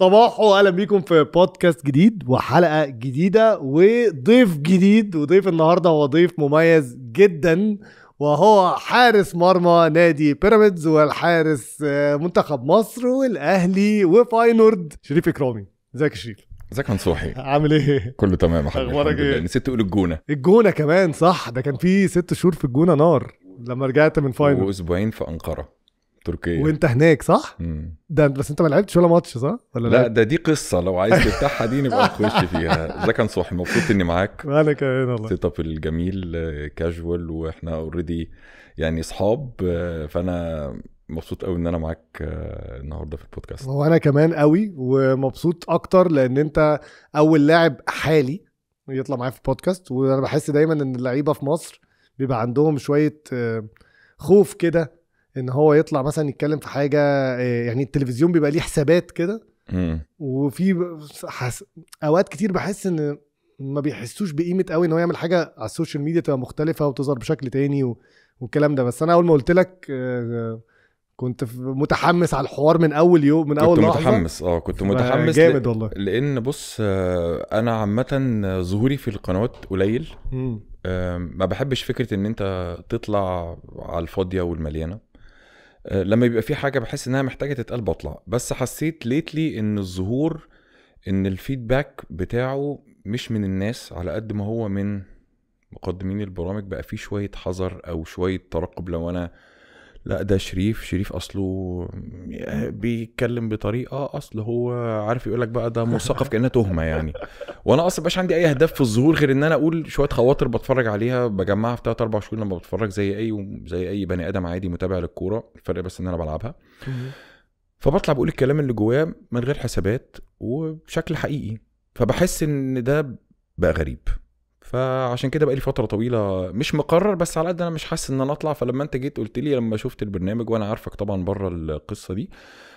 صباح واهلا بيكم في بودكاست جديد وحلقه جديده وضيف جديد وضيف النهارده هو ضيف مميز جدا وهو حارس مرمى نادي بيراميدز والحارس آه، منتخب مصر والاهلي وفاينورد شريف اكرامي ازيك يا شريف ازيك منصوحي عامل ايه كله تمام يا حبيبي اخبارك ايه نسيت تقول الجونه الجونه كمان صح ده كان في ست شهور في الجونه نار لما رجعت من فاينل واسبوعين في انقره تركيا وانت هناك صح؟ مم. ده بس انت ما لعبتش ولا ماتش صح؟ ولا لا ده دي قصه لو عايز تفتحها دي نبقى نخش فيها ده كان صحي مبسوط اني معاك انا كمان والله سيت اب الجميل كاجوال آه، واحنا اوريدي يعني اصحاب آه، فانا مبسوط قوي ان انا معاك آه، النهارده في البودكاست وانا كمان قوي ومبسوط اكتر لان انت اول لاعب حالي يطلع معايا في البودكاست وانا بحس دايما ان اللعيبه في مصر بيبقى عندهم شويه خوف كده ان هو يطلع مثلا يتكلم في حاجه آه، يعني التلفزيون بيبقى ليه حسابات كده وفي حس... اوقات كتير بحس ان ما بيحسوش بقيمه قوي ان هو يعمل حاجه على السوشيال ميديا تبقى مختلفه وتظهر بشكل تاني و... والكلام ده بس انا اول ما قلت لك آه، كنت متحمس على الحوار من اول يوم من اول كنت لحظه كنت متحمس اه كنت متحمس جامد والله لان بص آه، انا عامه ظهوري في القنوات قليل ما بحبش فكره ان انت تطلع على الفاضيه والمليانه آه، لما بيبقى في حاجه بحس انها محتاجه تتقال بطلع بس حسيت ليتلي ان الظهور ان الفيدباك بتاعه مش من الناس على قد ما هو من مقدمين البرامج بقى في شويه حذر او شويه ترقب لو انا لا ده شريف شريف اصله بيتكلم بطريقه اصل هو عارف يقول لك بقى ده مثقف كانها تهمه يعني وانا اصلا مش عندي اي اهداف في الظهور غير ان انا اقول شويه خواطر بتفرج عليها بجمعها في ثلاث اربع شهور لما بتفرج زي اي زي اي بني ادم عادي متابع للكوره الفرق بس ان انا بلعبها فبطلع بقول الكلام اللي جواه من غير حسابات وبشكل حقيقي فبحس ان ده بقى غريب فعشان كده بقالي فتره طويله مش مقرر بس على قد انا مش حاسس ان انا اطلع فلما انت جيت قلت لي لما شفت البرنامج وانا عارفك طبعا بره القصه دي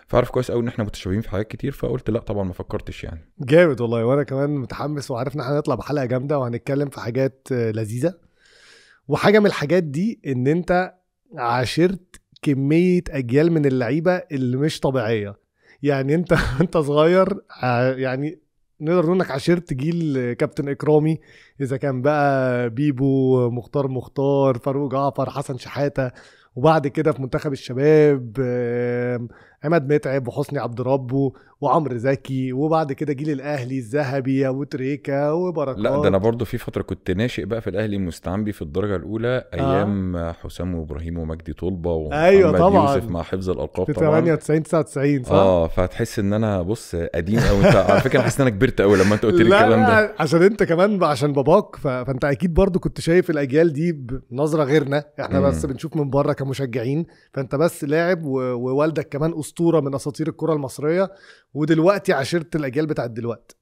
فعارف كويس قوي ان احنا متشابهين في حاجات كتير فقلت لا طبعا ما فكرتش يعني جامد والله وانا كمان متحمس وعارف ان احنا هنطلع بحلقه جامده وهنتكلم في حاجات لذيذه وحاجه من الحاجات دي ان انت عاشرت كميه اجيال من اللعيبه اللي مش طبيعيه يعني انت انت صغير يعني نقدر نقول انك عاشرت جيل كابتن اكرامي اذا كان بقى بيبو مختار مختار فاروق جعفر حسن شحاته وبعد كده في منتخب الشباب عماد متعب وحسني عبد ربه وعمرو زكي وبعد كده جيل الاهلي الذهبي وتريكا وبركات لا ده انا برضو في فتره كنت ناشئ بقى في الاهلي مستعنبي في الدرجه الاولى آه. ايام آه. حسام وابراهيم ومجدي طلبه أيوة طبعا. يوسف مع حفظ الالقاب طبعا 98 99 صح اه فهتحس ان انا بص قديم قوي انت على فكره حاسس ان انا كبرت قوي لما انت قلت لي الكلام ده لا عشان انت كمان عشان باباك فانت اكيد برضو كنت شايف الاجيال دي بنظره غيرنا احنا م. بس بنشوف من بره كمشجعين فانت بس لاعب ووالدك كمان اسطوره اسطوره من اساطير الكره المصريه ودلوقتي عشيره الاجيال بتاعت دلوقتي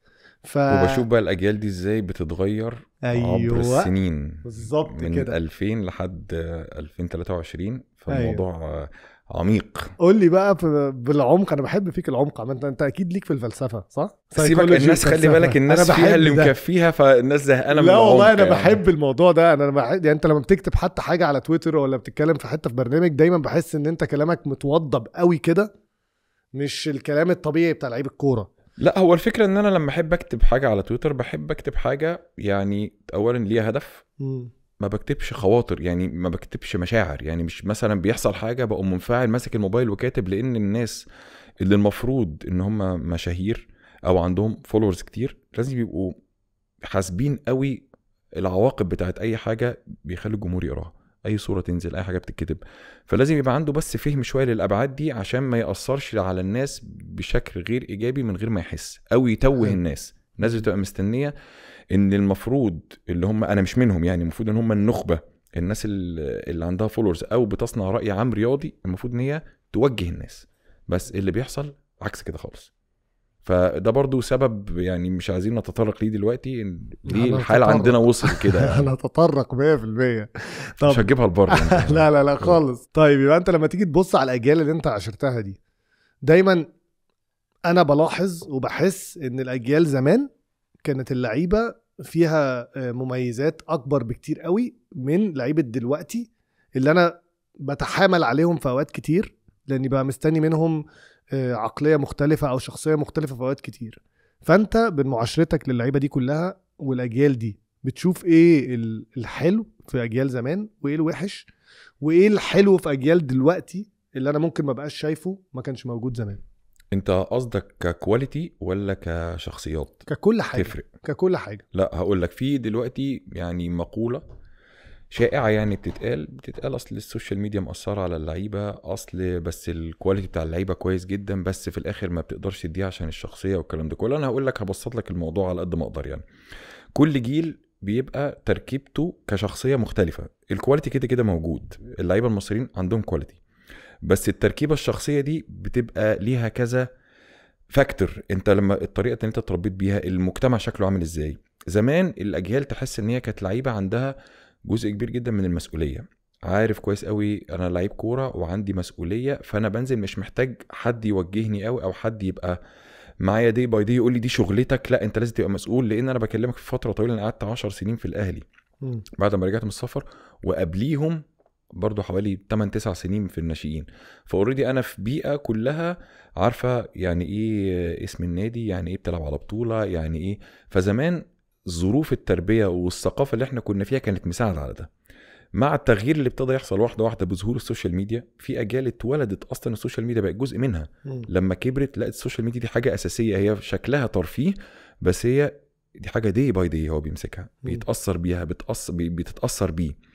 ف... وبشوف بقى الاجيال دي ازاي بتتغير أيوة. عبر السنين بالظبط كده من 2000 لحد 2023 فالموضوع أيوة. عميق قول لي بقى بالعمق انا بحب فيك العمق انت انت اكيد ليك في الفلسفه صح سيبك الناس خلي بالك الناس فيها اللي مكفيها فالناس زهقانه من لا والله انا يعني. بحب الموضوع ده انا بحب يعني انت لما بتكتب حتى حاجه على تويتر ولا بتتكلم في حته في برنامج دايما بحس ان انت كلامك متوضب قوي كده مش الكلام الطبيعي بتاع لعيب الكوره لا هو الفكره ان انا لما احب اكتب حاجه على تويتر بحب اكتب حاجه يعني اولا ليها هدف م. ما بكتبش خواطر يعني ما بكتبش مشاعر يعني مش مثلا بيحصل حاجه بقوم منفعل ماسك الموبايل وكاتب لان الناس اللي المفروض ان هم مشاهير او عندهم فولورز كتير لازم يبقوا حاسبين قوي العواقب بتاعت اي حاجه بيخلي الجمهور يقراها اي صوره تنزل اي حاجه بتتكتب فلازم يبقى عنده بس فهم شويه للابعاد دي عشان ما ياثرش على الناس بشكل غير ايجابي من غير ما يحس او يتوه الناس الناس بتبقى مستنيه ان المفروض اللي هم انا مش منهم يعني المفروض ان هم النخبه الناس اللي عندها فولورز او بتصنع راي عام رياضي المفروض ان هي توجه الناس بس اللي بيحصل عكس كده خالص فده برضو سبب يعني مش عايزين نتطرق ليه دلوقتي ليه الحال عندنا وصل كده يعني. هنتطرق 100% طب مش هتجيبها لبره يعني. لا لا لا خالص طيب يبقى انت لما تيجي تبص على الاجيال اللي انت عشرتها دي دايما انا بلاحظ وبحس ان الاجيال زمان كانت اللعيبه فيها آه، مميزات اكبر بكتير قوي من لعيبه دلوقتي اللي انا بتحامل عليهم في اوقات كتير لاني بقى مستني منهم آه، عقليه مختلفه او شخصيه مختلفه في اوقات كتير فانت بمعاشرتك للعيبه دي كلها والاجيال دي بتشوف ايه الحلو في اجيال زمان وايه الوحش وايه الحلو في اجيال دلوقتي اللي انا ممكن ما بقاش شايفه ما كانش موجود زمان انت قصدك ككواليتي ولا كشخصيات ككل حاجه تفرق ككل حاجه لا هقول لك في دلوقتي يعني مقوله شائعه يعني بتتقال بتتقال اصل السوشيال ميديا مأثره على اللعيبه اصل بس الكواليتي بتاع اللعيبه كويس جدا بس في الاخر ما بتقدرش تديها عشان الشخصيه والكلام ده كله انا هقول لك هبسط لك الموضوع على قد ما اقدر يعني كل جيل بيبقى تركيبته كشخصيه مختلفه الكواليتي كده كده موجود اللعيبه المصريين عندهم كواليتي بس التركيبه الشخصيه دي بتبقى ليها كذا فاكتور انت لما الطريقه اللي انت اتربيت بيها المجتمع شكله عامل ازاي زمان الاجيال تحس ان هي كانت لعيبه عندها جزء كبير جدا من المسؤوليه عارف كويس قوي انا لعيب كوره وعندي مسؤوليه فانا بنزل مش محتاج حد يوجهني قوي او حد يبقى معايا دي باي دي يقول لي دي شغلتك لا انت لازم تبقى مسؤول لان انا بكلمك في فتره طويله انا قعدت 10 سنين في الاهلي بعد ما رجعت من السفر وقبليهم برضو حوالي 8 9 سنين في الناشئين فاوريدي انا في بيئه كلها عارفه يعني ايه اسم النادي يعني ايه بتلعب على بطوله يعني ايه فزمان ظروف التربيه والثقافه اللي احنا كنا فيها كانت مساعده على ده مع التغيير اللي ابتدى يحصل واحده واحده بظهور السوشيال ميديا في اجيال اتولدت اصلا السوشيال ميديا بقت جزء منها م. لما كبرت لقت السوشيال ميديا دي حاجه اساسيه هي شكلها ترفيه بس هي دي حاجه دي باي دي هو بيمسكها بيتاثر بيها بتأثر بي بتتاثر بيه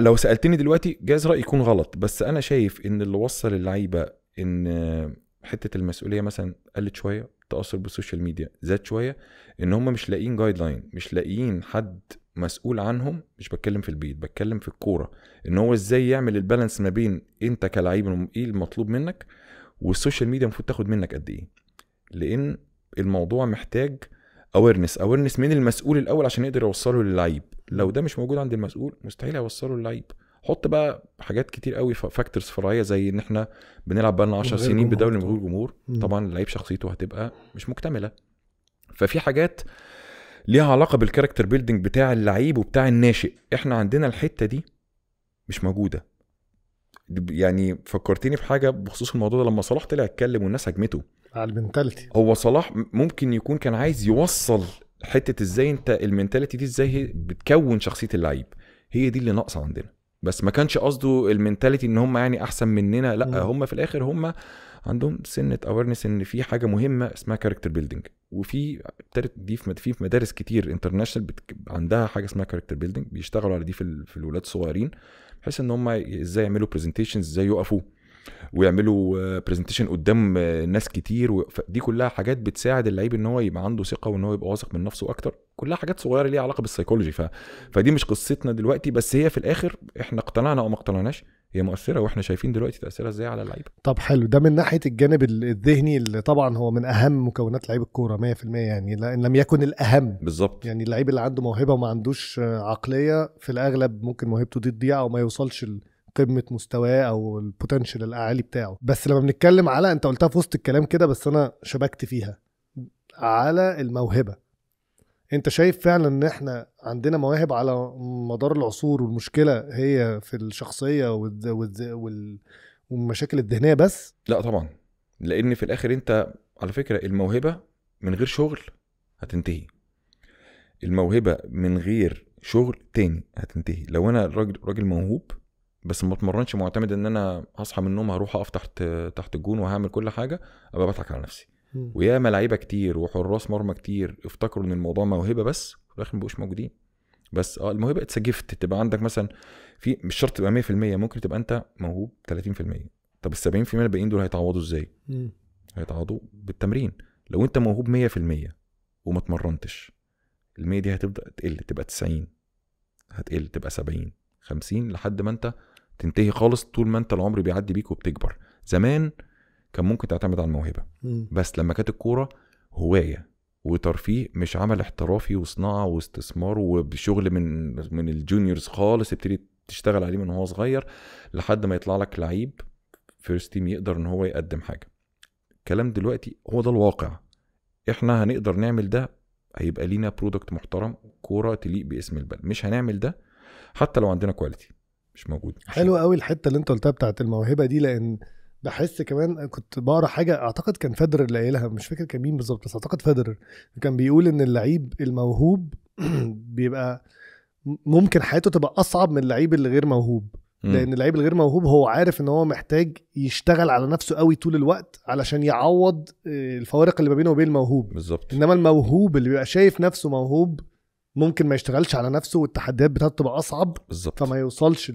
لو سالتني دلوقتي جايز رايي يكون غلط بس انا شايف ان اللي وصل اللعيبه ان حته المسؤوليه مثلا قلت شويه التاثر بالسوشيال ميديا زاد شويه ان هم مش لاقيين جايد لاين مش لاقيين حد مسؤول عنهم مش بتكلم في البيت بتكلم في الكوره ان هو ازاي يعمل البالانس ما بين انت كلعيب ايه المطلوب منك والسوشيال ميديا المفروض تاخد منك قد ايه لان الموضوع محتاج اويرنس اويرنس من المسؤول الاول عشان يقدر يوصله للعيب لو ده مش موجود عند المسؤول مستحيل هيوصله للعيب حط بقى حاجات كتير قوي فاكتورز فرعيه زي ان احنا بنلعب بقى لنا 10 سنين بدوري من غير جمهور طبعا اللعيب شخصيته هتبقى مش مكتمله ففي حاجات ليها علاقه بالكاركتر بيلدينج بتاع اللعيب وبتاع الناشئ احنا عندنا الحته دي مش موجوده يعني فكرتني في حاجه بخصوص الموضوع ده لما صلاح طلع اتكلم والناس هجمته على المنتاليتي هو صلاح ممكن يكون كان عايز يوصل حته ازاي انت المنتاليتي دي ازاي بتكون شخصيه اللعيب هي دي اللي ناقصه عندنا بس ما كانش قصده المنتاليتي ان هم يعني احسن مننا لا هم في الاخر هم عندهم سنه اويرنس ان في حاجه مهمه اسمها كاركتر بيلدينج وفي دي في مدارس كتير انترناشونال عندها حاجه اسمها كاركتر بيلدينج بيشتغلوا على دي في, ال... في الولاد الصغيرين بحيث ان هم ازاي يعملوا برزنتيشنز ازاي يقفوا ويعملوا برزنتيشن آه, قدام آه, ناس كتير دي كلها حاجات بتساعد اللعيب ان هو يبقى عنده ثقه وان هو يبقى واثق من نفسه اكتر كلها حاجات صغيره ليها علاقه بالسيكولوجي ف... فدي مش قصتنا دلوقتي بس هي في الاخر احنا اقتنعنا او ما اقتنعناش هي مؤثره واحنا شايفين دلوقتي تاثيرها ازاي على اللعيبه طب حلو ده من ناحيه الجانب الذهني اللي طبعا هو من اهم مكونات لعيب الكوره 100% يعني ان لم يكن الاهم بالظبط يعني اللعيب اللي عنده موهبه وما عندوش آه، عقليه في الاغلب ممكن موهبته دي تضيع او ما يوصلش قمه مستواه او البوتنشال الاعالي بتاعه بس لما بنتكلم على انت قلتها في وسط الكلام كده بس انا شبكت فيها على الموهبه انت شايف فعلا ان احنا عندنا مواهب على مدار العصور والمشكله هي في الشخصيه والد... والد... وال... والمشاكل الذهنيه بس لا طبعا لان في الاخر انت على فكره الموهبه من غير شغل هتنتهي الموهبه من غير شغل تاني هتنتهي لو انا راجل راجل موهوب بس ما اتمرنش معتمد ان انا هصحى من النوم هروح اقف تحت تحت الجون وهعمل كل حاجه ابقى بضحك على نفسي ويا لعيبه كتير وحراس مرمى كتير افتكروا ان الموضوع موهبه بس في الاخر مبقوش موجودين بس اه الموهبه اتس جيفت تبقى عندك مثلا في مش شرط تبقى 100% ممكن تبقى انت موهوب 30% طب ال 70% الباقيين دول هيتعوضوا ازاي؟ هيتعوضوا بالتمرين لو انت موهوب 100% وما اتمرنتش ال 100 دي هتبدا تقل تبقى 90 هتقل تبقى 70 50 لحد ما انت تنتهي خالص طول ما انت العمر بيعدي بيك وبتكبر زمان كان ممكن تعتمد على الموهبه بس لما كانت الكوره هوايه وترفيه مش عمل احترافي وصناعه واستثمار وبشغل من من الجونيورز خالص ابتدي تشتغل عليه من هو صغير لحد ما يطلع لك لعيب فيرست تيم يقدر ان هو يقدم حاجه الكلام دلوقتي هو ده الواقع احنا هنقدر نعمل ده هيبقى لينا برودكت محترم كوره تليق باسم البلد مش هنعمل ده حتى لو عندنا كواليتي مش موجود حلو قوي الحته اللي انت قلتها بتاعت الموهبه دي لان بحس كمان كنت بقرا حاجه اعتقد كان فederer اللي قايلها مش فاكر كان مين بالظبط بس اعتقد فederer كان بيقول ان اللعيب الموهوب بيبقى ممكن حياته تبقى اصعب من اللعيب اللي غير موهوب لان اللعيب الغير موهوب هو عارف ان هو محتاج يشتغل على نفسه قوي طول الوقت علشان يعوض آه، الفوارق اللي ما بينه وبين الموهوب بالظبط انما الموهوب اللي بيبقى شايف نفسه موهوب ممكن ما يشتغلش على نفسه والتحديات بتاعته تبقى اصعب بالظبط فما يوصلش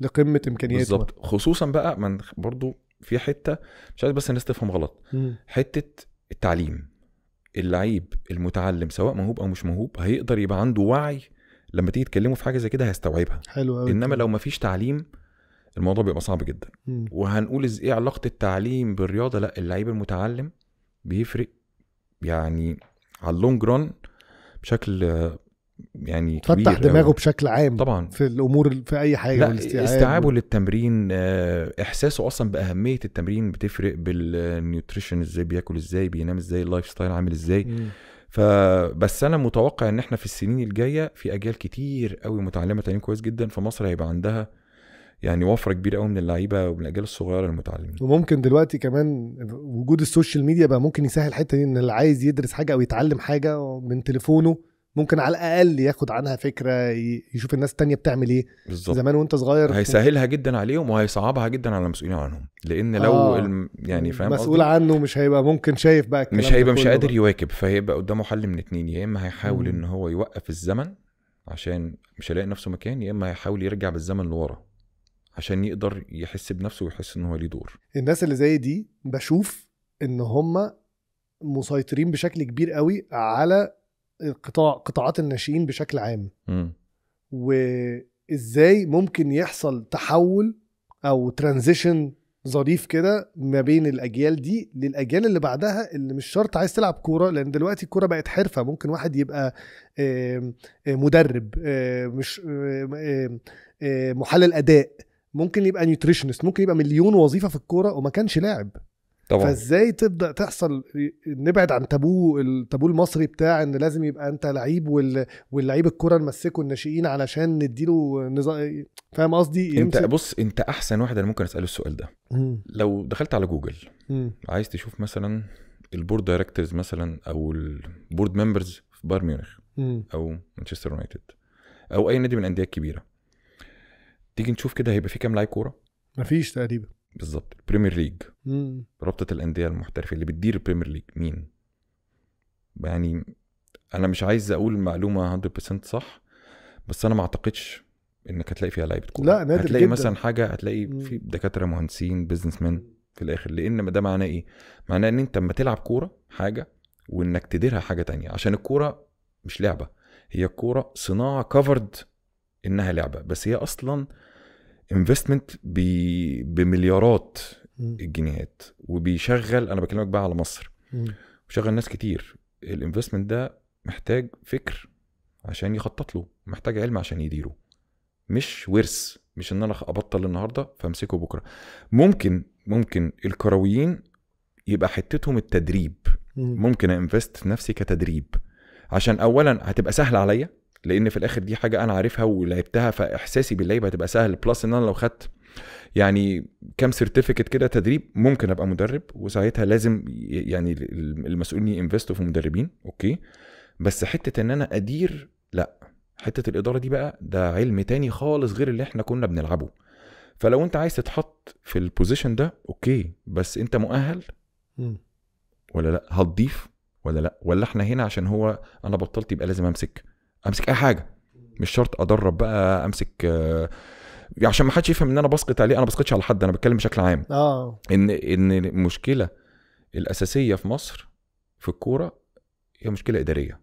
لقمه امكانياته بالظبط خصوصا بقى من برضو في حته مش عايز بس الناس تفهم غلط حته التعليم اللعيب المتعلم سواء موهوب او مش موهوب هيقدر يبقى عنده وعي لما تيجي تكلمه في حاجه زي كده هيستوعبها حلو قوي انما لو مفيش تعليم الموضوع بيبقى صعب جدا مم. وهنقول ايه علاقه التعليم بالرياضه لا اللعيب المتعلم بيفرق يعني على اللونج ران بشكل يعني كبير دماغه أو... بشكل عام طبعا في الامور في اي حاجه لا استيعابه و... للتمرين آه، احساسه اصلا باهميه التمرين بتفرق بالنيوتريشن ازاي بياكل ازاي بينام ازاي اللايف ستايل عامل ازاي م. فبس انا متوقع ان احنا في السنين الجايه في اجيال كتير قوي متعلمه تمرين كويس جدا فمصر هيبقى عندها يعني وفره كبيره قوي من اللعيبه ومن الاجيال الصغيره المتعلمين وممكن دلوقتي كمان وجود السوشيال ميديا بقى ممكن يسهل الحته دي ان اللي عايز يدرس حاجه او يتعلم حاجه من تليفونه ممكن على الاقل ياخد عنها فكره يشوف الناس التانية بتعمل ايه بالزبط. زمان وانت صغير هيسهلها جدا عليهم وهيصعبها جدا على المسؤولين عنهم لان لو آه. الم... يعني فاهم مسؤول عنه مش هيبقى ممكن شايف بقى الكلام مش هيبقى مش قادر يواكب فهيبقى قدامه حل من اتنين يا اما هيحاول ان هو يوقف الزمن عشان مش هيلاقي نفسه مكان يا اما هيحاول يرجع بالزمن لورا عشان يقدر يحس بنفسه ويحس ان هو ليه دور الناس اللي زي دي بشوف ان هم مسيطرين بشكل كبير قوي على قطاع قطاعات الناشئين بشكل عام م. وازاي ممكن يحصل تحول او ترانزيشن ظريف كده ما بين الاجيال دي للاجيال اللي بعدها اللي مش شرط عايز تلعب كوره لان دلوقتي الكوره بقت حرفه ممكن واحد يبقى مدرب مش محلل اداء ممكن يبقى نيوتريشنست ممكن يبقى مليون وظيفه في الكوره وما كانش لاعب طبعا فازاي تبدا تحصل نبعد عن تابو التابو المصري بتاع ان لازم يبقى انت لعيب وال... واللعيب الكره نمسكه الناشئين علشان نديله نظام فاهم قصدي انت بص انت احسن واحد انا ممكن اساله السؤال ده مم. لو دخلت على جوجل مم. عايز تشوف مثلا البورد دايركتورز مثلا او البورد ممبرز في بايرن ميونخ او مانشستر يونايتد او اي نادي من الانديه الكبيره تيجي نشوف كده هيبقى في كام لعيب كوره مفيش تقريبا بالظبط البريمير ليج رابطه الانديه المحترفه اللي بتدير البريمير ليج مين يعني انا مش عايز اقول معلومه 100% صح بس انا ما اعتقدش انك هتلاقي فيها لعيبه كوره لا نادر هتلاقي جدا. مثلا حاجه هتلاقي في دكاتره مهندسين بزنس مان في الاخر لان ده معناه ايه معناه ان انت لما تلعب كوره حاجه وانك تديرها حاجه تانية عشان الكوره مش لعبه هي الكوره صناعه كفرد انها لعبه بس هي اصلا انفستمنت بمليارات الجنيهات وبيشغل انا بكلمك بقى على مصر بيشغل ناس كتير الانفستمنت ده محتاج فكر عشان يخطط له محتاج علم عشان يديره مش ورث مش ان انا ابطل النهارده فامسكه بكره ممكن ممكن الكرويين يبقى حتتهم التدريب ممكن انفست في نفسي كتدريب عشان اولا هتبقى سهله عليا لان في الاخر دي حاجه انا عارفها ولعبتها فاحساسي باللعيبه هتبقى سهل بلس ان انا لو خدت يعني كام سيرتيفيكت كده تدريب ممكن ابقى مدرب وساعتها لازم يعني المسؤولين ينفستوا في مدربين اوكي بس حته ان انا ادير لا حته الاداره دي بقى ده علم تاني خالص غير اللي احنا كنا بنلعبه فلو انت عايز تتحط في البوزيشن ده اوكي بس انت مؤهل ولا لا هتضيف ولا لا ولا احنا هنا عشان هو انا بطلت يبقى لازم امسك امسك اي حاجه مش شرط ادرب بقى امسك آه، عشان ما حدش يفهم ان انا بسقط عليه انا ما بسقطش على حد انا بتكلم بشكل عام اه ان ان المشكله الاساسيه في مصر في الكوره هي مشكله اداريه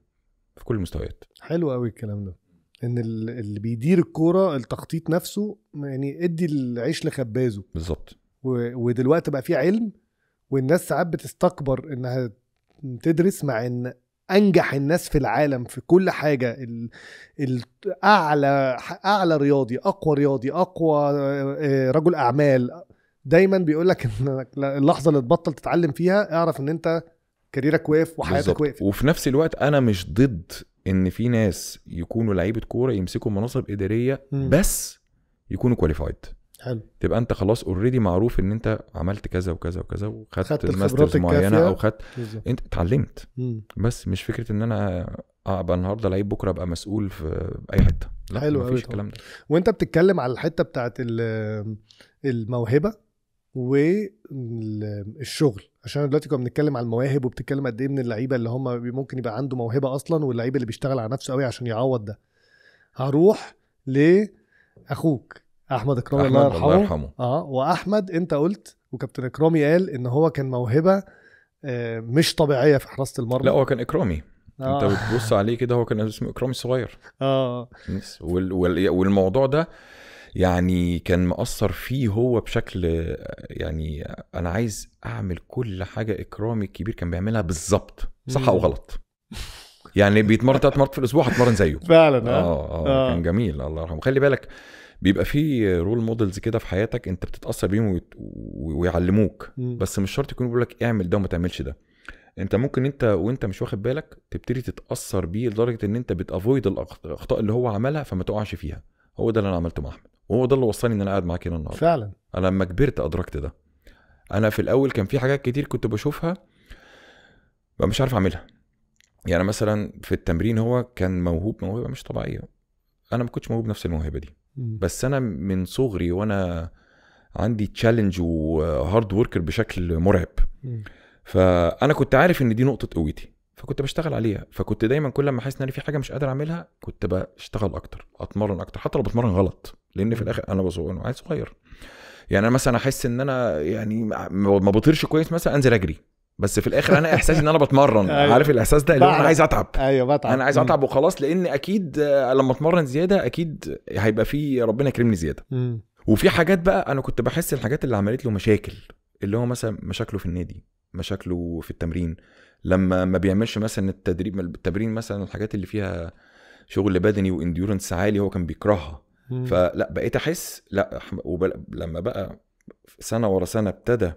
في كل المستويات حلو قوي الكلام ده ان اللي بيدير الكوره التخطيط نفسه يعني ادي العيش لخبازه بالظبط ودلوقتي بقى في علم والناس ساعات بتستكبر انها تدرس مع ان انجح الناس في العالم في كل حاجه ال... ال... اعلى اعلى رياضي اقوى رياضي اقوى آه، آه، رجل اعمال دايما بيقول لك ان اللحظه اللي تبطل تتعلم فيها اعرف ان انت كاريرك واقف وحياتك واقف وفي نفس الوقت انا مش ضد ان في ناس يكونوا لعيبه كوره يمسكوا مناصب اداريه م. بس يكونوا كواليفايد حلو تبقى انت خلاص اوريدي معروف ان انت عملت كذا وكذا وكذا وخدت خدت الماسترز معينه او خدت انت اتعلمت بس مش فكره ان انا ابقى النهارده لعيب بكره ابقى مسؤول في اي حته لا حلو مفيش الكلام ده وانت بتتكلم على الحته بتاعت الموهبه والشغل عشان دلوقتي كنا بنتكلم على المواهب وبتتكلم قد ايه من اللعيبه اللي هم ممكن يبقى عنده موهبه اصلا واللعيب اللي بيشتغل على نفسه قوي عشان يعوض ده هروح لاخوك احمد اكرامي الله يرحمه الله يرحمه اه واحمد انت قلت وكابتن اكرامي قال ان هو كان موهبه آه، مش طبيعيه في حراسه المرمى لا هو كان اكرامي آه. انت بتبص عليه كده هو كان اسمه اكرامي صغير اه وال... والموضوع ده يعني كان مأثر فيه هو بشكل يعني انا عايز اعمل كل حاجه اكرامي الكبير كان بيعملها بالظبط صح او غلط يعني بيتمرن ثلاث مرات في الاسبوع هتمرن زيه فعلا اه اه, آه. كان آه. جميل الله يرحمه خلي بالك بيبقى في رول مودلز كده في حياتك انت بتتاثر بيهم ويعلموك م. بس مش شرط يكون بيقول لك اعمل ده وما تعملش ده انت ممكن انت وانت مش واخد بالك تبتدي تتاثر بيه لدرجه ان انت بتافويد الاخطاء اللي هو عملها فما تقعش فيها هو ده اللي انا عملته مع احمد وهو ده اللي وصلني ان انا قاعد معاك هنا النهارده فعلا انا لما كبرت ادركت ده انا في الاول كان في حاجات كتير كنت بشوفها بقى مش عارف اعملها يعني مثلا في التمرين هو كان موهوب موهبه مش طبيعيه انا ما كنتش موهوب نفس الموهبه دي بس انا من صغري وانا عندي تشالنج وهارد وركر بشكل مرعب فانا كنت عارف ان دي نقطه قوتي فكنت بشتغل عليها فكنت دايما كل ما احس ان انا في حاجه مش قادر اعملها كنت بشتغل اكتر اتمرن اكتر حتى لو بتمرن غلط لان في الاخر انا بصغر انا صغير يعني انا مثلا احس ان انا يعني ما بطيرش كويس مثلا انزل اجري بس في الاخر انا احساسي ان انا بتمرن أيوة. عارف الاحساس ده اللي انا عايز اتعب ايوه بتعب انا عايز اتعب وخلاص لان اكيد لما اتمرن زياده اكيد هيبقى في ربنا يكرمني زياده وفي حاجات بقى انا كنت بحس الحاجات اللي عملت له مشاكل اللي هو مثلا مشاكله في النادي مشاكله في التمرين لما ما بيعملش مثلا التدريب التمرين مثلا الحاجات اللي فيها شغل بدني وانديورنس عالي هو كان بيكرهها فلا بقيت احس لا وبل... لما بقى سنه ورا سنه ابتدى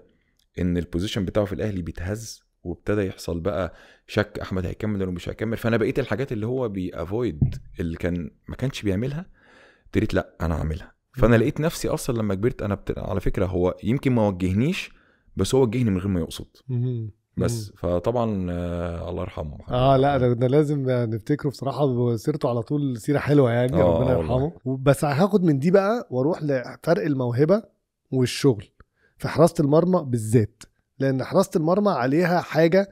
ان البوزيشن بتاعه في الاهلي بيتهز وابتدى يحصل بقى شك احمد هيكمل ولا مش هيكمل فانا بقيت الحاجات اللي هو بيافويد اللي كان ما كانش بيعملها ابتديت لا انا هعملها فانا لقيت نفسي اصلا لما كبرت انا بت... على فكره هو يمكن ما وجهنيش بس هو وجهني من غير ما يقصد بس فطبعا آه الله يرحمه اه لا ده كنا لازم نفتكره بصراحه سيرته على طول سيره حلوه يعني آه ربنا يرحمه بس هاخد من دي بقى واروح لفرق الموهبه والشغل في حراسه المرمى بالذات لان حراسه المرمى عليها حاجه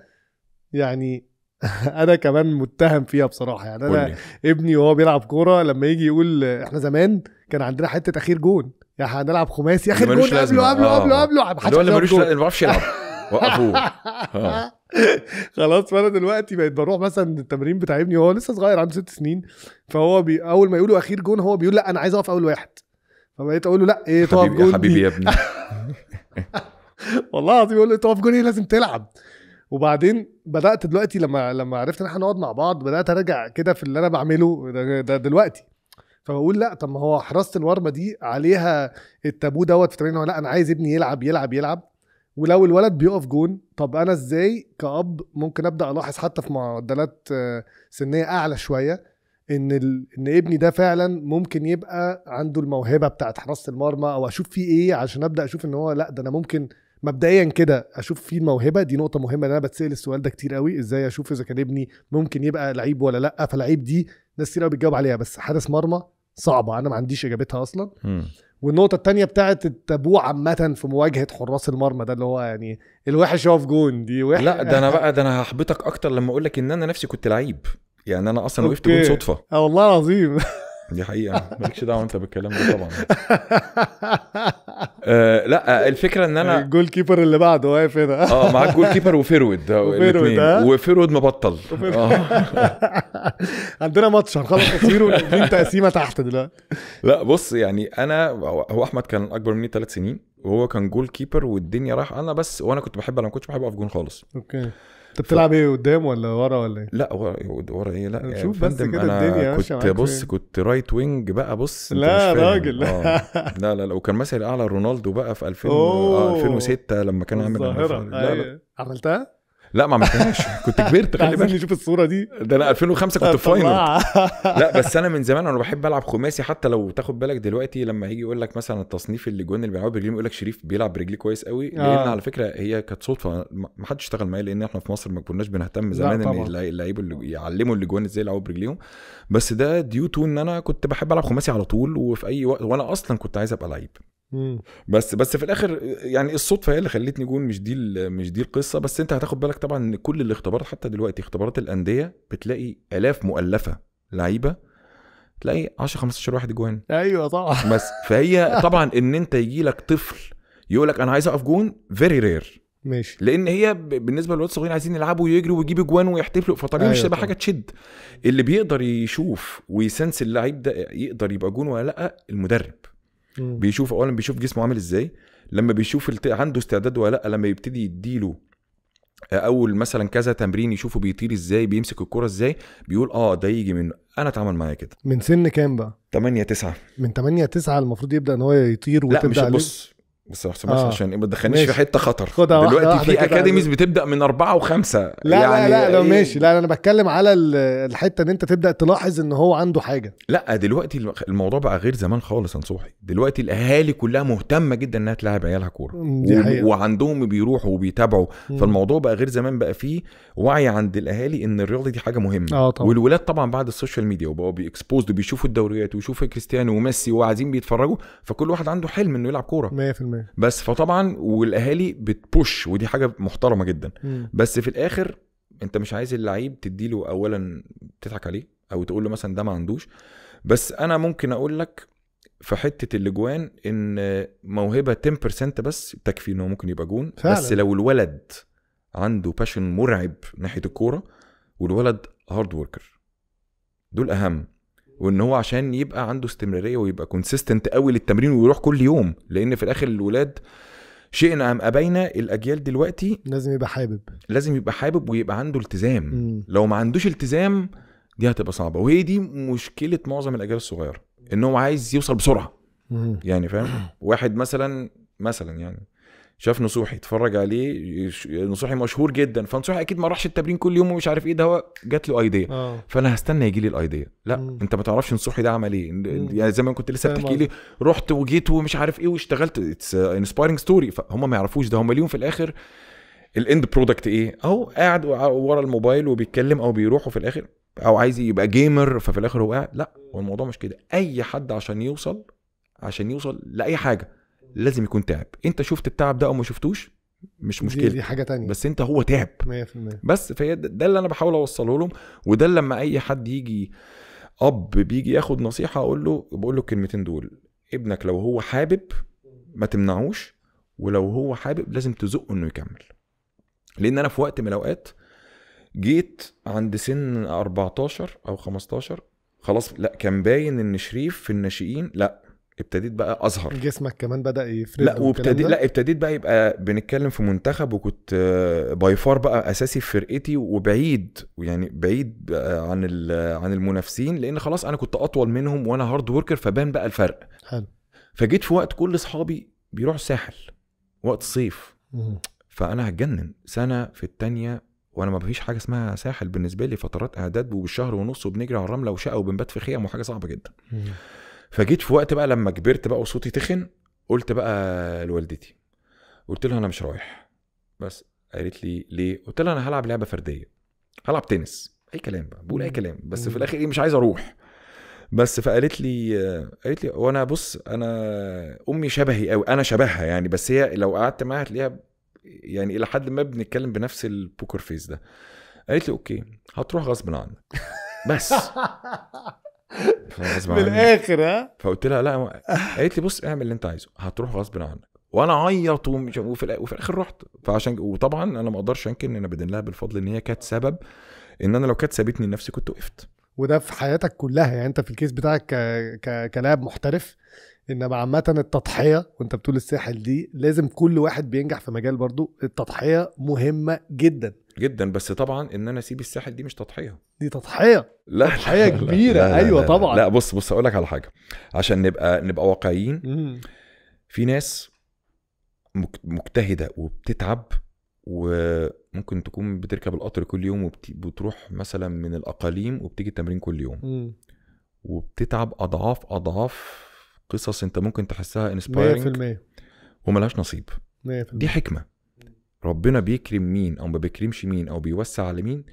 يعني انا كمان متهم فيها بصراحه يعني انا قولي. ابني وهو بيلعب كوره لما يجي يقول احنا زمان كان عندنا حته اخير جون يعني هنلعب خماسي اخر جون قبله قبله آه، قبله آه. قبله قبله اللي اللي ما بيعرفش يلعب وقفوه خلاص فانا دلوقتي بقيت بروح مثلا التمرين بتاع ابني وهو لسه صغير عنده ست سنين فهو بي اول ما يقولوا اخير جون هو بيقول لا انا عايز اقف اول واحد فبقيت اقول له لا ايه طب جون حبيبي يا ابني والله العظيم يقول لي تقف جون ايه لازم تلعب وبعدين بدات دلوقتي لما لما عرفت ان احنا نقعد مع بعض بدات ارجع كده في اللي انا بعمله ده, ده دلوقتي فبقول لا طب ما هو حراسه الورمه دي عليها التابو دوت في تمرين لا انا عايز ابني يلعب يلعب يلعب ولو الولد بيقف جون طب انا ازاي كاب ممكن ابدا الاحظ حتى في معدلات آه، سنيه اعلى شويه ان ال... ان ابني ده فعلا ممكن يبقى عنده الموهبه بتاعت حراسه المرمى او اشوف فيه ايه عشان ابدا اشوف ان هو لا ده انا ممكن مبدئيا كده اشوف فيه الموهبه دي نقطه مهمه انا بتسال السؤال ده كتير قوي ازاي اشوف اذا كان ابني ممكن يبقى لعيب ولا لا فلعيب دي ناس كتير قوي بتجاوب عليها بس حارس مرمى صعبه انا ما عنديش اجابتها اصلا م. والنقطه الثانيه بتاعه التابو عامه في مواجهه حراس المرمى ده اللي هو يعني الوحش هو في جون دي وحش لا ده انا بقى ده انا هحبطك اكتر لما اقول لك ان انا نفسي كنت لعيب يعني انا اصلا وقفت جون صدفه اه والله العظيم دي حقيقه مالكش دعوه انت بالكلام ده طبعا آه لا آه، الفكره ان انا الجول كيبر اللي بعده واقف هنا اه معاك جول كيبر وفيرود وفيرود وفيرود مبطل آه. عندنا ماتش هنخلص تصوير ونقدم تقسيمه تحت دلوقتي لا بص يعني انا هو احمد كان اكبر مني ثلاث سنين وهو كان جول كيبر والدنيا رايحه انا بس وانا كنت بحب انا ما كنتش بحب اقف جون خالص اوكي انت بتلعب ايه قدام ولا ورا ولا ايه؟ لا ورا ايه، ورا ايه لا شوف بس كده الدنيا كنت بص كنت رايت وينج بقى بص لا يا راجل آه. لا لا لا وكان مثلي اعلى رونالدو بقى في 2000 2006 آه، لما كان عامل الظاهره أيوه. عملتها؟ لا ما عملتهاش كنت كبرت خلي بالك نشوف الصوره دي ده انا 2005 كنت في فاينل لا بس انا من زمان انا بحب العب خماسي حتى لو تاخد بالك دلوقتي لما هيجي يقول لك مثلا التصنيف اللي جون اللي بيلعبوا برجليهم يقول لك شريف بيلعب برجليه كويس قوي آه. لان آه. على فكره هي كانت صدفه ما حدش اشتغل معايا لان احنا في مصر ما كناش بنهتم زمان ان اللعيبه اللي يعلموا الاجوان ازاي يلعبوا برجليهم بس ده ديو تو ان انا كنت بحب العب خماسي على طول وفي اي وقت وانا اصلا كنت عايز ابقى لعيب بس بس في الاخر يعني الصدفه هي اللي خلتني جون مش دي مش دي القصه بس انت هتاخد بالك طبعا ان كل الاختبارات حتى دلوقتي اختبارات الانديه بتلاقي الاف مؤلفه لعيبه تلاقي 10 15 واحد جوان ايوه طبعا بس فهي طبعا ان انت يجي لك طفل يقول لك انا عايز اقف جون فيري رير ماشي لان هي بالنسبه للولاد الصغيرين عايزين يلعبوا ويجروا ويجيبوا جوان ويحتفلوا فطبيعي أيوة مش هتبقى حاجه تشد اللي بيقدر يشوف ويسنس اللعيب ده يقدر يبقى جون ولا لا المدرب بيشوف اولا بيشوف جسمه عامل ازاي لما بيشوف الت... عنده استعداد ولا لا لما يبتدي يديله اول مثلا كذا تمرين يشوفه بيطير ازاي بيمسك الكرة ازاي بيقول اه ده يجي من انا اتعامل معايا كده من سن كام بقى 8 9 من 8 9 المفروض يبدا ان هو يطير وتبدا لا مش بص بس ما آه. عشان ما تدخلنيش في حته خطر دلوقتي واحدة في اكاديميز بتبدا من اربعه وخمسه لا يعني لا لا لو إيه؟ ماشي لا انا بتكلم على الحته ان انت تبدا تلاحظ ان هو عنده حاجه لا دلوقتي الموضوع بقى غير زمان خالص انصحي دلوقتي الاهالي كلها مهتمه جدا انها تلعب عيالها كوره وعندهم بيروحوا وبيتابعوا فالموضوع بقى غير زمان بقى فيه وعي عند الاهالي ان الرياضه دي حاجه مهمه آه طبعا. والولاد طبعا بعد السوشيال ميديا وبقوا بيكسبوزد وبيشوفوا الدوريات ويشوفوا كريستيانو وميسي وعايزين بيتفرجوا فكل واحد عنده حلم انه يلعب كوره 100% بس فطبعا والاهالي بتبوش ودي حاجه محترمه جدا م. بس في الاخر انت مش عايز اللعيب تديله اولا تضحك عليه او تقول له مثلا ده ما عندوش بس انا ممكن اقول لك في حته الاجوان ان موهبه 10% بس تكفي انه ممكن يبقى جون فعلا. بس لو الولد عنده باشن مرعب ناحيه الكوره والولد هارد وركر دول اهم وان هو عشان يبقى عنده استمراريه ويبقى كونسيستنت قوي للتمرين ويروح كل يوم لان في الاخر الولاد شئنا ام ابينا الاجيال دلوقتي لازم يبقى حابب لازم يبقى حابب ويبقى عنده التزام م. لو ما عندوش التزام دي هتبقى صعبه وهي دي مشكله معظم الاجيال الصغيره ان هو عايز يوصل بسرعه م. يعني فاهم واحد مثلا مثلا يعني شاف نصوحي اتفرج عليه نصوحي مشهور جدا فنصوحي اكيد ما راحش التمرين كل يوم ومش عارف ايه ده هو جات له ايديا آه. فانا هستنى يجي لي الايديا لا مم. انت ما تعرفش نصوحي ده عمل ايه يعني زي ما كنت لسه بتحكي لي رحت وجيت ومش عارف ايه واشتغلت اتس انسبايرنج ستوري فهم ما يعرفوش ده هم ليهم في الاخر الاند برودكت ايه اهو قاعد ورا الموبايل وبيتكلم او بيروح وفي الاخر او عايز يبقى جيمر ففي الاخر هو قاعد لا هو الموضوع مش كده اي حد عشان يوصل عشان يوصل لاي حاجه لازم يكون تعب انت شفت التعب ده او ما شفتوش مش مشكله دي, دي حاجه تانية بس انت هو تعب 100% بس فهي ده اللي انا بحاول اوصله لهم وده لما اي حد يجي اب بيجي ياخد نصيحه اقول له بقول له الكلمتين دول ابنك لو هو حابب ما تمنعوش ولو هو حابب لازم تزقه انه يكمل لان انا في وقت من الاوقات جيت عند سن 14 او 15 خلاص لا كان باين ان شريف في الناشئين لا ابتديت بقى اظهر جسمك كمان بدا يفرد لا وابتديت لا ابتديت بقى يبقى بنتكلم في منتخب وكنت باي آه، فار بقى اساسي في فرقتي وبعيد يعني بعيد آه، عن آه، عن المنافسين لان خلاص انا كنت اطول منهم وانا هارد وركر فبان بقى الفرق حلو فجيت في وقت كل اصحابي بيروحوا الساحل وقت الصيف فانا هتجنن سنه في الثانيه وانا ما فيش حاجه اسمها ساحل بالنسبه لي فترات اعداد وبالشهر ونص وبنجري على الرمله وشقه وبنبات في خيم وحاجه صعبه جدا فجيت في وقت بقى لما كبرت بقى وصوتي تخن قلت بقى لوالدتي قلت لها انا مش رايح بس قالت لي ليه قلت لها انا هلعب لعبه فرديه هلعب تنس اي كلام بقى بقول اي كلام بس في الاخر ايه مش عايز اروح بس فقالت لي قالت لي وانا بص انا امي شبهي قوي انا شبهها يعني بس هي لو قعدت معاها هتلاقيها يعني الى حد ما بنتكلم بنفس البوكر فيس ده قالت لي اوكي هتروح غصب عنك بس من الاخر ها فقلت لها لا قالت لي بص اعمل اللي انت عايزه هتروح غصب عنك وانا عيط ومش وفي, وفي الاخر رحت فعشان وطبعا انا ما اقدرش انكر ان انا بدين لها بالفضل ان هي كانت سبب ان انا لو كانت سابتني لنفسي كنت وقفت وده في حياتك كلها يعني انت في الكيس بتاعك ك... ك... كلاعب محترف انما عامه التضحيه وانت بتقول الساحل دي لازم كل واحد بينجح في مجال برضو التضحيه مهمه جدا جدا بس طبعا ان انا اسيب الساحل دي مش تضحيه دي تضحيه لا تضحيه لا كبيره لا لا ايوه لا طبعا لا بص بص اقول لك على حاجه عشان نبقى نبقى واقعيين في ناس مجتهده وبتتعب وممكن تكون بتركب القطر كل يوم وبتروح مثلا من الاقاليم وبتيجي التمرين كل يوم م. وبتتعب اضعاف اضعاف قصص انت ممكن تحسها انسبايرنج 100% وملهاش نصيب 100% دي حكمه ربنا بيكرم مين او ما بيكرمش مين او بيوسع على مين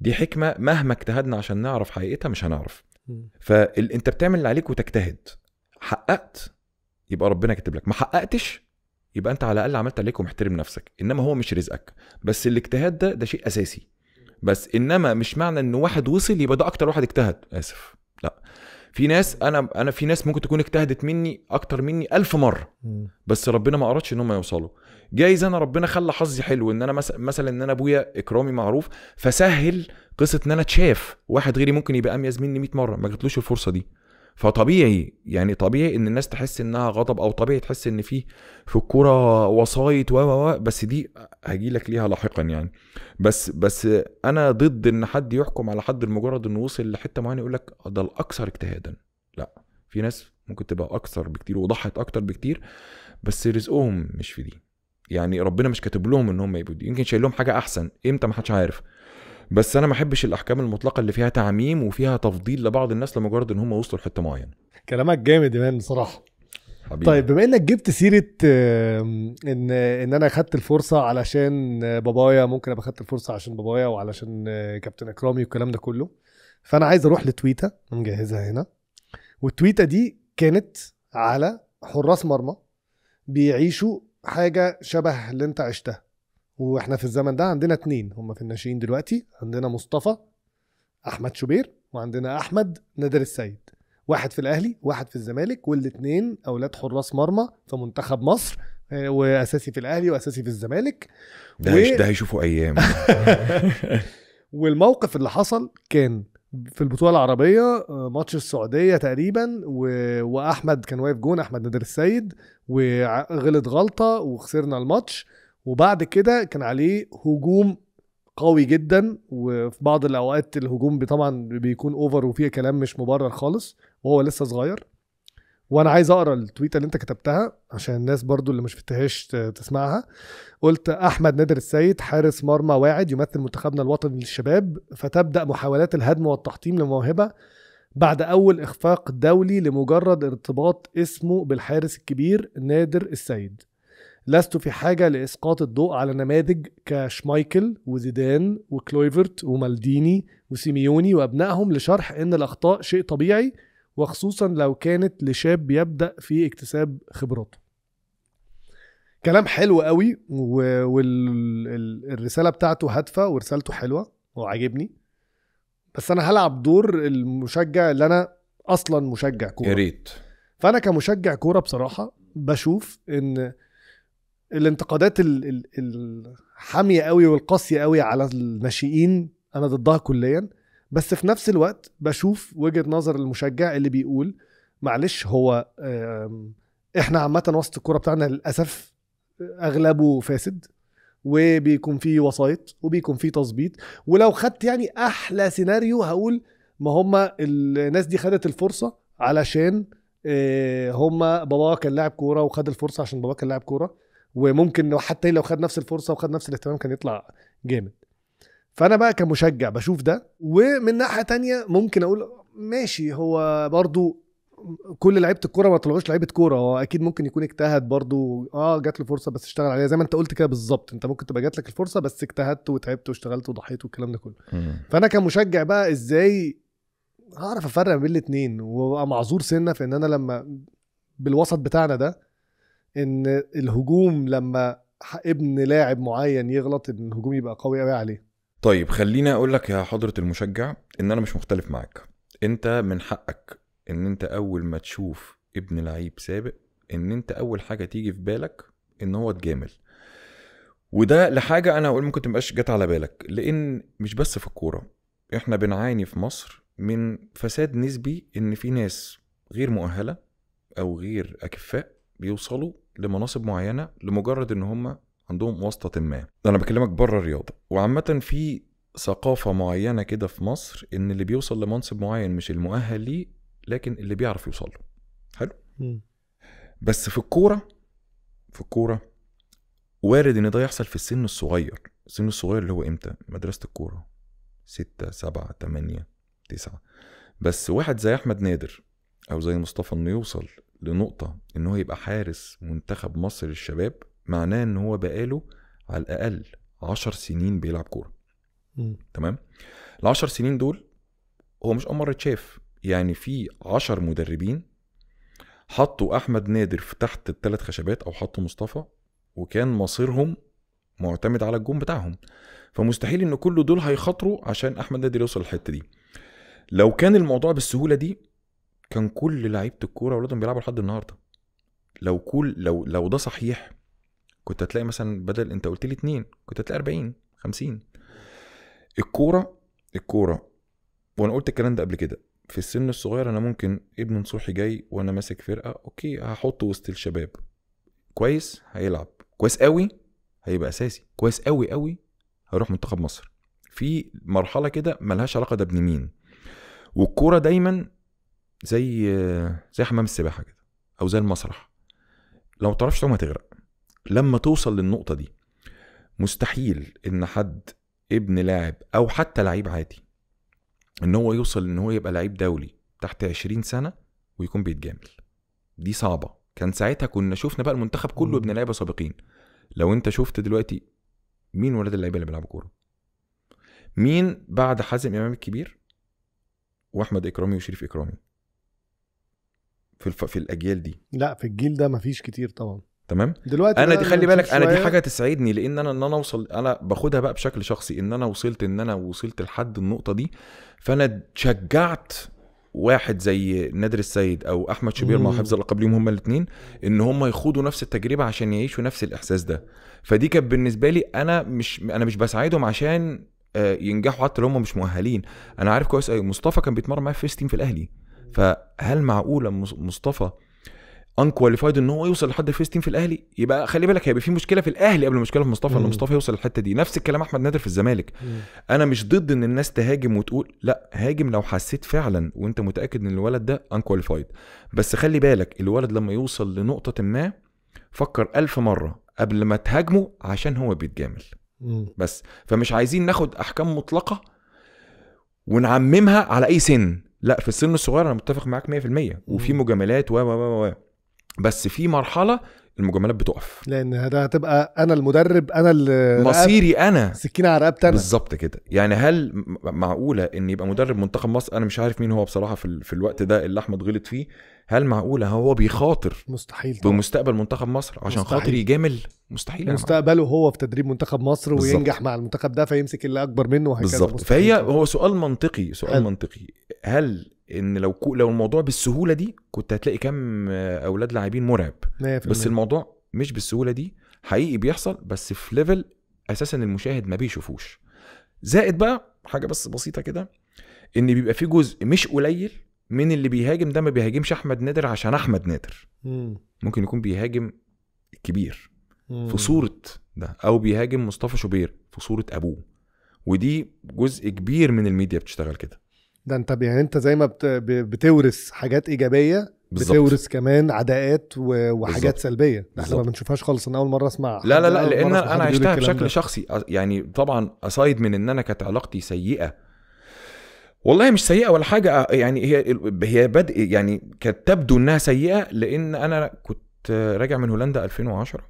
دي حكمه مهما اجتهدنا عشان نعرف حقيقتها مش هنعرف فانت بتعمل اللي عليك وتجتهد حققت يبقى ربنا كاتب لك ما حققتش يبقى انت على الاقل عملت عليك ومحترم نفسك انما هو مش رزقك بس الاجتهاد ده ده شيء اساسي بس انما مش معنى ان واحد وصل يبقى ده اكتر واحد اجتهد اسف لا في ناس انا انا في ناس ممكن تكون اجتهدت مني اكتر مني ألف مره بس ربنا ما اردش ان هم يوصلوا جايز انا ربنا خلى حظي حلو ان انا مثلا ان انا ابويا اكرامي معروف فسهل قصه ان انا اتشاف واحد غيري ممكن يبقى اميز مني 100 مره ما جاتلوش الفرصه دي فطبيعي يعني طبيعي ان الناس تحس انها غضب او طبيعي تحس ان في في الكوره وسايط و و بس دي هجي لك ليها لاحقا يعني بس بس انا ضد ان حد يحكم على حد لمجرد انه وصل لحته معينه يقول لك ده الاكثر اجتهادا لا في ناس ممكن تبقى اكثر بكتير وضحت اكتر بكتير بس رزقهم مش في دي يعني ربنا مش كاتب لهم ان هم يبقوا يمكن شايل لهم حاجه احسن امتى ما حدش عارف بس انا ما احبش الاحكام المطلقه اللي فيها تعميم وفيها تفضيل لبعض الناس لمجرد ان هم وصلوا لحته معينه كلامك جامد يا مان بصراحه طيب بما انك جبت سيره ان ان انا خدت الفرصه علشان بابايا ممكن ابقى خدت الفرصه عشان بابايا وعلشان آه، كابتن اكرامي والكلام ده كله فانا عايز اروح لتويته مجهزها هنا والتويته دي كانت على حراس مرمى بيعيشوا حاجه شبه اللي انت عشتها واحنا في الزمن ده عندنا اتنين هم في الناشئين دلوقتي عندنا مصطفى احمد شوبير وعندنا احمد نادر السيد واحد في الاهلي واحد في الزمالك والاثنين اولاد حراس مرمى في منتخب مصر آه، واساسي في الاهلي واساسي في الزمالك ده و... ده هيشوفوا ايام والموقف اللي حصل كان في البطوله العربيه آه، ماتش السعوديه تقريبا و... واحمد كان واقف جون احمد نادر السيد وغلط غلطه وخسرنا الماتش وبعد كده كان عليه هجوم قوي جدا وفي بعض الاوقات الهجوم طبعا بيكون اوفر وفيه كلام مش مبرر خالص وهو لسه صغير وانا عايز اقرا التويته اللي انت كتبتها عشان الناس برضو اللي ما شفتهاش تسمعها قلت احمد نادر السيد حارس مرمى واعد يمثل منتخبنا الوطني للشباب فتبدا محاولات الهدم والتحطيم لموهبه بعد اول اخفاق دولي لمجرد ارتباط اسمه بالحارس الكبير نادر السيد لست في حاجة لإسقاط الضوء على نماذج كشمايكل وزيدان وكلويفرت ومالديني وسيميوني وأبنائهم لشرح إن الأخطاء شيء طبيعي وخصوصا لو كانت لشاب يبدأ في اكتساب خبراته كلام حلو قوي والرسالة بتاعته هادفة ورسالته حلوة وعاجبني بس انا هلعب دور المشجع اللي انا اصلا مشجع كوره يا ريت فانا كمشجع كوره بصراحه بشوف ان الانتقادات الحاميه قوي والقاسيه قوي على الناشئين انا ضدها كليا بس في نفس الوقت بشوف وجهه نظر المشجع اللي بيقول معلش هو احنا عامه وسط الكوره بتاعنا للاسف اغلبه فاسد وبيكون فيه وسايط وبيكون فيه تظبيط ولو خدت يعني احلى سيناريو هقول ما هم الناس دي خدت الفرصه علشان آه، هم باباه كان لاعب كوره وخد الفرصه عشان باباه كان لاعب كوره وممكن حتى لو خد نفس الفرصه وخد نفس الاهتمام كان يطلع جامد فانا بقى كمشجع بشوف ده ومن ناحيه تانية ممكن اقول ماشي هو برضو كل لعيبه الكوره ما طلعوش لعيبه كوره هو اكيد ممكن يكون اجتهد برضو اه جات له فرصه بس اشتغل عليها زي ما انت قلت كده بالظبط انت ممكن تبقى جات لك الفرصه بس اجتهدت وتعبت واشتغلت وضحيت والكلام ده كله فانا كمشجع بقى ازاي هعرف افرق بين الاثنين وابقى معذور سنه في ان انا لما بالوسط بتاعنا ده ان الهجوم لما ابن لاعب معين يغلط ان الهجوم يبقى قوي قوي عليه طيب خليني اقول لك يا حضره المشجع ان انا مش مختلف معاك انت من حقك ان انت اول ما تشوف ابن لعيب سابق ان انت اول حاجه تيجي في بالك ان هو اتجامل وده لحاجه انا هقول ممكن تبقاش جت على بالك لان مش بس في الكوره احنا بنعاني في مصر من فساد نسبي ان في ناس غير مؤهله او غير اكفاء بيوصلوا لمناصب معينه لمجرد ان هم عندهم واسطة ما أنا بكلمك بره الرياضة وعامة في ثقافة معينة كده في مصر إن اللي بيوصل لمنصب معين مش المؤهل ليه لكن اللي بيعرف يوصل له حلو بس في الكورة في الكورة وارد إن ده يحصل في السن الصغير السن الصغير اللي هو إمتى مدرسة الكورة ستة سبعة تمانية تسعة بس واحد زي أحمد نادر أو زي مصطفى إنه يوصل لنقطة إن هو يبقى حارس منتخب مصر للشباب معناه ان هو بقاله على الاقل 10 سنين بيلعب كوره تمام ال 10 سنين دول هو مش اول مره اتشاف يعني في 10 مدربين حطوا احمد نادر في تحت الثلاث خشبات او حطوا مصطفى وكان مصيرهم معتمد على الجون بتاعهم فمستحيل ان كل دول هيخاطروا عشان احمد نادر يوصل للحته دي لو كان الموضوع بالسهوله دي كان كل لعيبه الكوره اولادهم بيلعبوا لحد النهارده لو كل لو لو ده صحيح كنت هتلاقي مثلا بدل انت قلت لي اتنين كنت هتلاقي 40 50 الكوره الكوره وانا قلت الكلام ده قبل كده في السن الصغير انا ممكن ابن نصوحي جاي وانا ماسك فرقه اوكي هحطه وسط الشباب كويس هيلعب كويس قوي هيبقى اساسي كويس قوي قوي هيروح منتخب مصر في مرحله كده ملهاش علاقه ده ابن مين والكوره دايما زي زي حمام السباحه كده او زي المسرح لو ما تعرفش تعوم هتغرق لما توصل للنقطه دي مستحيل ان حد ابن لاعب او حتى لعيب عادي ان هو يوصل ان هو يبقى لعيب دولي تحت 20 سنه ويكون بيتجامل دي صعبه كان ساعتها كنا شفنا بقى المنتخب كله ابن لعيبه سابقين لو انت شفت دلوقتي مين ولاد اللعيبه اللي بيلعبوا كوره مين بعد حازم امام الكبير واحمد اكرامي وشريف اكرامي في الف... في الاجيال دي لا في الجيل ده مفيش كتير طبعا تمام دلوقتي انا دي خلي بالك انا دي حاجه تسعدني لان انا ان انا اوصل انا باخدها بقى بشكل شخصي ان انا وصلت ان انا وصلت لحد النقطه دي فانا اتشجعت واحد زي نادر السيد او احمد شبير مع حفظ الله ليهم هما الاثنين ان هم يخوضوا نفس التجربه عشان يعيشوا نفس الاحساس ده فدي كانت بالنسبه لي انا مش انا مش بساعدهم عشان آه، ينجحوا حتى لو هم مش مؤهلين انا عارف كويس مصطفى كان بيتمرن معايا في تيم في الاهلي فهل معقوله مصطفى انكواليفايد ان هو يوصل لحد الفيرست تيم في الاهلي يبقى خلي بالك هيبقى في مشكله في الاهلي قبل مشكله في مصطفى ان مصطفى يوصل للحته دي نفس الكلام احمد نادر في الزمالك انا مش ضد ان الناس تهاجم وتقول لا هاجم لو حسيت فعلا وانت متاكد ان الولد ده انكواليفايد بس خلي بالك الولد لما يوصل لنقطه ما فكر ألف مره قبل ما تهاجمه عشان هو بيتجامل بس فمش عايزين ناخد احكام مطلقه ونعممها على اي سن لا في السن الصغير انا متفق معاك 100% وفي مجاملات و و و بس في مرحله المجاملات بتقف لان هذا هتبقى انا المدرب انا اللي مصيري انا سكينه على رقبتي انا بالظبط كده يعني هل معقوله ان يبقى مدرب منتخب مصر انا مش عارف مين هو بصراحه في, في الوقت ده اللي احمد غلط فيه هل معقوله هو بيخاطر مستحيل طبعا. بمستقبل منتخب مصر عشان مستحيل. خاطر يجامل مستحيل مستقبله هو في تدريب منتخب مصر بالزبط. وينجح مع المنتخب ده فيمسك اللي اكبر منه وهكذا بالظبط فهي هو سؤال منطقي سؤال هل. منطقي هل ان لو كو لو الموضوع بالسهوله دي كنت هتلاقي كام آه، اولاد لاعبين مرعب بس الموضوع مش بالسهوله دي حقيقي بيحصل بس في ليفل اساسا المشاهد ما بيشوفوش زائد بقى حاجه بس بسيطه كده ان بيبقى في جزء مش قليل من اللي بيهاجم ده ما بيهاجمش احمد نادر عشان احمد نادر مم. ممكن يكون بيهاجم كبير مم. في صوره ده او بيهاجم مصطفى شوبير في صوره ابوه ودي جزء كبير من الميديا بتشتغل كده ده انت يعني انت زي ما بت... بتورث حاجات ايجابيه بالزبط. بتورث كمان عداءات وحاجات بالزبط. سلبيه احنا ما بنشوفهاش خالص انا اول مره اسمع لا لا لا لان انا عشتها بشكل ده. شخصي يعني طبعا اسايد من ان انا كانت علاقتي سيئه والله مش سيئه ولا حاجه يعني هي هي بدء يعني كانت تبدو انها سيئه لان انا كنت راجع من هولندا 2010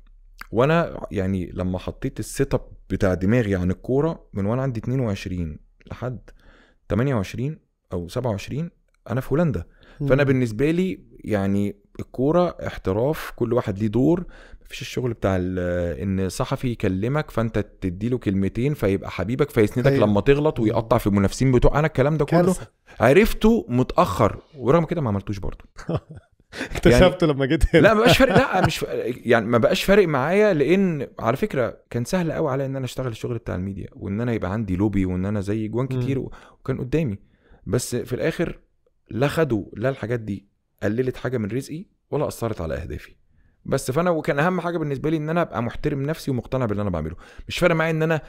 وانا يعني لما حطيت السيت اب بتاع دماغي عن الكوره من وانا عندي 22 لحد 28 او 27 انا في هولندا فانا بالنسبه لي يعني الكوره احتراف كل واحد ليه دور مفيش الشغل بتاع آه، ان صحفي يكلمك فانت تدي له كلمتين فيبقى حبيبك فيسندك أيوة. لما تغلط ويقطع في المنافسين بتوع انا الكلام ده كله عرفته متاخر ورغم كده ما عملتوش برضه اكتشفته يعني لما جيت هنا لا ما بقاش فارق لا مش فارق يعني ما بقاش فارق معايا لان على فكره كان سهل قوي عليا ان انا اشتغل الشغل بتاع الميديا وان انا يبقى عندي لوبي وان انا زي جوان كتير وكان قدامي بس في الاخر لا خدوا لا الحاجات دي قللت حاجه من رزقي ولا اثرت على اهدافي بس فانا وكان اهم حاجه بالنسبه لي ان انا ابقى محترم نفسي ومقتنع باللي انا بعمله مش فارق معايا ان انا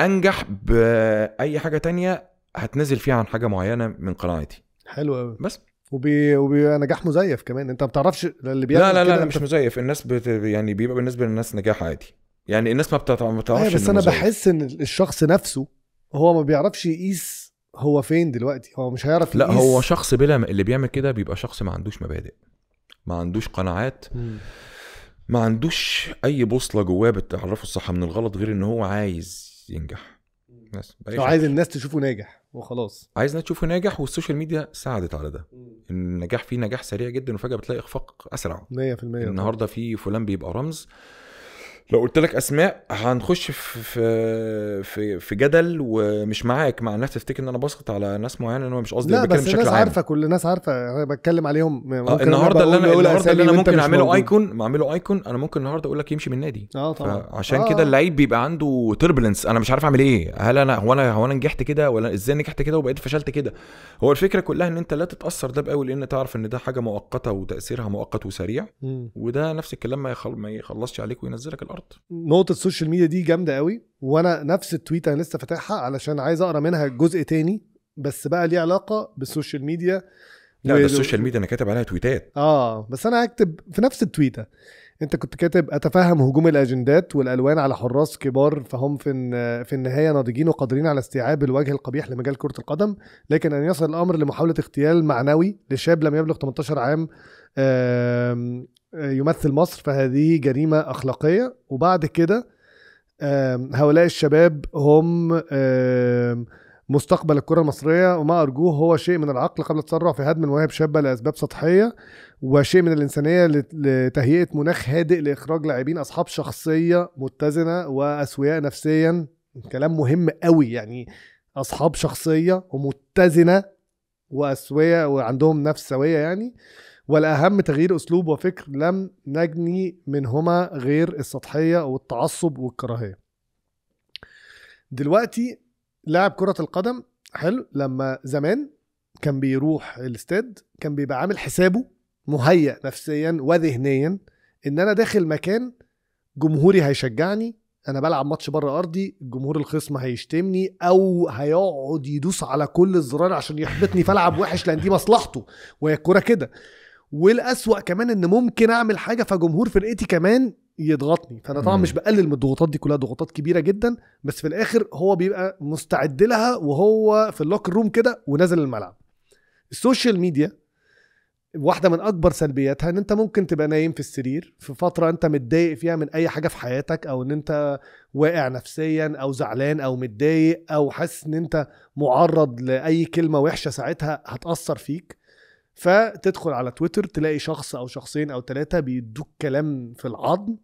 انجح باي حاجه تانية هتنزل فيها عن حاجه معينه من قناعتي حلو قوي بس وبي وبي نجاح مزيف كمان انت ما بتعرفش اللي بيعمل لا لا لا, لا مش مزيف الناس بت... يعني بيبقى بالنسبه للناس نجاح عادي يعني الناس ما بتعرفش أيوة، بس انا مزيف. بحس ان الشخص نفسه هو ما بيعرفش يقيس هو فين دلوقتي هو مش هيعرف لا هو شخص بلا اللي بيعمل كده بيبقى شخص ما عندوش مبادئ ما عندوش قناعات ما عندوش اي بوصله جواه بتعرفه الصح من الغلط غير ان هو عايز ينجح بس هو عايز الناس تشوفه ناجح وخلاص عايز الناس تشوفه ناجح والسوشيال ميديا ساعدت على ده النجاح فيه نجاح سريع جدا وفجاه بتلاقي اخفاق اسرع 100% النهارده في فلان بيبقى رمز لو قلت لك اسماء هنخش في في في جدل ومش معاك مع الناس تفتكر ان انا بسقط على ناس معينه انا مش قصدي بشكل عام لا بس الناس عارفه كل الناس عارفه انا بتكلم عليهم آه النهارده اللي انا النهارده اللي انا ممكن اعمله ايكون اعمله ايكون انا ممكن النهارده اقول لك يمشي من النادي اه طبعا عشان آه. كده اللعيب بيبقى عنده تربلنس انا مش عارف اعمل ايه هل انا هو انا هو انا نجحت كده ولا ازاي نجحت كده وبقيت فشلت كده هو الفكره كلها ان انت لا تتاثر ده بقوي لان تعرف ان ده حاجه مؤقته وتاثيرها مؤقت وسريع م. وده نفس الكلام ما يخلصش عليك وينزلك الارض الارض نقطه السوشيال ميديا دي جامده قوي وانا نفس التويت انا لسه فاتحها علشان عايز اقرا منها جزء تاني بس بقى ليه علاقه بالسوشيال ميديا لا ده السوشيال ميديا انا كاتب عليها تويتات اه بس انا هكتب في نفس التويته انت كنت كاتب اتفهم هجوم الاجندات والالوان على حراس كبار فهم في في النهايه ناضجين وقادرين على استيعاب الوجه القبيح لمجال كره القدم لكن ان يصل الامر لمحاوله اغتيال معنوي لشاب لم يبلغ 18 عام يمثل مصر فهذه جريمة أخلاقية وبعد كده هؤلاء الشباب هم مستقبل الكرة المصرية وما أرجوه هو شيء من العقل قبل التسرع في هدم المواهب شابة لأسباب سطحية وشيء من الإنسانية لتهيئة مناخ هادئ لإخراج لاعبين أصحاب شخصية متزنة وأسوياء نفسيا كلام مهم قوي يعني أصحاب شخصية ومتزنة وأسوياء وعندهم نفس سوية يعني آه والأهم تغيير أسلوب وفكر لم نجني منهما غير السطحية والتعصب والكراهية دلوقتي لاعب كرة القدم حلو لما زمان كان بيروح الاستاد كان بيبقى عامل حسابه مهيأ نفسيا وذهنيا ان انا داخل مكان جمهوري هيشجعني انا بلعب ماتش بره ارضي الجمهور الخصم هيشتمني او هيقعد يدوس على كل الزرار عشان يحبطني فالعب وحش لان دي مصلحته وهي الكوره كده والاسوأ كمان ان ممكن اعمل حاجه فجمهور فرقتي كمان يضغطني فانا طبعا مش بقلل من الضغوطات دي كلها ضغوطات كبيره جدا بس في الاخر هو بيبقى مستعد لها وهو في اللوكر روم كده ونازل الملعب السوشيال ميديا واحدة من أكبر سلبياتها إن أنت ممكن تبقى نايم في السرير في فترة أنت متضايق فيها من أي حاجة في حياتك أو إن أنت واقع نفسيا أو زعلان أو متضايق أو حاسس إن أنت معرض لأي كلمة وحشة ساعتها هتأثر فيك فتدخل على تويتر تلاقي شخص او شخصين او ثلاثه بيدوك كلام في العظم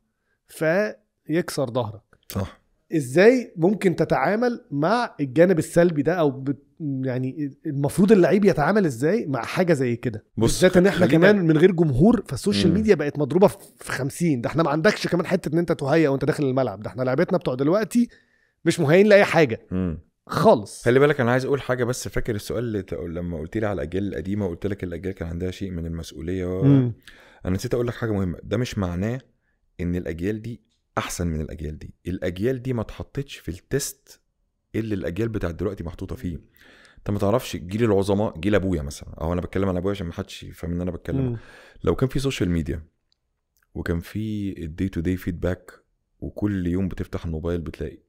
فيكسر ظهرك صح ازاي ممكن تتعامل مع الجانب السلبي ده او بت يعني المفروض اللعيب يتعامل ازاي مع حاجه زي كده بص بالذات ان احنا كمان من غير جمهور فالسوشيال ميديا بقت مضروبه في 50 ده احنا ما عندكش كمان حته ان انت تهيئ وانت داخل الملعب ده احنا لعبتنا بتوع دلوقتي مش مهيئين لاي حاجه مم. خالص خلي بالك انا عايز اقول حاجه بس فاكر السؤال اللي تقول لما قلت لي على الاجيال القديمه وقلت لك الاجيال كان عندها شيء من المسؤوليه و... انا نسيت اقول لك حاجه مهمه ده مش معناه ان الاجيال دي احسن من الاجيال دي الاجيال دي ما اتحطتش في التيست اللي الاجيال بتاعت دلوقتي محطوطه فيه انت ما تعرفش جيل العظماء جيل ابويا مثلا او انا بتكلم عن ابويا عشان ما حدش يفهم ان انا بتكلم لو كان في سوشيال ميديا وكان في الدي تو دي فيدباك وكل يوم بتفتح الموبايل بتلاقي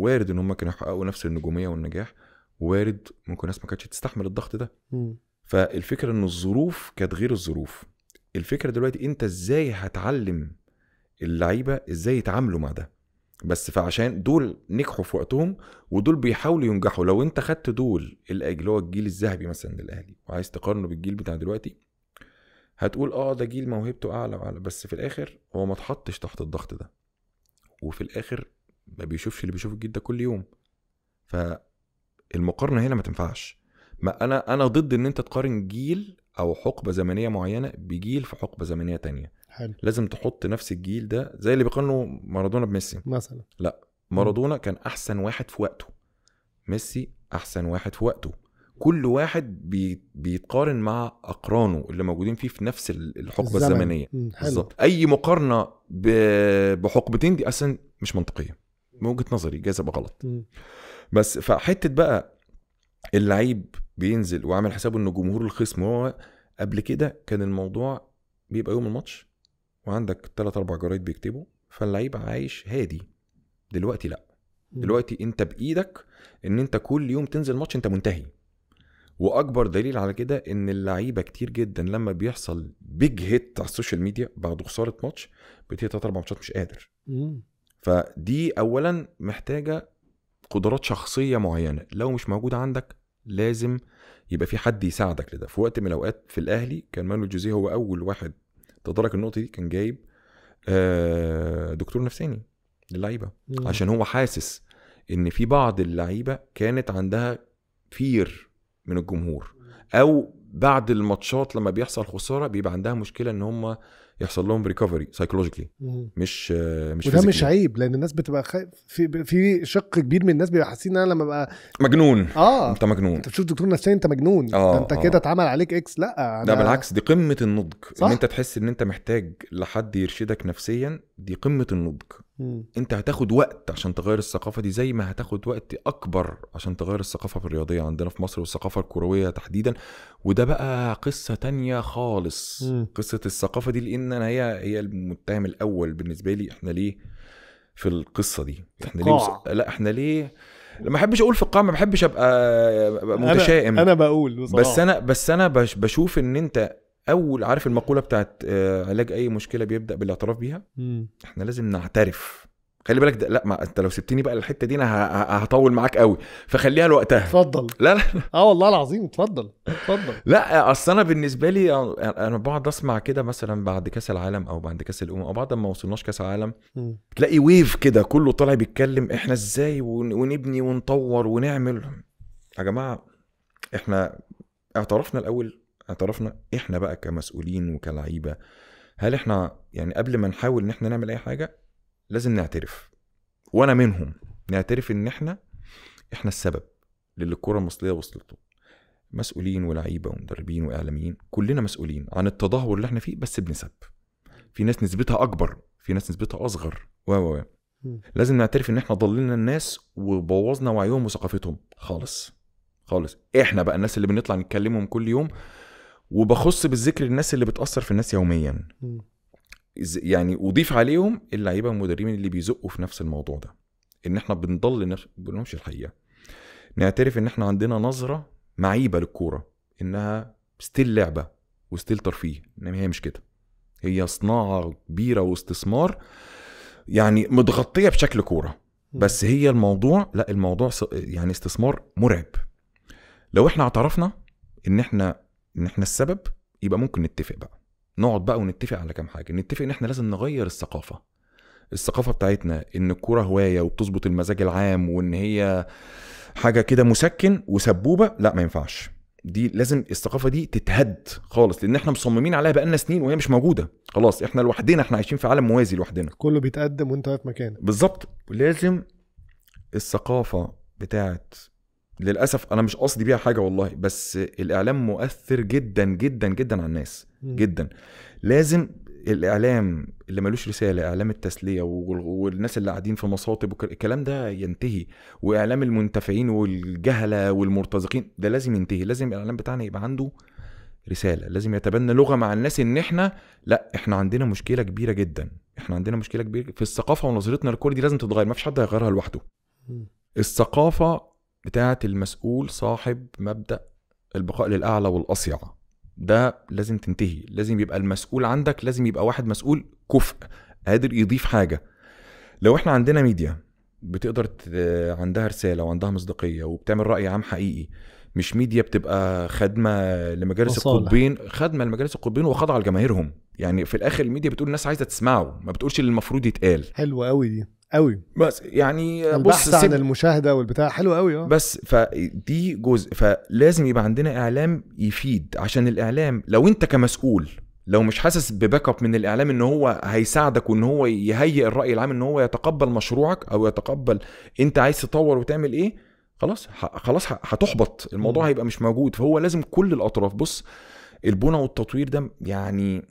وارد ان هم كانوا يحققوا نفس النجوميه والنجاح وارد ممكن ناس ما كانتش تستحمل الضغط ده م. فالفكره ان الظروف كانت غير الظروف الفكره دلوقتي انت ازاي هتعلم اللعيبه ازاي يتعاملوا مع ده بس فعشان دول نجحوا في وقتهم ودول بيحاولوا ينجحوا لو انت خدت دول اللي هو الجيل الذهبي مثلا للاهلي وعايز تقارنه بالجيل بتاع دلوقتي هتقول اه ده جيل موهبته اعلى واعلى بس في الاخر هو ما اتحطش تحت الضغط ده وفي الاخر ما بيشوفش اللي بيشوفه الجيل ده كل يوم فالمقارنه هنا ما تنفعش ما انا انا ضد ان انت تقارن جيل او حقبه زمنيه معينه بجيل في حقبه زمنيه تانية حلو لازم تحط نفس الجيل ده زي اللي بيقارنوا مارادونا بميسي مثلا لا مارادونا كان احسن واحد في وقته ميسي احسن واحد في وقته كل واحد بي بيتقارن مع اقرانه اللي موجودين فيه في نفس الحقبه الزمن. الزمنيه بالظبط اي مقارنه بحقبتين دي اصلا مش منطقيه من وجهه نظري جايز ابقى غلط بس فحته بقى اللعيب بينزل وعامل حسابه ان جمهور الخصم هو قبل كده كان الموضوع بيبقى يوم الماتش وعندك ثلاث اربع جرايد بيكتبوا فاللعيب عايش هادي دلوقتي لا دلوقتي انت بايدك ان انت كل يوم تنزل ماتش انت منتهي واكبر دليل على كده ان اللعيبه كتير جدا لما بيحصل بيج هيت على السوشيال ميديا بعد خساره ماتش بتيجي ثلاث اربع ماتشات مش قادر فدي اولا محتاجه قدرات شخصيه معينه لو مش موجوده عندك لازم يبقى في حد يساعدك لده في وقت من الاوقات في الاهلي كان مانويل جوزيه هو اول واحد تدرك النقطه دي كان جايب آه، دكتور نفساني للعيبه عشان هو حاسس ان في بعض اللعيبه كانت عندها فير من الجمهور او بعد الماتشات لما بيحصل خساره بيبقى عندها مشكله ان هم يحصل لهم ريكفري سايكولوجيكلي مش مش وده مش عيب لان الناس بتبقى خايف في في شق كبير من الناس بيبقى حاسين ان انا لما ابقى مجنون اه انت مجنون انت بتشوف دكتور نفساني انت مجنون آه. ده انت آه. كده اتعمل عليك اكس لا أنا... ده بالعكس دي قمه النضج صح؟ ان انت تحس ان انت محتاج لحد يرشدك نفسيا دي قمه النضج م. انت هتاخد وقت عشان تغير الثقافه دي زي ما هتاخد وقت اكبر عشان تغير الثقافه الرياضيه عندنا في مصر والثقافه الكرويه تحديدا وده بقى قصه تانية خالص م. قصه الثقافه دي لان انا هي هي المتهم الاول بالنسبه لي احنا ليه في القصه دي احنا ليه مس... لا احنا ليه ما احبش اقول في القاع ما بحبش ابقى متشائم انا, أنا بقول بصراحة. بس انا بس انا بشوف ان انت اول عارف المقوله بتاعت آه، علاج اي مشكله بيبدا بالاعتراف بيها مم. احنا لازم نعترف خلي بالك ده لا ما انت لو سبتني بقى الحته دي انا هطول معاك قوي فخليها لوقتها اتفضل لا لا اه والله العظيم اتفضل اتفضل لا اصل انا بالنسبه لي آه، انا بقعد اسمع كده مثلا بعد كاس العالم او بعد كاس الامم او بعد ما وصلناش كاس العالم تلاقي ويف كده كله طالع بيتكلم احنا ازاي ونبني ونطور ونعمل يا جماعه احنا اعترفنا الاول اعترفنا احنا بقى كمسؤولين وكلعيبه هل احنا يعني قبل ما نحاول ان احنا نعمل اي حاجه لازم نعترف وانا منهم نعترف ان احنا احنا السبب للي الكره المصريه وصلته مسؤولين ولاعيبه ومدربين واعلاميين كلنا مسؤولين عن التدهور اللي احنا فيه بس بنسب في ناس نسبتها اكبر في ناس نسبتها اصغر و و لازم نعترف ان احنا ضللنا الناس وبوظنا وعيهم وثقافتهم خالص خالص احنا بقى الناس اللي بنطلع نتكلمهم كل يوم وبخص بالذكر الناس اللي بتاثر في الناس يوميا م. يعني اضيف عليهم اللعيبه والمدربين اللي بيزقوا في نفس الموضوع ده ان احنا بنضل نف... بنمشي الحقيقه نعترف ان احنا عندنا نظره معيبه للكوره انها ستيل لعبه وستيل ترفيه انما يعني هي مش كده هي صناعه كبيره واستثمار يعني متغطيه بشكل كوره بس هي الموضوع لا الموضوع يعني استثمار مرعب لو احنا اعترفنا ان احنا ان احنا السبب يبقى ممكن نتفق بقى نقعد بقى ونتفق على كام حاجه نتفق ان احنا لازم نغير الثقافه الثقافه بتاعتنا ان الكوره هوايه وبتظبط المزاج العام وان هي حاجه كده مسكن وسبوبه لا ما ينفعش دي لازم الثقافه دي تتهد خالص لان احنا مصممين عليها بقالنا سنين وهي مش موجوده خلاص احنا لوحدنا احنا عايشين في عالم موازي لوحدنا كله بيتقدم وانت واقف مكانك بالظبط لازم الثقافه بتاعت للاسف انا مش قصدي بيها حاجه والله بس الاعلام مؤثر جدا جدا جدا على الناس م. جدا لازم الاعلام اللي ملوش رساله اعلام التسليه والناس اللي قاعدين في مصاطب الكلام ده ينتهي واعلام المنتفعين والجهله والمرتزقين ده لازم ينتهي لازم الاعلام بتاعنا يبقى عنده رساله لازم يتبنى لغه مع الناس ان احنا لا احنا عندنا مشكله كبيره جدا احنا عندنا مشكله كبيره في الثقافه ونظرتنا للكوره دي لازم تتغير ما فيش حد هيغيرها لوحده الثقافه بتاعت المسؤول صاحب مبدأ البقاء للأعلى والأصيع ده لازم تنتهي لازم يبقى المسؤول عندك لازم يبقى واحد مسؤول كفء قادر يضيف حاجة لو احنا عندنا ميديا بتقدر عندها رسالة وعندها مصداقية وبتعمل رأي عام حقيقي مش ميديا بتبقى خدمة لمجالس القطبين خدمة لمجالس القطبين وخاضعة لجماهيرهم يعني في الآخر الميديا بتقول الناس عايزة تسمعه ما بتقولش اللي المفروض يتقال حلوة قوي دي قوي بس يعني بص البحث عن المشاهده والبتاع حلو قوي اه بس فدي جزء فلازم يبقى عندنا اعلام يفيد عشان الاعلام لو انت كمسؤول لو مش حاسس بباك اب من الاعلام ان هو هيساعدك وان هو يهيئ الراي العام ان هو يتقبل مشروعك او يتقبل انت عايز تطور وتعمل ايه خلاص خلاص هتحبط الموضوع هيبقى مش موجود فهو لازم كل الاطراف بص البنى والتطوير ده يعني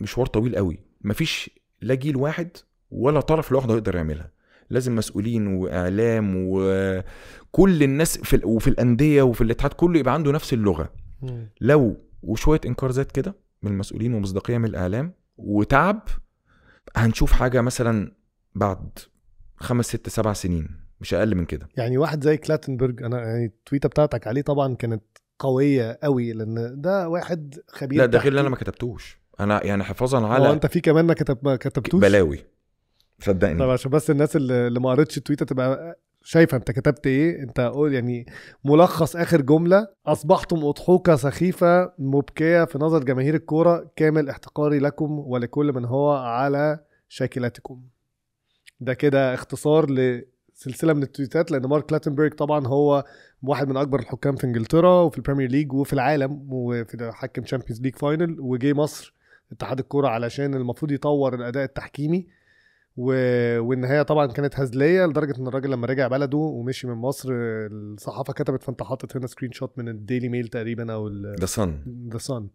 مشوار طويل قوي مفيش لا جيل واحد ولا طرف لوحده يقدر يعملها لازم مسؤولين واعلام وكل الناس في وفي الانديه وفي الاتحاد كله يبقى عنده نفس اللغه لو وشويه انكار ذات كده من المسؤولين ومصداقيه من الاعلام وتعب هنشوف حاجه مثلا بعد خمس ست سبع سنين مش اقل من كده يعني واحد زي كلاتنبرج انا يعني التويته بتاعتك عليه طبعا كانت قويه قوي لان ده واحد خبير لا ده غير اللي انا ما كتبتوش انا يعني حفاظا على هو انت في كمان ما كتب ما كتبتوش بلاوي صدقني طب عشان بس الناس اللي ما قريتش التويته تبقى شايفه انت كتبت ايه انت قول يعني ملخص اخر جمله اصبحتم اضحوكه سخيفه مبكيه في نظر جماهير الكوره كامل احتقاري لكم ولكل من هو على شاكلتكم ده كده اختصار لسلسله من التويتات لان مارك لاتنبرج طبعا هو واحد من اكبر الحكام في انجلترا وفي البريمير ليج وفي العالم وفي حكم تشامبيونز ليج فاينل وجي مصر اتحاد الكوره علشان المفروض يطور الاداء التحكيمي و... والنهايه طبعا كانت هزليه لدرجه ان الراجل لما رجع بلده ومشي من مصر الصحافه كتبت فانت حاطط هنا سكرين شوت من الديلي ميل تقريبا او ذا صن ذا صن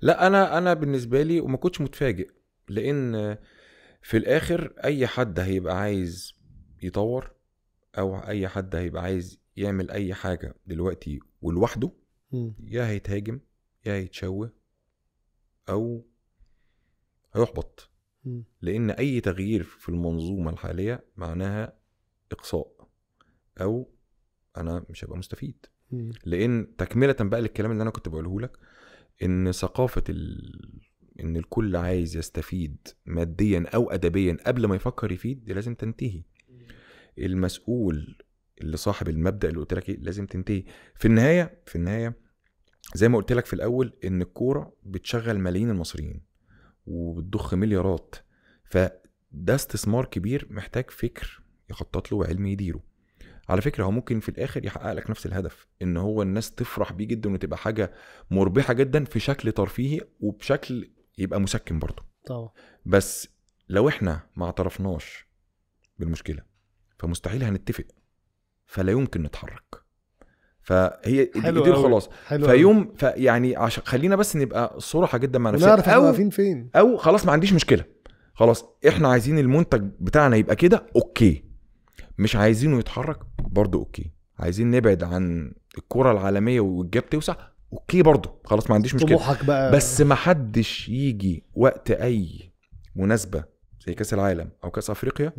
لا انا انا بالنسبه لي وما كنتش متفاجئ لان في الاخر اي حد هيبقى عايز يطور او اي حد هيبقى عايز يعمل اي حاجه دلوقتي ولوحده يا هيتهاجم يا هيتشوه او هيحبط لان اي تغيير في المنظومه الحاليه معناها اقصاء او انا مش هبقى مستفيد لان تكمله بقى للكلام اللي انا كنت بقوله لك ان ثقافه ال... ان الكل عايز يستفيد ماديا او ادبيا قبل ما يفكر يفيد دي لازم تنتهي المسؤول اللي صاحب المبدا اللي قلت لك ايه لازم تنتهي في النهايه في النهايه زي ما قلت لك في الاول ان الكوره بتشغل ملايين المصريين وبتضخ مليارات فده استثمار كبير محتاج فكر يخطط له وعلم يديره على فكره هو ممكن في الاخر يحقق لك نفس الهدف ان هو الناس تفرح بيه جدا وتبقى حاجه مربحه جدا في شكل ترفيهي وبشكل يبقى مسكن برضه طبعا بس لو احنا ما اعترفناش بالمشكله فمستحيل هنتفق فلا يمكن نتحرك فهي حلو دي خلاص حلو فيوم فيعني عشان خلينا بس نبقى صراحه جدا مع نفسنا نعرف او فين او خلاص ما عنديش مشكله خلاص احنا عايزين المنتج بتاعنا يبقى كده اوكي مش عايزينه يتحرك برضه اوكي عايزين نبعد عن الكره العالميه والجاب توسع اوكي برضه خلاص ما عنديش مشكله طموحك بقى بس ما حدش يجي وقت اي مناسبه زي كاس العالم او كاس افريقيا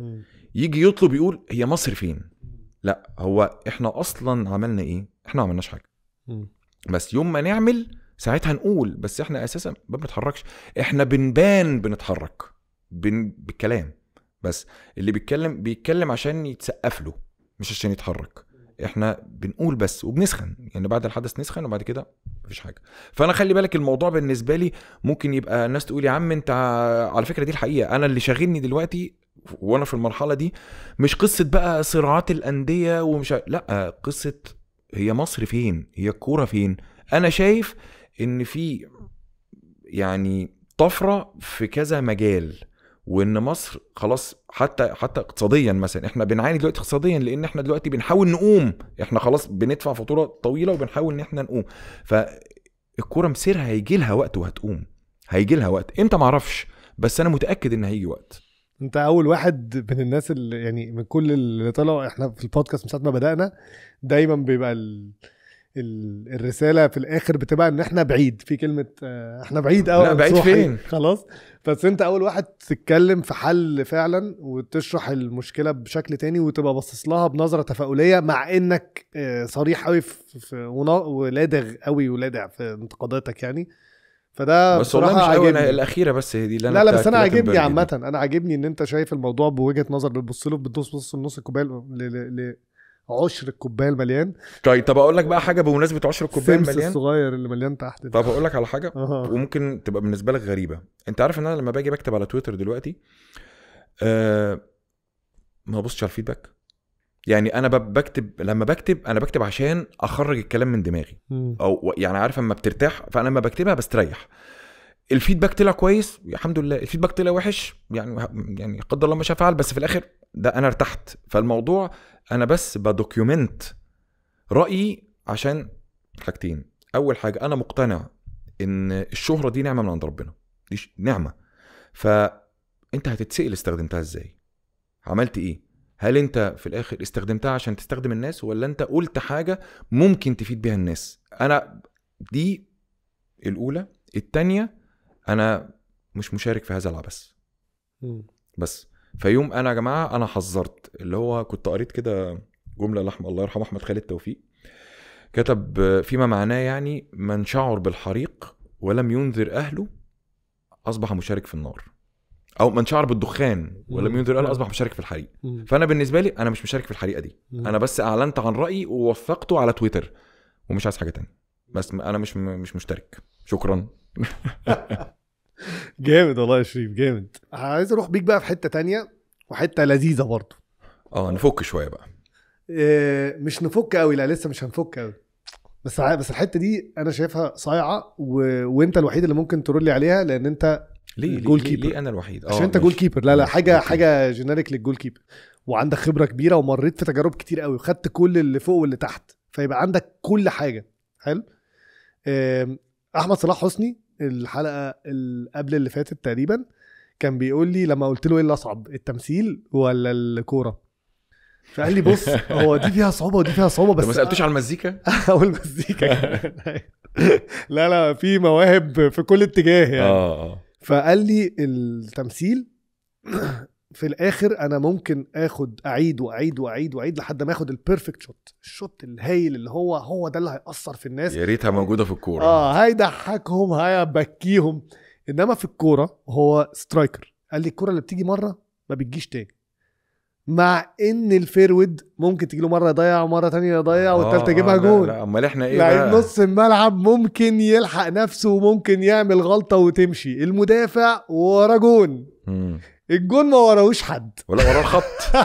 يجي يطلب يقول هي مصر فين لا هو احنا اصلا عملنا ايه احنا ما عملناش حاجه بس يوم ما نعمل ساعتها نقول بس احنا اساسا ما بنتحركش احنا بنبان بنتحرك بن... بالكلام بس اللي بيتكلم بيتكلم عشان يتسقف له مش عشان يتحرك احنا بنقول بس وبنسخن يعني بعد الحدث نسخن وبعد كده مفيش حاجه فانا خلي بالك الموضوع بالنسبه لي ممكن يبقى الناس تقول يا عم انت على فكره دي الحقيقه انا اللي شاغلني دلوقتي وانا في المرحله دي مش قصه بقى صراعات الانديه ومش لا قصه هي مصر فين هي الكوره فين انا شايف ان في يعني طفره في كذا مجال وان مصر خلاص حتى حتى اقتصاديا مثلا احنا بنعاني دلوقتي اقتصاديا لان احنا دلوقتي بنحاول نقوم احنا خلاص بندفع فاتوره طويله وبنحاول ان احنا نقوم فالكوره مسيرها هيجي لها وقت وهتقوم هيجي لها وقت امتى معرفش بس انا متاكد ان هيجي وقت انت اول واحد من الناس اللي يعني من كل اللي طلعوا احنا في البودكاست من ساعه ما بدانا دايما بيبقى ال... ال... الرساله في الاخر بتبقى ان احنا بعيد في كلمه آه، احنا بعيد قوي لا بعيد إيه؟ فين خلاص بس انت اول واحد تتكلم في حل فعلا وتشرح المشكله بشكل تاني وتبقى باصص لها بنظره تفاؤليه مع انك آه، صريح قوي في... في... ولادغ قوي ولادع في انتقاداتك يعني فده بس والله مش عاجبني الاخيره بس هي دي اللي انا لا لا بس انا عاجبني عامه انا عاجبني ان انت شايف الموضوع بوجهه نظر بتبص له بتبص بص النص الكوبايه لعشر الكوبايه المليان طيب طب اقول لك بقى حاجه بمناسبه عشر الكوبايه المليان الصغير اللي مليان تحت طب اقول لك على حاجه أه. وممكن تبقى بالنسبه لك غريبه انت عارف ان انا لما باجي بكتب على تويتر دلوقتي آه ما ببصش على الفيدباك يعني انا بكتب لما بكتب انا بكتب عشان اخرج الكلام من دماغي او يعني عارف اما بترتاح فانا لما بكتبها بستريح الفيدباك طلع كويس الحمد لله الفيدباك طلع وحش يعني يعني قدر الله ما شاء فعل بس في الاخر ده انا ارتحت فالموضوع انا بس بدوكيومنت رايي عشان حاجتين اول حاجه انا مقتنع ان الشهره دي نعمه من عند ربنا دي نعمه فانت هتتسال استخدمتها ازاي عملت ايه هل انت في الاخر استخدمتها عشان تستخدم الناس ولا انت قلت حاجه ممكن تفيد بيها الناس انا دي الاولى الثانيه انا مش مشارك في هذا العبث بس فيوم انا يا جماعه انا حذرت اللي هو كنت قريت كده جمله لحم الله يرحمه احمد خالد توفيق كتب فيما معناه يعني من شعر بالحريق ولم ينذر اهله اصبح مشارك في النار او من شعر بالدخان ولم ينذر اهله اصبح مشارك في الحريق فانا بالنسبه لي انا مش مشارك في الحريقه دي انا بس اعلنت عن رايي ووثقته على تويتر ومش عايز حاجه تانية بس انا مش مش مشترك شكرا جامد والله يا شريف جامد عايز اروح بيك بقى في حته تانية وحته لذيذه برضه اه نفك شويه بقى آه، مش نفك قوي لا لسه مش هنفك قوي بس بس الحته دي انا شايفها صايعه و... وانت الوحيد اللي ممكن ترولي لي عليها لان انت ليه جول كيبر ليه انا الوحيد عشان آه، انت جول كيبر لا لا حاجه ماشي. حاجه جينيريك للجول كيبر وعندك خبره كبيره ومريت في تجارب كتير قوي وخدت كل اللي فوق واللي تحت فيبقى عندك كل حاجه حلو احمد صلاح حسني الحلقه اللي قبل اللي فاتت تقريبا كان بيقول لي لما قلت له ايه اللي اصعب التمثيل ولا الكوره فقال لي بص هو دي فيها صعوبه ودي فيها صعوبه بس ما سالتوش على المزيكا او المزيكا لا لا في مواهب في كل اتجاه يعني اه, آه. فقال لي التمثيل في الاخر انا ممكن اخد اعيد واعيد واعيد واعيد لحد ما اخد البيرفكت شوت الشوت الهايل اللي هو هو ده اللي هيأثر في الناس يا ريتها موجوده في الكوره اه هيضحكهم هيبكيهم انما في الكوره هو سترايكر قال لي الكوره اللي بتيجي مره ما بتجيش تاني مع ان الفيرود ممكن تجي له مره يضيع ومره تانية يضيع آه، والثالثه آه، يجيبها جول جون لا امال احنا ايه لعيب نص الملعب ممكن يلحق نفسه وممكن يعمل غلطه وتمشي المدافع ورا جون الجون ما وراهوش حد ولا وراه الخط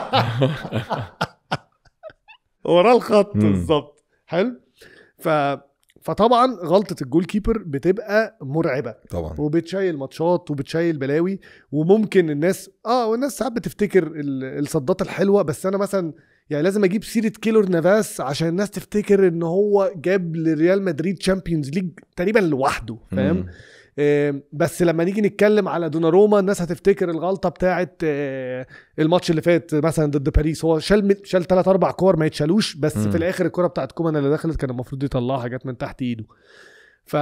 وراه الخط بالظبط حلو ف فطبعا غلطه الجول كيبر بتبقى مرعبه طبعا وبتشيل ماتشات وبتشيل بلاوي وممكن الناس اه والناس ساعات بتفتكر الصدات الحلوه بس انا مثلا يعني لازم اجيب سيره كيلور نافاس عشان الناس تفتكر ان هو جاب لريال مدريد تشامبيونز ليج تقريبا لوحده فاهم بس لما نيجي نتكلم على دوناروما الناس هتفتكر الغلطه بتاعه آه، الماتش اللي فات مثلا ضد باريس هو شال شال ثلاث اربع كور ما يتشالوش بس م. في الاخر الكره بتاعه كومان اللي دخلت كان المفروض يطلعها جت من تحت ايده ف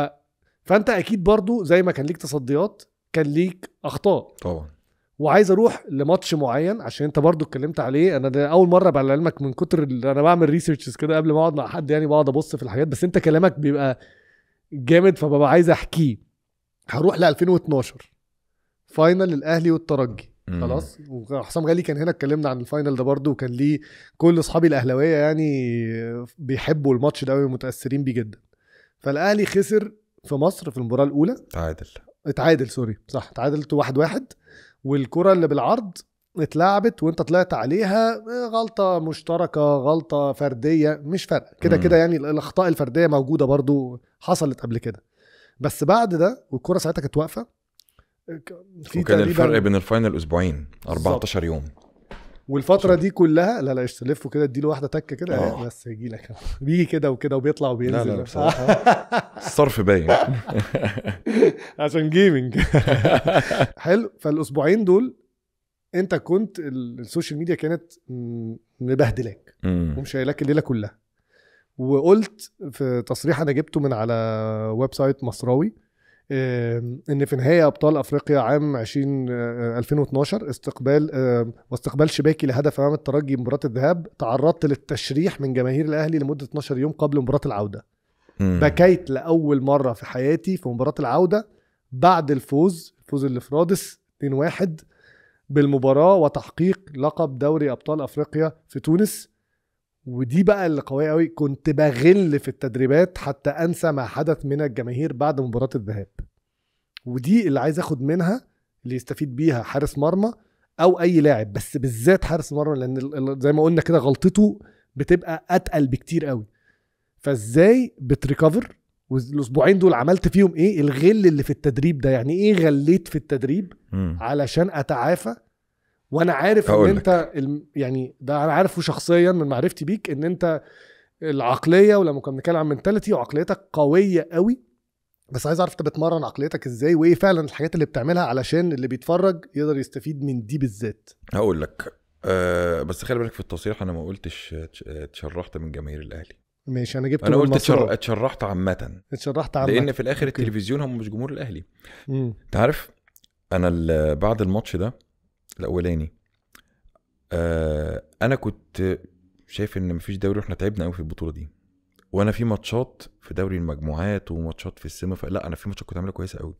فانت اكيد برضو زي ما كان ليك تصديات كان ليك اخطاء طبعا وعايز اروح لماتش معين عشان انت برضو اتكلمت عليه انا ده اول مره بعلمك من كتر انا بعمل ريسيرشز كده قبل ما اقعد مع حد يعني بقعد ابص في الحاجات بس انت كلامك بيبقى جامد فببقى عايز احكيه هروح ل 2012 فاينل الاهلي والترجي خلاص وحسام غالي كان هنا اتكلمنا عن الفاينل ده برضه وكان ليه كل اصحابي الاهلاويه يعني بيحبوا الماتش ده قوي ومتاثرين بيه جدا فالاهلي خسر في مصر في المباراه الاولى تعادل اتعادل سوري صح اتعادلت واحد واحد والكره اللي بالعرض اتلعبت وانت طلعت عليها آه، غلطه مشتركه غلطه فرديه مش فارقه كده كده يعني الاخطاء الفرديه موجوده برضو حصلت قبل كده بس بعد ده والكره ساعتها كانت واقفه في وكان الفرق بين الفاينل اسبوعين 14 يوم والفترة دي كلها لا لا لف كده اديله واحدة تكة كده آه. بس يجي لك بيجي كده وكده وبيطلع وبينزل لا لا, اه. بصراحة الصرف باين عشان جيمنج حلو فالاسبوعين دول انت كنت السوشيال ميديا كانت مبهدلاك ومشايلاك الليله كلها وقلت في تصريح انا جبته من على ويب سايت مصراوي ان في نهاية ابطال افريقيا عام 20 2012 آه، استقبال واستقبال شباكي لهدف امام الترجي مباراة الذهاب تعرضت للتشريح من جماهير الاهلي لمدة 12 يوم قبل مباراة العودة بكيت لاول مرة في حياتي في مباراة العودة بعد الفوز الفوز الافرادس 2-1 بالمباراة وتحقيق لقب دوري ابطال افريقيا في تونس ودي بقى اللي قويه قوي كنت بغل في التدريبات حتى انسى ما حدث من الجماهير بعد مباراه الذهاب ودي اللي عايز اخد منها اللي يستفيد بيها حارس مرمى او اي لاعب بس بالذات حارس مرمى لان زي ما قلنا كده غلطته بتبقى اتقل بكتير قوي فازاي بتريكفر والاسبوعين دول عملت فيهم ايه الغل اللي في التدريب ده يعني ايه غليت في التدريب علشان اتعافى وانا عارف ان انت الم... يعني ده انا عارفه شخصيا من معرفتي بيك ان انت العقليه ولما كنا بنتكلم عن منتاليتي وعقليتك قويه قوي بس عايز اعرف انت بتمرن عقليتك ازاي وايه فعلا الحاجات اللي بتعملها علشان اللي بيتفرج يقدر يستفيد من دي بالذات هقول لك أه بس خلي بالك في التصريح انا ما قلتش اتشرحت من جماهير الاهلي ماشي انا جبت انا قلت اتشرحت عامه اتشرحت عامه لان في الاخر أوكي. التلفزيون هم مش جمهور الاهلي انت عارف انا بعد الماتش ده الاولاني آه، انا كنت شايف ان مفيش دوري واحنا تعبنا قوي في البطوله دي وانا في ماتشات في دوري المجموعات وماتشات في السيمي لا انا في ماتشات كنت عامله كويسه قوي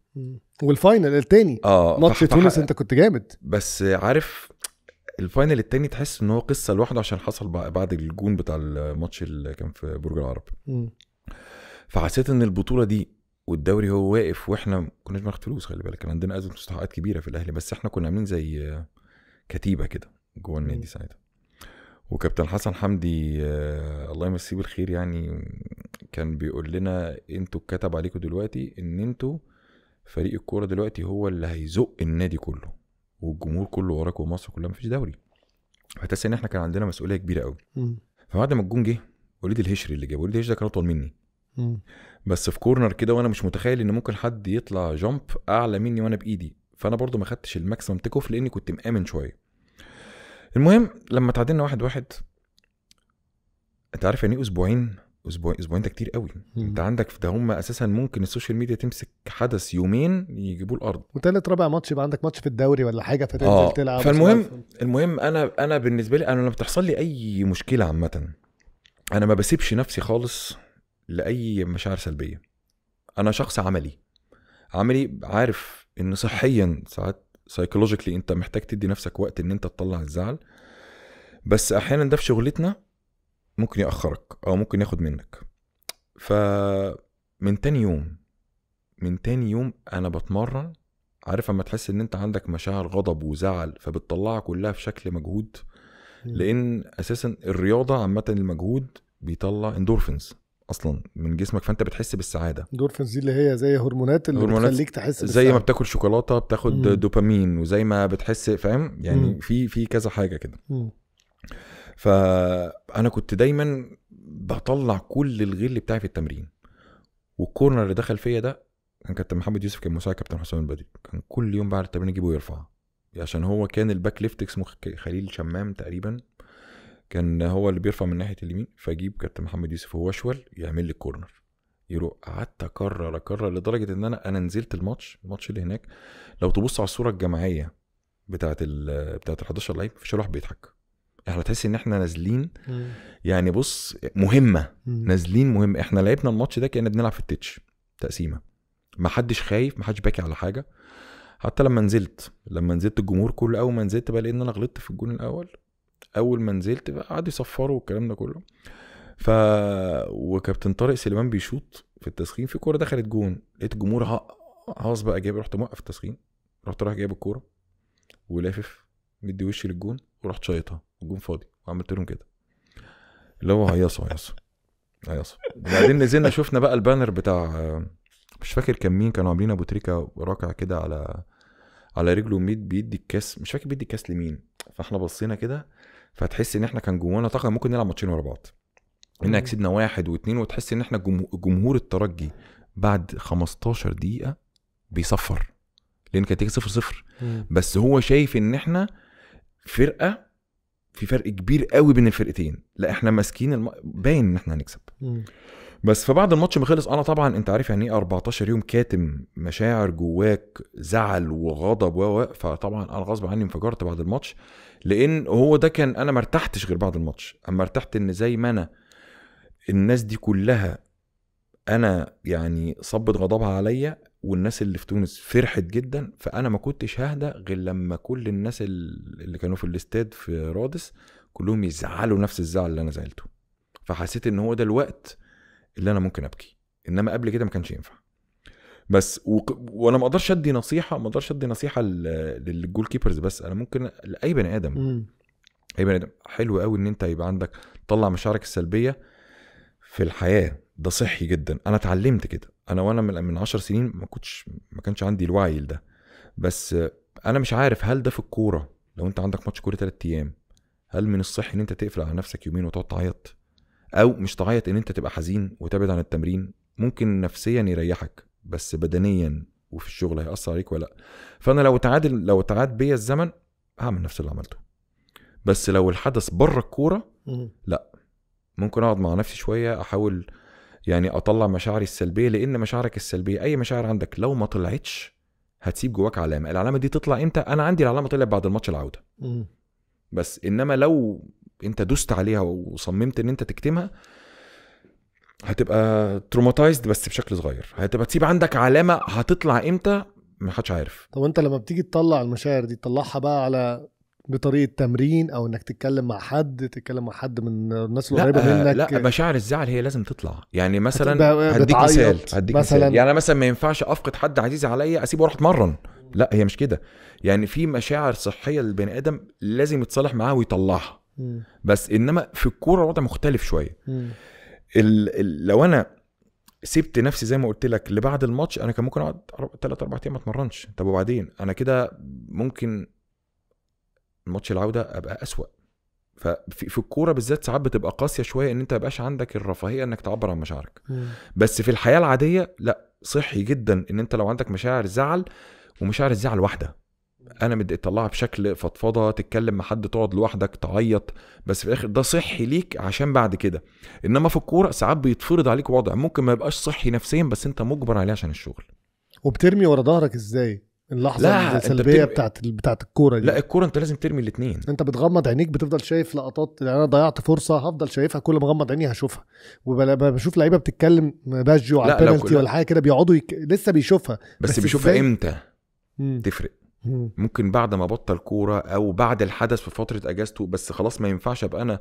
والفاينل التاني اه ماتش تونس انت كنت جامد بس عارف الفاينل التاني تحس ان هو قصه لوحده عشان حصل بعد الجون بتاع الماتش اللي كان في برج العرب م. فحسيت ان البطوله دي والدوري هو واقف واحنا ما كناش بناخد فلوس خلي بالك كان عندنا ازمه مستحقات كبيره في الاهلي بس احنا كنا عاملين زي كتيبه كده جوه النادي ساعتها وكابتن حسن حمدي آه، الله يمسيه بالخير يعني كان بيقول لنا انتوا اتكتب عليكم دلوقتي ان انتوا فريق الكوره دلوقتي هو اللي هيزق النادي كله والجمهور كله وراكم ومصر كلها مفيش دوري فتحس ان احنا كان عندنا مسؤوليه كبيره قوي فبعد ما الجون جه وليد الهشري اللي جاب وليد الهشري ده كان اطول مني بس في كورنر كده وانا مش متخيل ان ممكن حد يطلع جامب اعلى مني وانا بايدي فانا برضو ما خدتش الماكسيمم تيك اوف لاني كنت مامن شويه المهم لما تعادلنا واحد واحد انت عارف يعني إيه اسبوعين اسبوعين اسبوعين ده كتير قوي مم. انت عندك ده هم اساسا ممكن السوشيال ميديا تمسك حدث يومين يجيبوه الارض وتالت رابع ماتش يبقى عندك ماتش في الدوري ولا حاجه فتنزل آه. تلعب فالمهم المهم انا انا بالنسبه لي انا لما بتحصل لي اي مشكله عامه انا ما بسيبش نفسي خالص لاي مشاعر سلبيه انا شخص عملي عملي عارف ان صحيا ساعات سايكولوجيكلي انت محتاج تدي نفسك وقت ان انت تطلع الزعل بس احيانا ده في شغلتنا ممكن ياخرك او ممكن ياخد منك ف من تاني يوم من تاني يوم انا بتمرن عارف اما تحس ان انت عندك مشاعر غضب وزعل فبتطلعها كلها في شكل مجهود لان اساسا الرياضه عامه المجهود بيطلع اندورفنز اصلا من جسمك فانت بتحس بالسعاده الدورفينز دي اللي هي زي هرمونات اللي هرمونات بتخليك تحس بالسعاده زي ما بتاكل شوكولاته بتاخد مم. دوبامين وزي ما بتحس فاهم يعني في في كذا حاجه كده فانا كنت دايما بطلع كل الغل بتاعي في التمرين والكورنر اللي دخل فيا ده كان كابتن محمد يوسف كان مساعد كابتن حسام البدري كان كل يوم بعد التمرين يجيبه ويرفعه عشان هو كان الباك ليفت اسمه خليل شمام تقريبا كان هو اللي بيرفع من ناحيه اليمين فاجيب كابتن محمد يوسف هو اشول يعمل لي الكورنر يروح قعدت اكرر اكرر لدرجه ان انا انا نزلت الماتش الماتش اللي هناك لو تبص على الصوره الجماعيه بتاعه ال بتاعه ال 11 لعيب مفيش واحد بيضحك احنا تحس ان احنا نازلين يعني بص مهمه نازلين مهمه احنا لعبنا الماتش ده كأننا بنلعب في التتش تقسيمه ما حدش خايف ما حدش باكي على حاجه حتى لما نزلت لما نزلت الجمهور كله اول ما نزلت بقى لان انا غلطت في الجون الاول اول ما نزلت بقى قعدوا يصفروا والكلام ده كله ف وكابتن طارق سليمان بيشوط في التسخين في كوره دخلت جون لقيت الجمهور هاص بقى جايب رحت موقف التسخين رحت رايح جايب الكوره ولافف مدي وشي للجون ورحت شايطها الجون فاضي وعملت لهم كده اللي هو هيصوا هيصوا هيصوا وبعدين نزلنا شفنا بقى البانر بتاع مش فاكر كان مين كانوا عاملين ابو تريكه راكع كده على على رجله ميد بيدي الكاس مش فاكر بيدي الكاس لمين فاحنا بصينا كده فتحس ان احنا كان جوانا طاقه ممكن نلعب ماتشين ورا بعض انها كسبنا واحد واثنين وتحس ان احنا جمهور الترجي بعد 15 دقيقه بيصفر لان كانت صفر صفر بس هو شايف ان احنا فرقه في فرق كبير قوي بين الفرقتين لا احنا ماسكين الم... باين ان احنا هنكسب بس فبعد الماتش ما خلص انا طبعا انت عارف يعني ايه 14 يوم كاتم مشاعر جواك زعل وغضب و فطبعا انا غصب عني انفجرت بعد الماتش لان هو ده كان انا ما ارتحتش غير بعد الماتش اما ارتحت ان زي ما انا الناس دي كلها انا يعني صبت غضبها عليا والناس اللي في تونس فرحت جدا فانا ما كنتش ههدى غير لما كل الناس اللي كانوا في الاستاد في رادس كلهم يزعلوا نفس الزعل اللي انا زعلته فحسيت ان هو ده الوقت اللي انا ممكن ابكي انما قبل كده ما كانش ينفع بس و... وانا ما اقدرش ادي نصيحه ما اقدرش ادي نصيحه للجول كيبرز بس انا ممكن لاي بني ادم اي بني ادم حلو قوي ان انت يبقى عندك تطلع مشاعرك السلبيه في الحياه ده صحي جدا انا اتعلمت كده انا وانا من 10 سنين ما كنتش ما كانش عندي الوعي لده بس انا مش عارف هل ده في الكوره لو انت عندك ماتش كوره 3 ايام هل من الصحي ان انت تقفل على نفسك يومين وتقعد تعيط او مش تعيط ان انت تبقى حزين وتبعد عن التمرين ممكن نفسيا يريحك بس بدنيا وفي الشغل هيأثر عليك ولا لا فانا لو تعادل لو تعاد بيا الزمن هعمل نفس اللي عملته بس لو الحدث بره الكوره لا ممكن اقعد مع نفسي شويه احاول يعني اطلع مشاعري السلبيه لان مشاعرك السلبيه اي مشاعر عندك لو ما طلعتش هتسيب جواك علامه العلامه دي تطلع امتى انا عندي العلامه طلعت بعد الماتش العوده بس انما لو انت دوست عليها وصممت ان انت تكتمها هتبقى تروماتايزد بس بشكل صغير هتبقى تسيب عندك علامه هتطلع امتى ما حدش عارف طب انت لما بتيجي تطلع المشاعر دي تطلعها بقى على بطريقه تمرين او انك تتكلم مع حد تتكلم مع حد من الناس القريبه آه، منك لا مشاعر الزعل هي لازم تطلع يعني مثلا هديك مثال هديك مثلا مثال. يعني مثلا ما ينفعش افقد حد عزيز عليا اسيبه واروح اتمرن لا هي مش كده يعني في مشاعر صحيه للبني ادم لازم يتصالح معاها ويطلعها بس انما في الكوره الوضع مختلف شويه ال... ال... لو انا سبت نفسي زي ما قلت لك لبعد الماتش انا كان ممكن اقعد 3 4 ايام ما اتمرنش طب وبعدين انا كده ممكن ماتش العوده ابقى اسوأ ففي في الكوره بالذات ساعات بتبقى قاسيه شويه ان انت ما يبقاش عندك الرفاهيه انك تعبر عن مشاعرك بس في الحياه العاديه لا صحي جدا ان انت لو عندك مشاعر زعل ومشاعر الزعل واحده انا مدي اطلعها بشكل فضفضه تتكلم مع حد تقعد لوحدك تعيط بس في الاخر ده صحي ليك عشان بعد كده انما في الكوره ساعات بيتفرض عليك وضع ممكن ما يبقاش صحي نفسيا بس انت مجبر عليه عشان الشغل وبترمي ورا ظهرك ازاي اللحظه لا السلبيه بتاعت بتاعت الكوره دي لا الكوره انت لازم ترمي الاثنين انت بتغمض عينيك بتفضل شايف لقطات يعني انا ضيعت فرصه هفضل شايفها كل ما اغمض عيني هشوفها وبشوف لعيبه بتتكلم باجيو على البنالتي ولا حاجه كده بيقعدوا يك... لسه بيشوفها بس, بس بيشوفها امتى تفرق ممكن بعد ما بطل كوره او بعد الحدث في فتره اجازته بس خلاص ما ينفعش ابقى انا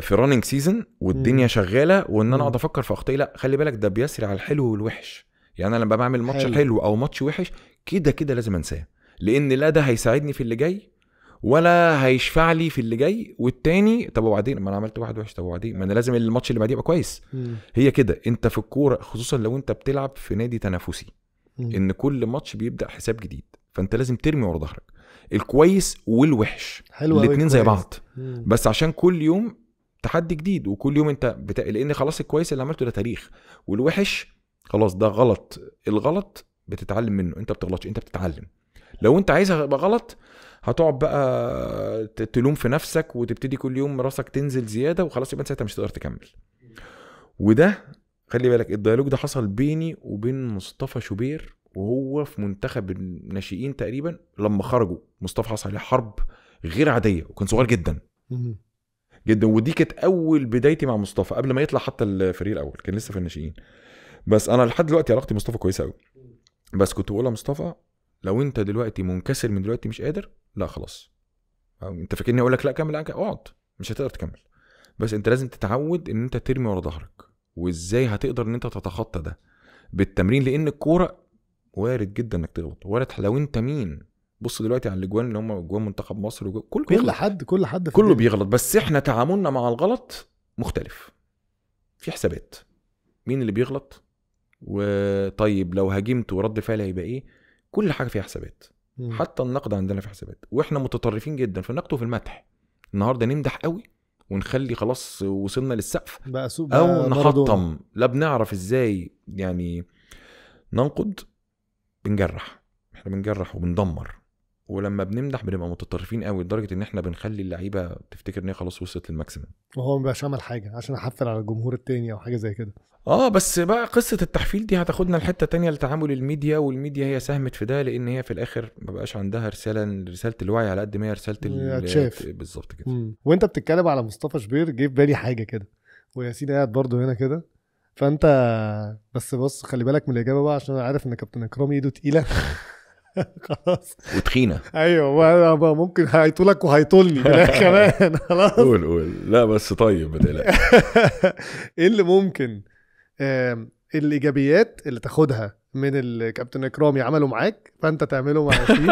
في راننج سيزون والدنيا شغاله وان انا اقعد افكر في اخطائي لا خلي بالك ده بيسري على الحلو والوحش يعني انا لما بعمل ماتش حلو. حلو او ماتش وحش كده كده لازم انساه لان لا ده هيساعدني في اللي جاي ولا هيشفع لي في اللي جاي والتاني طب وبعدين ما انا عملت واحد وحش طب وبعدين ما انا لازم الماتش اللي بعديه يبقى كويس هي كده انت في الكوره خصوصا لو انت بتلعب في نادي تنافسي ان كل ماتش بيبدا حساب جديد فانت لازم ترمي ورا ظهرك الكويس والوحش حلو الاثنين زي بعض مم. بس عشان كل يوم تحدي جديد وكل يوم انت بتا... لان خلاص الكويس اللي عملته ده تاريخ والوحش خلاص ده غلط الغلط بتتعلم منه انت بتغلطش انت بتتعلم لو انت عايزها تبقى غلط هتقعد بقى تلوم في نفسك وتبتدي كل يوم راسك تنزل زياده وخلاص يبقى انت ساعتها مش هتقدر تكمل وده خلي بالك الديالوج ده حصل بيني وبين مصطفى شوبير وهو في منتخب الناشئين تقريبا لما خرجوا مصطفى حصل عليه حرب غير عاديه وكان صغير جدا جدا ودي كانت اول بدايتي مع مصطفى قبل ما يطلع حتى الفريق الاول كان لسه في الناشئين بس انا لحد دلوقتي علاقتي مصطفى كويسه قوي بس كنت بقول مصطفى لو انت دلوقتي منكسر من دلوقتي مش قادر لا خلاص انت فاكرني اقول لك لا كمل اقعد مش هتقدر تكمل بس انت لازم تتعود ان انت ترمي ورا ظهرك وازاي هتقدر ان انت تتخطى ده بالتمرين لان الكوره وارد جدا انك تغلط وارد لو انت مين بص دلوقتي على الاجوان اللي هم اجوان منتخب مصر وجو... كل كل حد كل حد كله بيغلط بس احنا تعاملنا مع الغلط مختلف في حسابات مين اللي بيغلط وطيب لو هاجمته ورد فعلي هيبقى ايه كل حاجه فيها حسابات مم. حتى النقد عندنا في حسابات واحنا متطرفين جدا في النقد وفي المدح النهارده نمدح قوي ونخلي خلاص وصلنا للسقف بقى سوق او نحطم لا بنعرف ازاي يعني ننقد بنجرح احنا بنجرح وبندمر ولما بنمدح بنبقى متطرفين قوي لدرجه ان احنا بنخلي اللعيبه تفتكر ان هي خلاص وصلت للماكسيمم وهو ما بقاش عمل حاجه عشان احفل على الجمهور التاني او حاجه زي كده اه بس بقى قصه التحفيل دي هتاخدنا لحته تانية لتعامل الميديا والميديا هي ساهمت في ده لان هي في الاخر ما بقاش عندها رساله رساله الوعي على قد ما هي رساله بالظبط كده مم. وانت بتتكلم على مصطفى شبير جه في بالي حاجه كده وياسين قاعد برضه هنا كده فانت بس بص خلي بالك من الاجابه بقى عشان انا عارف ان كابتن اكرام ايده تقيله خلاص وتخينه ايوه بقى ممكن هيطولك وهيطولني كمان خلاص قول قول لا بس طيب ما تقلقش ايه اللي ممكن الايجابيات اللي تاخدها من الكابتن اكرامي عمله معاك فانت تعمله مع ياسين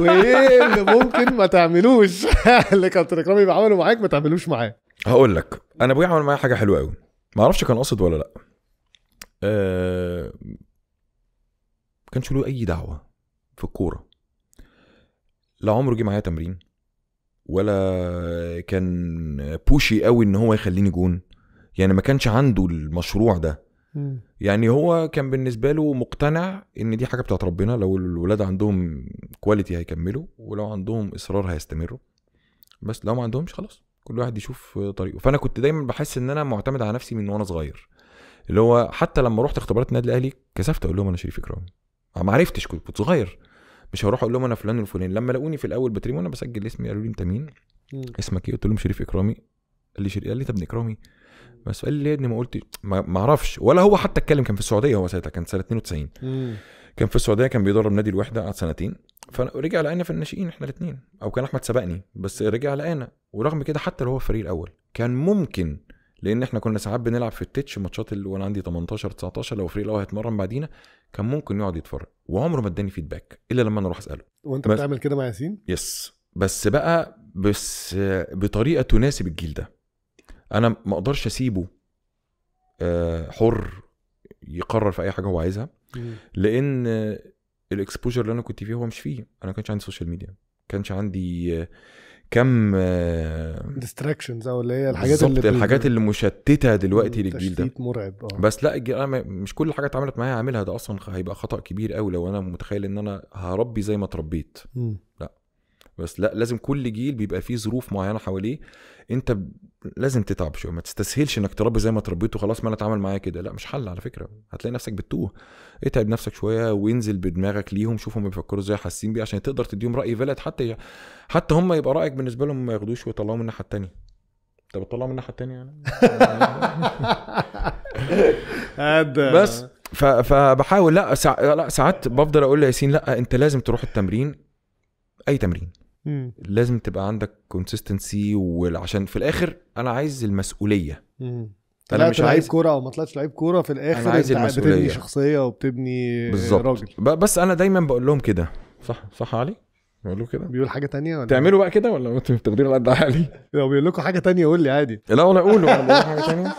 وايه اللي ممكن ما تعملوش اللي كابتن اكرامي عمله معاك ما تعملوش معاه هقول لك انا ابويا عمل معايا حاجه حلوه قوي ما اعرفش كان قاصد ولا لا ااا أه... كانش له اي دعوه في الكوره لا عمره جه معايا تمرين ولا كان بوشي قوي ان هو يخليني جون يعني ما كانش عنده المشروع ده يعني هو كان بالنسبه له مقتنع ان دي حاجه بتاعت ربنا لو الولاد عندهم كواليتي هيكملوا ولو عندهم اصرار هيستمروا بس لو ما عندهمش خلاص كل واحد يشوف طريقه فانا كنت دايما بحس ان انا معتمد على نفسي من وانا صغير اللي هو حتى لما رحت اختبارات النادي الاهلي كسفت اقول لهم انا شريف اكرامي ما عرفتش كنت صغير مش هروح اقول لهم انا فلان الفلاني لما لقوني في الاول بتريم وانا بسجل اسمي قالوا لي انت مين اسمك ايه قلت لهم شريف اكرامي قال لي شريف قال لي طب اكرامي بس قال لي يا ابني ما قلت ما اعرفش ولا هو حتى اتكلم كان في السعوديه هو ساعتها كان سنه 92 كان في السعوديه كان بيدرب نادي الوحده قعد سنتين فرجع لقينا في الناشئين احنا الاثنين او كان احمد سبقني بس رجع لقينا ورغم كده حتى لو هو الفريق الاول كان ممكن لان احنا كنا ساعات بنلعب في التتش ماتشات اللي وانا عندي 18 19 لو الفريق الاول هيتمرن بعدينا كان ممكن يقعد يتفرج وعمره ما اداني فيدباك الا لما انا اروح اساله وانت بس... بتعمل كده مع ياسين؟ يس بس بقى بس بطريقه تناسب الجيل ده انا ما اقدرش اسيبه آه، حر يقرر في اي حاجه هو عايزها لان الاكسبوجر اللي انا كنت فيه هو مش فيه انا ما كانش عندي سوشيال ميديا كانش عندي كم ديستراكشنز آه، او اللي هي الحاجات اللي الحاجات اللي مشتته دلوقتي للجيل ده مرعب اه بس لا مش كل حاجه اتعملت معايا هعملها ده اصلا هيبقى خطا كبير قوي لو انا متخيل ان انا هربي زي ما اتربيت لا بس لا لازم كل جيل بيبقى فيه ظروف معينه حواليه انت لازم تتعب شويه ما تستسهلش انك تربي زي ما تربيته خلاص ما انا اتعامل معايا كده لا مش حل على فكره هتلاقي نفسك بتتوه اتعب نفسك شويه وانزل بدماغك ليهم شوف هم بيفكروا ازاي حاسين بيه عشان تقدر تديهم راي فلت حتى حتى هم يبقى رايك بالنسبه لهم ما ياخدوش ويطلعوه من الناحيه الثانيه انت بتطلعه من الناحيه الثانيه يعني بس فبحاول لا سع... لا ساعات بفضل اقول لياسين لا انت لازم تروح التمرين اي تمرين مم. لازم تبقى عندك كونسيستنسي وعشان في الاخر انا عايز المسؤوليه مم. انا مش عايز كوره او ما طلعتش لعيب كوره في الاخر أنا عايز المسؤولية. بتبني شخصيه وبتبني بالزبط. راجل بس انا دايما بقول لهم كده صح صح علي بقول له كده بيقول حاجه تانية ولا تعملوا بقى كده ولا انتوا بتقدروا على قد علي لو بيقول لكم حاجه تانية قول لي عادي لا ولا اقوله ولا بقول حاجه تانية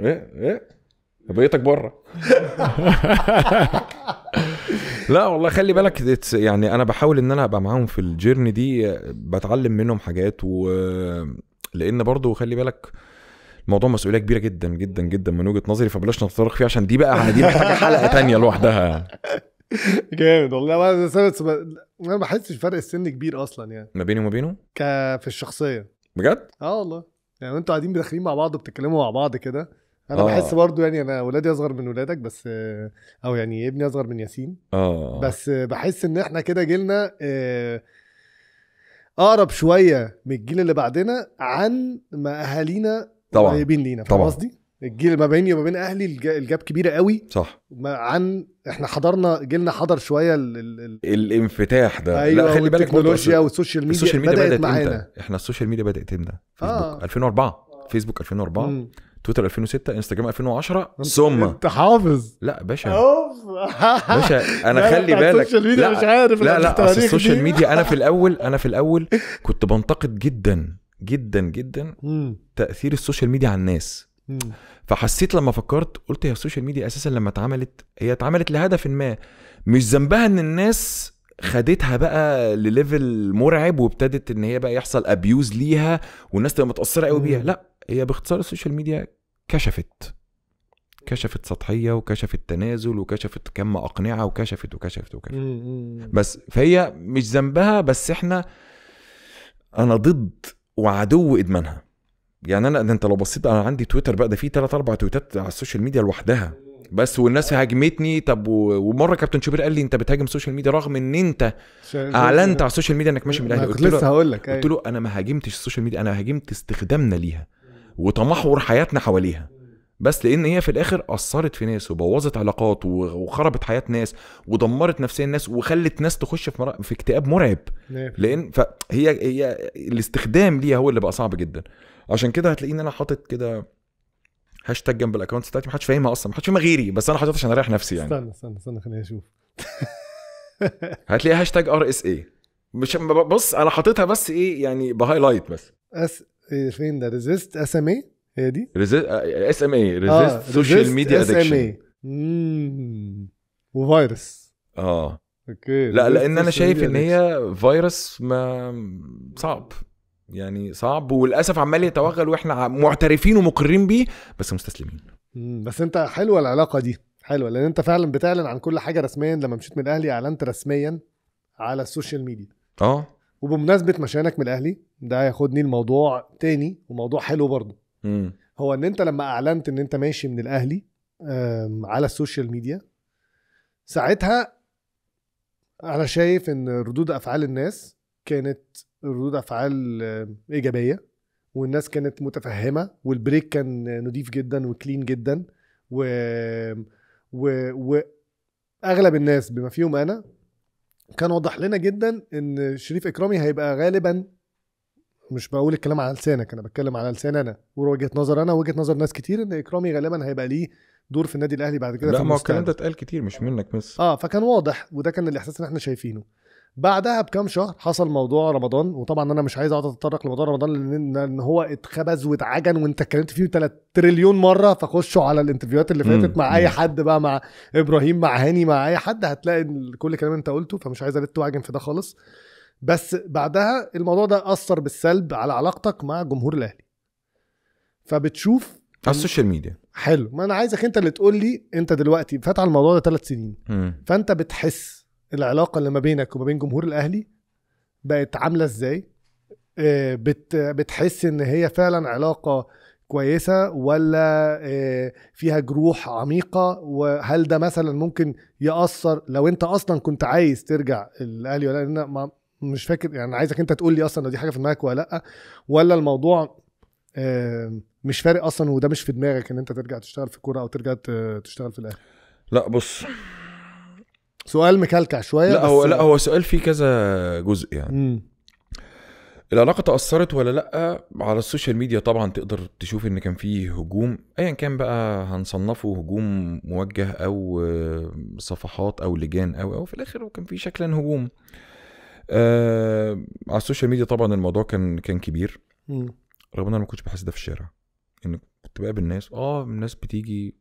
ايه ايه بقيتك بره لا والله خلي بالك يعني انا بحاول ان انا ابقى معاهم في الجيرني دي بتعلم منهم حاجات و لان برضو خلي بالك الموضوع مسؤوليه كبيره جدا جدا جدا من وجهه نظري فبلاش نتطرق فيه عشان دي بقى يعني دي محتاجه حلقه تانية لوحدها جامد والله انا ما بحسش فرق السن كبير اصلا يعني ما بيني وما بينه؟ في الشخصيه بجد؟ اه والله يعني انتوا قاعدين داخلين مع بعض وبتتكلموا مع بعض كده انا آه. بحس برضو يعني انا ولادي اصغر من ولادك بس آه، او يعني ابني اصغر من ياسين اه بس بحس ان احنا كده جيلنا آه، اقرب شويه من الجيل اللي بعدنا عن ما اهالينا طبعا قريبين لينا فاهم قصدي؟ الجيل ما بيني وما بين اهلي الجاب كبيره قوي صح عن احنا حضرنا جيلنا حضر شويه ال ال الانفتاح ده أيوة لا خلي بالك التكنولوجيا والسوشيال ميديا السوشيال ميديا بدات, بدأت معانا احنا السوشيال ميديا بدات امتى؟ فيسبوك آه. 2004 فيسبوك 2004 مم. تويتر 2006 انستجرام 2010 ثم انت حافظ لا باشا باشا انا خلي بالك السوشيال ميديا مش عارف لا لا اصل السوشيال ميديا انا في الاول انا في الاول كنت بنتقد جدا جدا جدا تاثير السوشيال ميديا على الناس فحسيت لما فكرت قلت هي السوشيال ميديا اساسا لما اتعملت هي اتعملت لهدف ما مش ذنبها ان الناس خدتها بقى لليفل مرعب وابتدت ان هي بقى يحصل ابيوز ليها والناس تبقى متاثره قوي بيها لا هي باختصار السوشيال ميديا كشفت كشفت سطحيه وكشفت تنازل وكشفت كم اقنعه وكشفت وكشفت وكشفت بس فهي مش ذنبها بس احنا انا ضد وعدو ادمانها يعني انا انت لو بصيت انا عندي تويتر بقى ده فيه ثلاث اربع تويتات على السوشيال ميديا لوحدها بس والناس هاجمتني طب ومره كابتن شوبير قال لي انت بتهاجم السوشيال ميديا رغم ان انت اعلنت على السوشيال ميديا انك ماشي من الاهلي قلت له قلت له أيوه. انا ما هاجمتش السوشيال ميديا انا هاجمت استخدامنا ليها وتمحور حياتنا حواليها بس لان هي في الاخر اثرت في ناس وبوظت علاقات وخربت حياه ناس ودمرت نفسيه الناس وخلت ناس تخش في مر... في اكتئاب مرعب لان فهي هي الاستخدام ليها هو اللي بقى صعب جدا عشان كده هتلاقيني انا حاطط كده هاشتاج جنب الاكونت بتاعتي محدش فاهمها اصلا محدش فاهمها غيري بس انا حاططها عشان اريح نفسي يعني استنى استنى استنى خليني اشوف هتلاقي هاشتاج ار اس اي مش بص انا حاططها بس ايه يعني بهايلايت بس اس إيه، فين ده ريزيست اس ام اي هي دي آه، يعني آه، ريزيست اس ام اي ريزيست سوشيال ميديا ادكشن وفيروس اه اوكي لا لان انا شايف ان هي فيروس ما صعب يعني صعب وللاسف عمال يتوغل واحنا معترفين ومقرين بيه بس مستسلمين بس انت حلوه العلاقه دي حلوه لان انت فعلا بتعلن عن كل حاجه رسميا لما مشيت من الاهلي اعلنت رسميا على السوشيال ميديا اه وبمناسبه مشانك من الاهلي ده ياخدني الموضوع تاني وموضوع حلو برضه هو ان انت لما اعلنت ان انت ماشي من الاهلي على السوشيال ميديا ساعتها انا شايف ان ردود افعال الناس كانت ردود افعال ايجابيه والناس كانت متفهمه والبريك كان نضيف جدا وكلين جدا و و واغلب الناس بما فيهم انا كان واضح لنا جدا ان شريف اكرامي هيبقى غالبا مش بقول الكلام على لسانك انا بتكلم على لسان انا وجهه نظر انا ووجهه نظر ناس كتير ان اكرامي غالبا هيبقى ليه دور في النادي الاهلي بعد كده لا ما هو الكلام ده اتقال كتير مش منك بس اه فكان واضح وده كان الاحساس اللي احنا شايفينه بعدها بكام شهر حصل موضوع رمضان وطبعا انا مش عايز اقعد اتطرق لموضوع رمضان لان هو اتخبز واتعجن وانت اتكلمت فيه 3 تريليون مره فخشوا على الانترفيوهات اللي فاتت مع اي حد بقى مع ابراهيم مع هاني مع اي حد هتلاقي كل الكلام انت قلته فمش عايز الت واعجن في ده خالص بس بعدها الموضوع ده اثر بالسلب على علاقتك مع جمهور الاهلي فبتشوف على السوشيال ميديا حلو ما انا عايزك انت اللي تقول لي انت دلوقتي فات على الموضوع ده ثلاث سنين م. فانت بتحس العلاقه اللي ما بينك وما بين جمهور الاهلي بقت عامله ازاي آه، بت بتحس ان هي فعلا علاقه كويسه ولا آه، فيها جروح عميقه وهل ده مثلا ممكن ياثر لو انت اصلا كنت عايز ترجع الاهلي ولا لان مش فاكر يعني عايزك انت تقول لي اصلا لو دي حاجه في دماغك ولا لا ولا الموضوع مش فارق اصلا وده مش في دماغك ان انت ترجع تشتغل في الكوره او ترجع تشتغل في الاهلي لا بص سؤال مكلكع شويه لا هو لا هو سؤال فيه كذا جزء يعني م. العلاقه تاثرت ولا لا على السوشيال ميديا طبعا تقدر تشوف ان كان فيه هجوم ايا كان بقى هنصنفه هجوم موجه او صفحات او لجان او او في الاخر وكان فيه شكلا هجوم آه على السوشيال ميديا طبعا الموضوع كان كان كبير رغم ان انا ما كنتش بحس ده في الشارع ان كنت بقابل ناس اه الناس بتيجي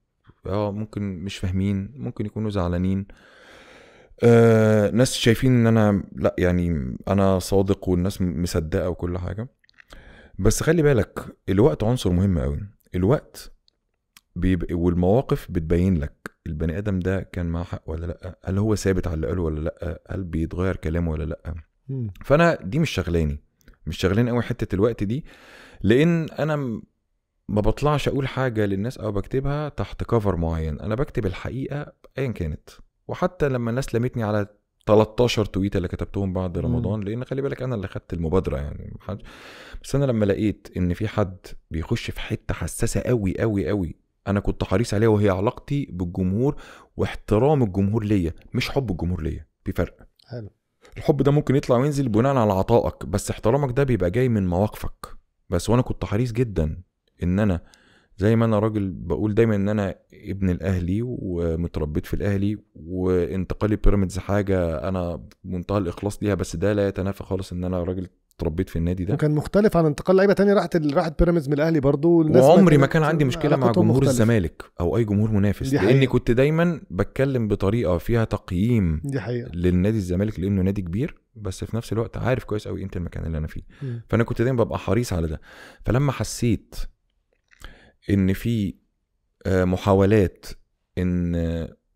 اه ممكن مش فاهمين ممكن يكونوا زعلانين آه ناس شايفين ان انا لا يعني انا صادق والناس مصدقه وكل حاجه بس خلي بالك الوقت عنصر مهم قوي الوقت بيبقى والمواقف بتبين لك البني ادم ده كان معاه حق ولا لا هل هو ثابت على اللي قاله ولا لا هل بيتغير كلامه ولا لا فانا دي مش شغلاني مش شغلاني قوي حته الوقت دي لان انا ما بطلعش اقول حاجه للناس او بكتبها تحت كفر معين انا بكتب الحقيقه ايا كانت وحتى لما الناس لمتني على 13 تويته اللي كتبتهم بعد رمضان لان خلي بالك انا اللي خدت المبادره يعني محد... بس انا لما لقيت ان في حد بيخش في حته حساسه قوي قوي قوي انا كنت حريص عليها وهي علاقتي بالجمهور واحترام الجمهور ليا مش حب الجمهور ليا في فرق حلو الحب ده ممكن يطلع وينزل بناء على عطائك بس احترامك ده بيبقى جاي من مواقفك بس وانا كنت حريص جدا ان انا زي ما انا راجل بقول دايما ان انا ابن الاهلي ومتربيت في الاهلي وانتقالي بيراميدز حاجه انا منتهى الاخلاص ليها بس ده لا يتنافى خالص ان انا راجل تربيت في النادي ده وكان مختلف عن انتقال لعيبه تانية راحت راحت بيراميدز من الاهلي برضو والناس وعمري ما كان عندي مشكله مع جمهور مختلف. الزمالك او اي جمهور منافس لاني كنت دايما بتكلم بطريقه فيها تقييم دي حقيقة. للنادي الزمالك لانه نادي كبير بس في نفس الوقت عارف كويس قوي قيمه المكان اللي انا فيه م. فانا كنت دايما ببقى حريص على ده فلما حسيت ان في آه، محاولات ان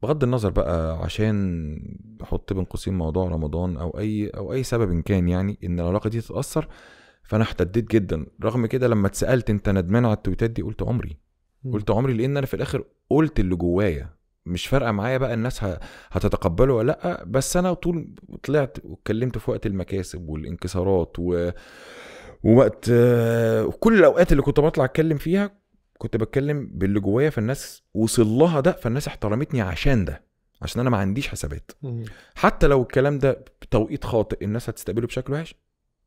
بغض النظر بقى عشان احط بين قوسين موضوع رمضان او اي او اي سبب إن كان يعني ان العلاقه دي تتاثر فانا احتديت جدا رغم كده لما اتسالت انت ندمان على التويتات دي قلت عمري قلت عمري لان انا في الاخر قلت اللي جوايا مش فارقه معايا بقى الناس هتتقبله ولا لا بس انا طول طلعت واتكلمت في وقت المكاسب والانكسارات و... ووقت آه، وكل الاوقات اللي كنت بطلع اتكلم فيها كنت بتكلم باللي جوايا فالناس وصل لها ده فالناس احترمتني عشان ده عشان انا ما عنديش حسابات حتى لو الكلام ده بتوقيت خاطئ الناس هتستقبله بشكل وحش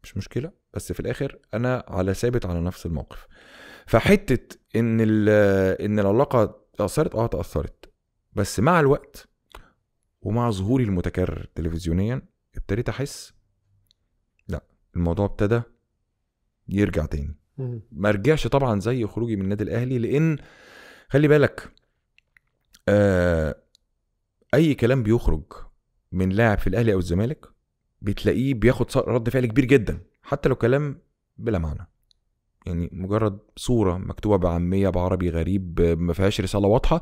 مش مشكله بس في الاخر انا على ثابت على نفس الموقف فحته ان ان العلاقه تاثرت اه تاثرت بس مع الوقت ومع ظهوري المتكرر تلفزيونيا ابتديت احس لا الموضوع ابتدى يرجع تاني ما رجعش طبعا زي خروجي من النادي الاهلي لان خلي بالك آه اي كلام بيخرج من لاعب في الاهلي او الزمالك بتلاقيه بياخد رد فعل كبير جدا حتى لو كلام بلا معنى يعني مجرد صوره مكتوبه بعاميه بعربي غريب ما فيهاش رساله واضحه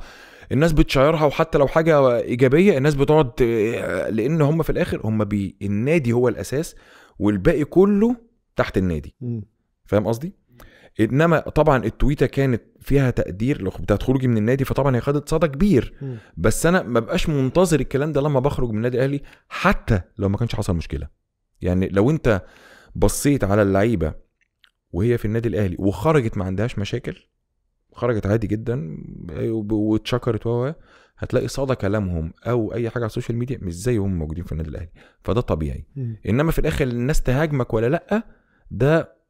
الناس بتشيرها وحتى لو حاجه ايجابيه الناس بتقعد آه، لان هم في الاخر هم بي النادي هو الاساس والباقي كله تحت النادي فاهم قصدي انما طبعا التويته كانت فيها تقدير لو بتاعت خروجي من النادي فطبعا هي خدت صدى كبير م. بس انا ما بقاش منتظر الكلام ده لما بخرج من النادي الاهلي حتى لو ما كانش حصل مشكله يعني لو انت بصيت على اللعيبه وهي في النادي الاهلي وخرجت ما عندهاش مشاكل خرجت عادي جدا إيه، واتشكرت و هتلاقي صدى كلامهم او اي حاجه على السوشيال ميديا مش زي هم موجودين في النادي الاهلي فده طبيعي م. انما في الاخر الناس تهاجمك ولا لا ده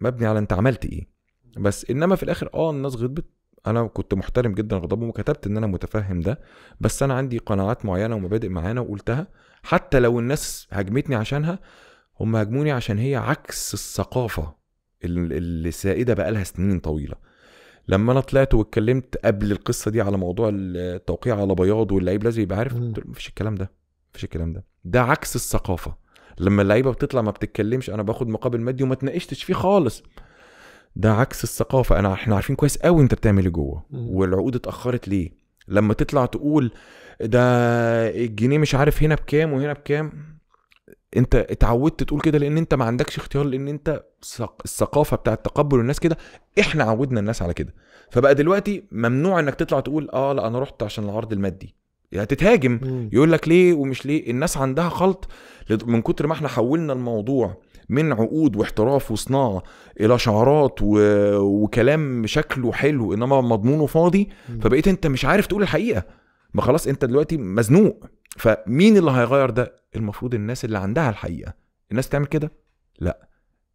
مبني على انت عملت ايه بس انما في الاخر اه الناس غضبت انا كنت محترم جدا غضبهم وكتبت ان انا متفهم ده بس انا عندي قناعات معينه ومبادئ معينه وقلتها حتى لو الناس هاجمتني عشانها هم هاجموني عشان هي عكس الثقافه اللي سائده بقالها سنين طويله لما انا طلعت واتكلمت قبل القصه دي على موضوع التوقيع على بياض واللعيب لازم يبقى عارف مفيش الكلام ده مفيش الكلام ده ده عكس الثقافه لما اللعيبه بتطلع ما بتتكلمش انا باخد مقابل مادي وما تناقشتش فيه خالص ده عكس الثقافه انا احنا عارفين كويس قوي انت بتعمل ايه جوه والعقود اتاخرت ليه لما تطلع تقول ده الجنيه مش عارف هنا بكام وهنا بكام انت اتعودت تقول كده لان انت ما عندكش اختيار لان انت الثقافه بتاعه تقبل الناس كده احنا عودنا الناس على كده فبقى دلوقتي ممنوع انك تطلع تقول اه لا انا رحت عشان العرض المادي هتتهاجم يعني يقول لك ليه ومش ليه الناس عندها خلط من كتر ما احنا حولنا الموضوع من عقود واحتراف وصناعه الى شعارات و... وكلام شكله حلو انما مضمونه فاضي فبقيت انت مش عارف تقول الحقيقه ما خلاص انت دلوقتي مزنوق فمين اللي هيغير ده المفروض الناس اللي عندها الحقيقه الناس تعمل كده لا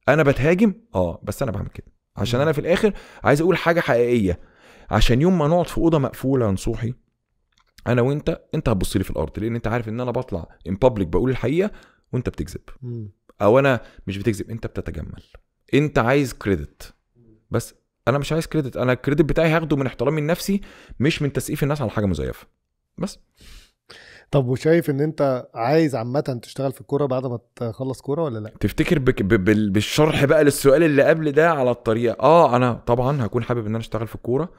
انا بتهاجم اه بس انا بعمل كده عشان انا في الاخر عايز اقول حاجه حقيقيه عشان يوم ما نقعد في اوضه مقفوله نصوحي انا وانت انت هتبص لي في الارض لان انت عارف ان انا بطلع ان بابليك بقول الحقيقه وانت بتكذب او انا مش بتكذب انت بتتجمل انت عايز كريدت بس انا مش عايز كريدت انا الكريدت بتاعي هاخده من احترامي لنفسي مش من تسقيف الناس على حاجه مزيفه بس طب وشايف ان انت عايز عامه تشتغل في الكوره بعد ما تخلص كوره ولا لا تفتكر بك ب... ب... بالشرح بقى للسؤال اللي قبل ده على الطريقه اه انا طبعا هكون حابب ان انا اشتغل في الكوره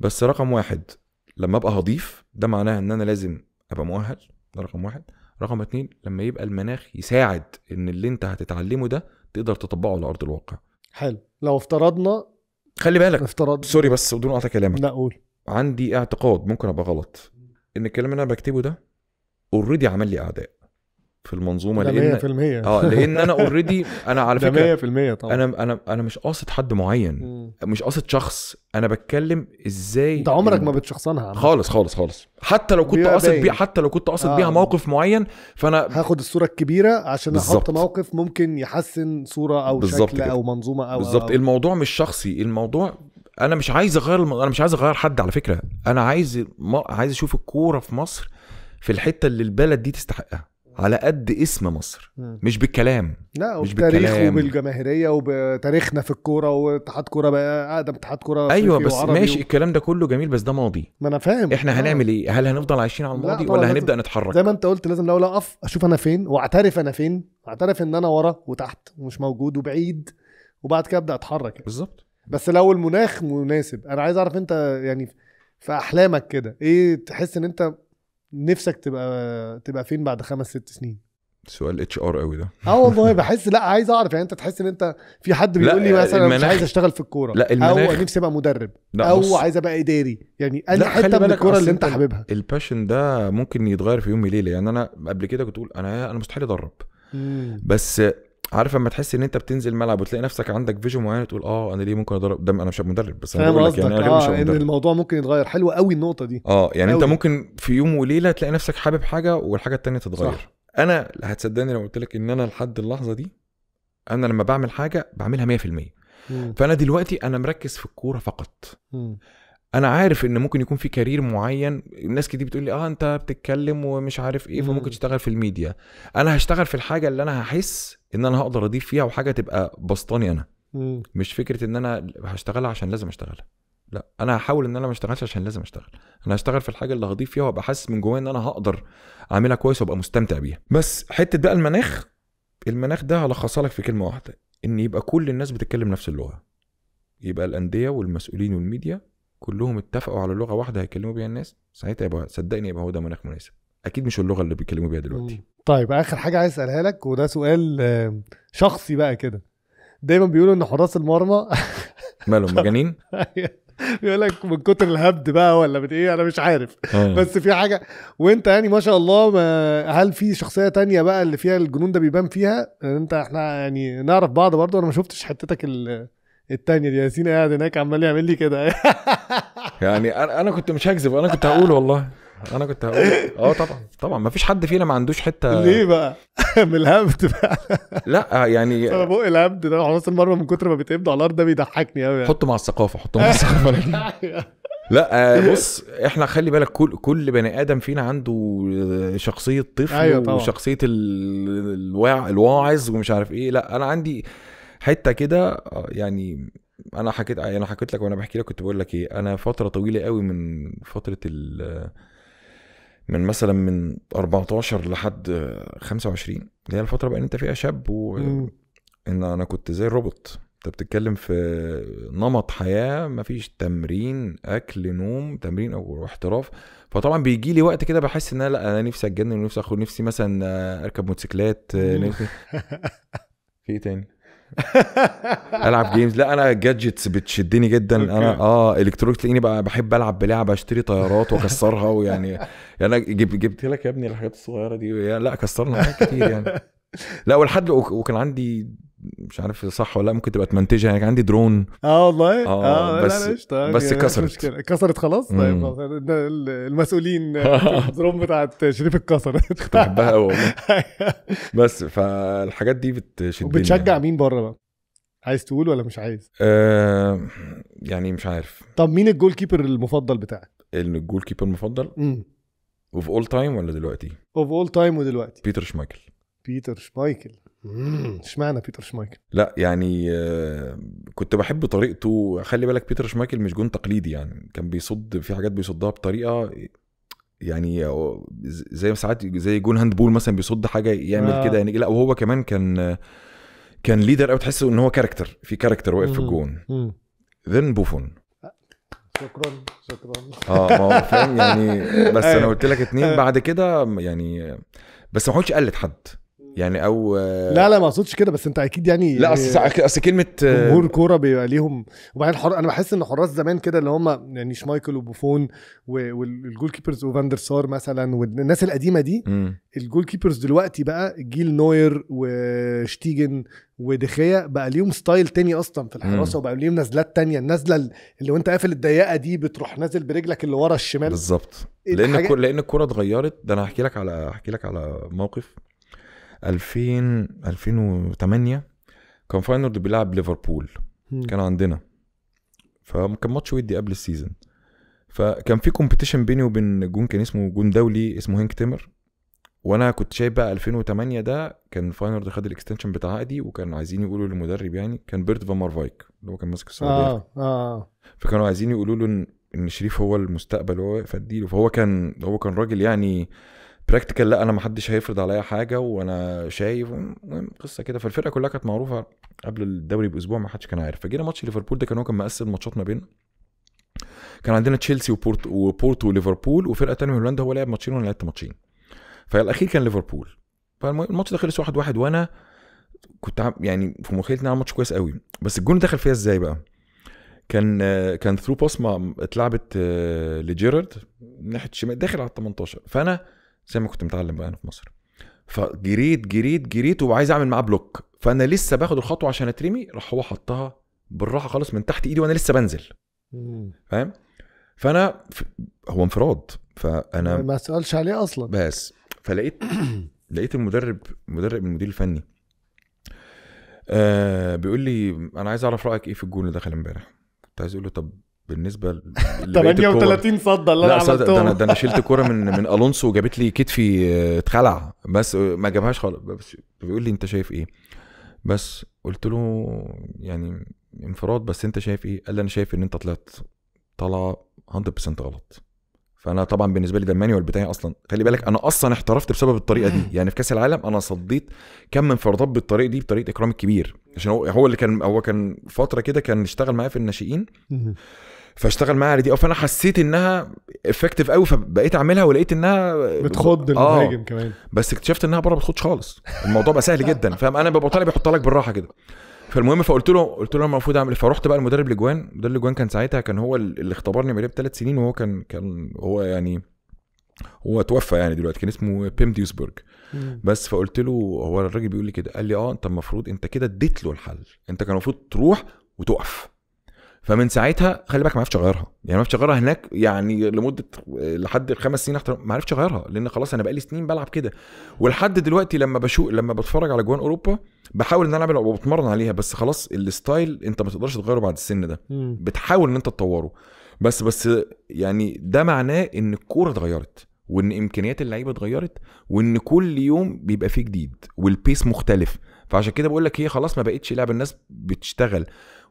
بس رقم واحد لما ابقى هضيف ده معناها ان انا لازم ابقى مؤهل ده رقم واحد رقم اتنين لما يبقى المناخ يساعد ان اللي انت هتتعلمه ده تقدر تطبقه على ارض الواقع حلو لو افترضنا خلي بالك افترضنا سوري بس بدون قطع كلامك لا قول عندي اعتقاد ممكن ابقى غلط ان الكلام اللي انا بكتبه ده اوريدي عمل لي اعداء في المنظومه لان 100% اه لان انا اوريدي انا على فكره 100% طبعا انا انا انا مش قاصد حد معين م. مش قاصد شخص انا بتكلم ازاي انت عمرك إن... ما بتشخصنها خالص خالص خالص حتى لو كنت قاصد بيها حتى لو كنت قاصد آه. بيها موقف معين فانا هاخد الصوره الكبيره عشان بالزبط. احط موقف ممكن يحسن صوره او شكل كده. او منظومه او بالظبط الموضوع مش شخصي الموضوع انا مش عايز اغير انا مش عايز اغير حد على فكره انا عايز عايز اشوف الكوره في مصر في الحته اللي البلد دي تستحقها على قد اسم مصر مش بالكلام لا مش بالكلام وبالجماهيريه وبتاريخنا في الكوره واتحاد كوره بقى اقدم اتحاد كوره ايوه بس ماشي و... الكلام ده كله جميل بس ده ماضي ما انا فاهم احنا آه. هنعمل ايه هل هنفضل عايشين على الماضي ولا لازم... هنبدا نتحرك زي ما انت قلت لازم الاول اقف اشوف انا فين واعترف انا فين اعترف ان انا ورا وتحت ومش موجود وبعيد وبعد كده ابدا اتحرك يعني. بالظبط بس لو المناخ مناسب انا عايز اعرف انت يعني في احلامك كده ايه تحس ان انت نفسك تبقى تبقى فين بعد خمس ست سنين سؤال اتش ار قوي ده اه والله بحس لا عايز اعرف يعني انت تحس ان انت في حد بيقول لي مثلا المناخ... مش عايز اشتغل في الكوره لا المناخ... او نفسي ابقى مدرب او بص... عايز ابقى اداري يعني انا حته من الكوره اللي انت حاببها الباشن ده ممكن يتغير في يوم وليله يعني انا قبل كده كنت اقول انا انا مستحيل ادرب بس عارف لما تحس ان انت بتنزل ملعب وتلاقي نفسك عندك فيجن معين تقول اه انا ليه ممكن اضرب ده انا مش مدرب بس انا بقول لك يعني انا غير مش آه، مدرب ان الموضوع ممكن يتغير حلوه قوي النقطه دي اه يعني أوي. انت ممكن في يوم وليله تلاقي نفسك حابب حاجه والحاجه التانية تتغير صح. انا هتصدقني لو قلت لك ان انا لحد اللحظه دي انا لما بعمل حاجه بعملها 100% مم. فانا دلوقتي انا مركز في الكوره فقط مم. انا عارف ان ممكن يكون في كارير معين الناس كتير بتقول لي اه انت بتتكلم ومش عارف ايه فممكن تشتغل في الميديا انا هشتغل في الحاجه اللي انا هحس ان انا هقدر اضيف فيها وحاجه تبقى بسطاني انا مم. مش فكره ان انا هشتغلها عشان لازم اشتغلها لا انا هحاول ان انا ما اشتغلش عشان لازم اشتغل انا هشتغل في الحاجه اللي هضيف فيها وابقى حاسس من جوايا ان انا هقدر اعملها كويس وابقى مستمتع بيها بس حته بقى المناخ المناخ ده هلخصها لك في كلمه واحده ان يبقى كل الناس بتتكلم نفس اللغه يبقى الانديه والمسؤولين والميديا كلهم اتفقوا على لغه واحده هيكلموا بيها الناس ساعتها يبقى صدقني يبقى هو ده مناخ مناسب اكيد مش اللغه اللي بيتكلموا بيها دلوقتي طيب اخر حاجه عايز اسالها لك وده سؤال آه، شخصي بقى كده دايما بيقولوا ان حراس المرمى مالهم مجانين أيوة. بيقول لك من كتر الهبد بقى ولا من ايه انا مش عارف آه. بس في حاجه وانت يعني ما شاء الله ما هل في شخصيه تانية بقى اللي فيها الجنون ده بيبان فيها انت احنا يعني نعرف بعض برضه انا ما شفتش حتتك الثانيه دي ياسين قاعد هناك عمال يعمل لي كده يعني انا انا كنت مش هكذب انا كنت هقول والله انا كنت هقول اه طبعا طبعا ما فيش حد فينا ما عندوش حته ليه بقى من الهبد بقى لا يعني انا بقى الهبد ده خلاص المرمى من كتر ما بيتقبض على الارض ده بيضحكني قوي يعني. حطه مع الثقافه حطه مع الثقافه لا آه، بص احنا خلي بالك كل كل بني ادم فينا عنده آه، شخصيه طفل أيوة طبعا. وشخصيه الواعظ ومش عارف ايه لا انا عندي حته كده آه، يعني انا حكيت يعني انا حكيت لك وانا بحكي لك كنت بقول لك ايه انا فتره طويله قوي من فتره ال من مثلا من 14 لحد 25 اللي هي الفتره بقى ان انت فيها شاب و ان انا كنت زي الروبوت انت بتتكلم في نمط حياه مفيش تمرين اكل نوم تمرين او احتراف فطبعا بيجي لي وقت كده بحس ان انا لا انا نفسي اتجنن ونفسي اخد نفسي مثلا اركب موتوسيكلات نفسي في ايه تاني العب جيمز لا انا جادجتس بتشدني جدا أوكي. انا اه الكترونيك تلاقيني بقى بحب العب بلعبه اشتري طيارات واكسرها ويعني يعني انا جب جبت لك يا ابني الحاجات الصغيره دي يعني لا كسرنا حاجات كتير يعني لا ولحد وكان عندي مش عارف صح ولا ممكن تبقى تمنتجها يعني عندي درون اه والله اه, آه بس لا بس كسرت كسرت خلاص طيب المسؤولين آه، الدرون بتاعت شريف اتكسرت بحبها قوي والله بس فالحاجات دي بتشدني وبتشجع يعني. مين بره بقى؟ عايز تقول ولا مش عايز؟ آه يعني مش عارف طب مين الجول كيبر المفضل بتاعك؟ الجول كيبر المفضل؟ امم اوف اول تايم ولا دلوقتي؟ اوف اول تايم ودلوقتي بيتر شمايكل بيتر شمايكل اشمعنى بيتر شمايكل؟ لا يعني آه، كنت بحب طريقته خلي بالك بيتر شمايكل مش جون تقليدي يعني كان بيصد في حاجات بيصدها بطريقه يعني آه، زي ساعات زي جون هاند بول مثلا بيصد حاجه يعمل آه. كده يعني لا وهو كمان كان كان ليدر قوي تحس ان هو كاركتر في كاركتر واقف في الجون ذن بوفون آه، شكرا شكرا اه ما هو فاهم يعني بس أيوه. انا قلت لك اتنين بعد كده يعني بس ما حدش قلد حد يعني او لا لا ما اقصدش كده بس انت اكيد يعني لا اصل اصل كلمه جمهور كوره بيبقى ليهم وبعدين حر... انا بحس ان حراس زمان كده اللي هم يعني شمايكل وبوفون والجول كيبرز وفاندر سار مثلا والناس القديمه دي الجول كيبرز دلوقتي بقى جيل نوير وشتيجن ودخية بقى ليهم ستايل تاني اصلا في الحراسه وبقى ليهم نزلات تانية النزله اللي وانت قافل الضيقه دي بتروح نازل برجلك اللي ورا الشمال بالظبط إيه لان الحاجة... لان الكوره اتغيرت ده انا هحكي لك على هحكي لك على موقف 2000 2008 كان فاينورد بيلعب ليفربول كان عندنا فكان ماتش ودي قبل السيزون فكان في كومبيتيشن بيني وبين جون كان اسمه جون دولي اسمه هينك تيمر وانا كنت شايف بقى 2008 ده كان فاينورد خد الاكستنشن بتاع عقدي وكانوا عايزين يقولوا للمدرب يعني كان بيرت فامار فايك اللي هو كان ماسك السعوديه اه اه فكانوا عايزين يقولوا له ان شريف هو المستقبل وهو له فهو كان هو كان راجل يعني براكتيكال لا انا ما حدش هيفرض عليا حاجه وانا شايف قصه كده فالفرقه كلها كانت معروفه قبل الدوري باسبوع ما حدش كان عارف فجينا ماتش ليفربول ده كان هو كان مقسم ماتشات ما بين كان عندنا تشيلسي وبورتو وبورتو وليفربول وفرقه ثانيه من هولندا هو لعب ماتشين وانا لعبت ماتشين فالاخير كان ليفربول فالماتش ده خلص 1-1 واحد واحد وانا كنت يعني في مخيلتي ان ماتش كويس قوي بس الجون دخل فيها ازاي بقى؟ كان كان ثرو باس اتلعبت لجيرارد ناحيه الشمال داخل على ال 18 فانا زي ما كنت متعلم بقى انا في مصر فجريت جريت جريت وعايز اعمل معاه بلوك فانا لسه باخد الخطوه عشان اترمي راح هو حطها بالراحه خالص من تحت ايدي وانا لسه بنزل فاهم فانا ف... هو انفراد فانا ما سالش عليه اصلا بس فلقيت لقيت المدرب مدرب المدير الفني آه بيقول لي انا عايز اعرف رايك ايه في الجول اللي دخل امبارح كنت عايز اقول له طب بالنسبه 38 صدى اللي انا عملتهم ده انا ده انا شلت كوره من من الونسو وجابت لي كتفي آه، اتخلع بس آه، ما جابهاش خالص بس بيقول لي انت شايف ايه بس قلت له يعني انفراد بس انت شايف ايه قال لي انا شايف ان انت طلعت طالعه 100% غلط فانا طبعا بالنسبه لي ده المانيوال بتاعي اصلا خلي بالك انا اصلا احترفت بسبب الطريقه دي يعني في كاس العالم انا صديت كم انفرادات بالطريقه دي بطريقه اكرام الكبير عشان هو هو اللي كان هو كان فتره كده كان اشتغل معايا في الناشئين فاشتغل معاها دي فانا حسيت انها افكتيف قوي فبقيت اعملها ولقيت انها بتخض آه. المهاجم آه. كمان بس اكتشفت انها بره ما بتخضش خالص الموضوع بقى سهل جدا فاهم انا ببقى طالب يحطها لك بالراحه كده فالمهم فقلت له قلت له المفروض اعمل إيه؟ فرحت بقى المدرب الاجوان مدرب الاجوان كان ساعتها كان هو اللي اختبرني بقالي بثلاث سنين وهو كان كان هو يعني هو توفى يعني دلوقتي كان اسمه بيم ديوسبرج بس فقلت له هو الراجل بيقول لي كده قال لي اه انت المفروض انت كده اديت له الحل انت كان المفروض تروح وتقف فمن ساعتها خلي بالك ما عرفتش اغيرها يعني ما عرفتش اغيرها هناك يعني لمده لحد الخمس سنين احترام ما عرفتش اغيرها لان خلاص انا بقالي سنين بلعب كده ولحد دلوقتي لما بشوق لما بتفرج على جوان اوروبا بحاول ان انا العب وبتمرن عليها بس خلاص الستايل انت ما تقدرش تغيره بعد السن ده بتحاول ان انت تطوره بس بس يعني ده معناه ان الكوره اتغيرت وان امكانيات اللعيبه اتغيرت وان كل يوم بيبقى فيه جديد والبيس مختلف فعشان كده بقول لك هي خلاص ما بقتش لعب الناس بتشتغل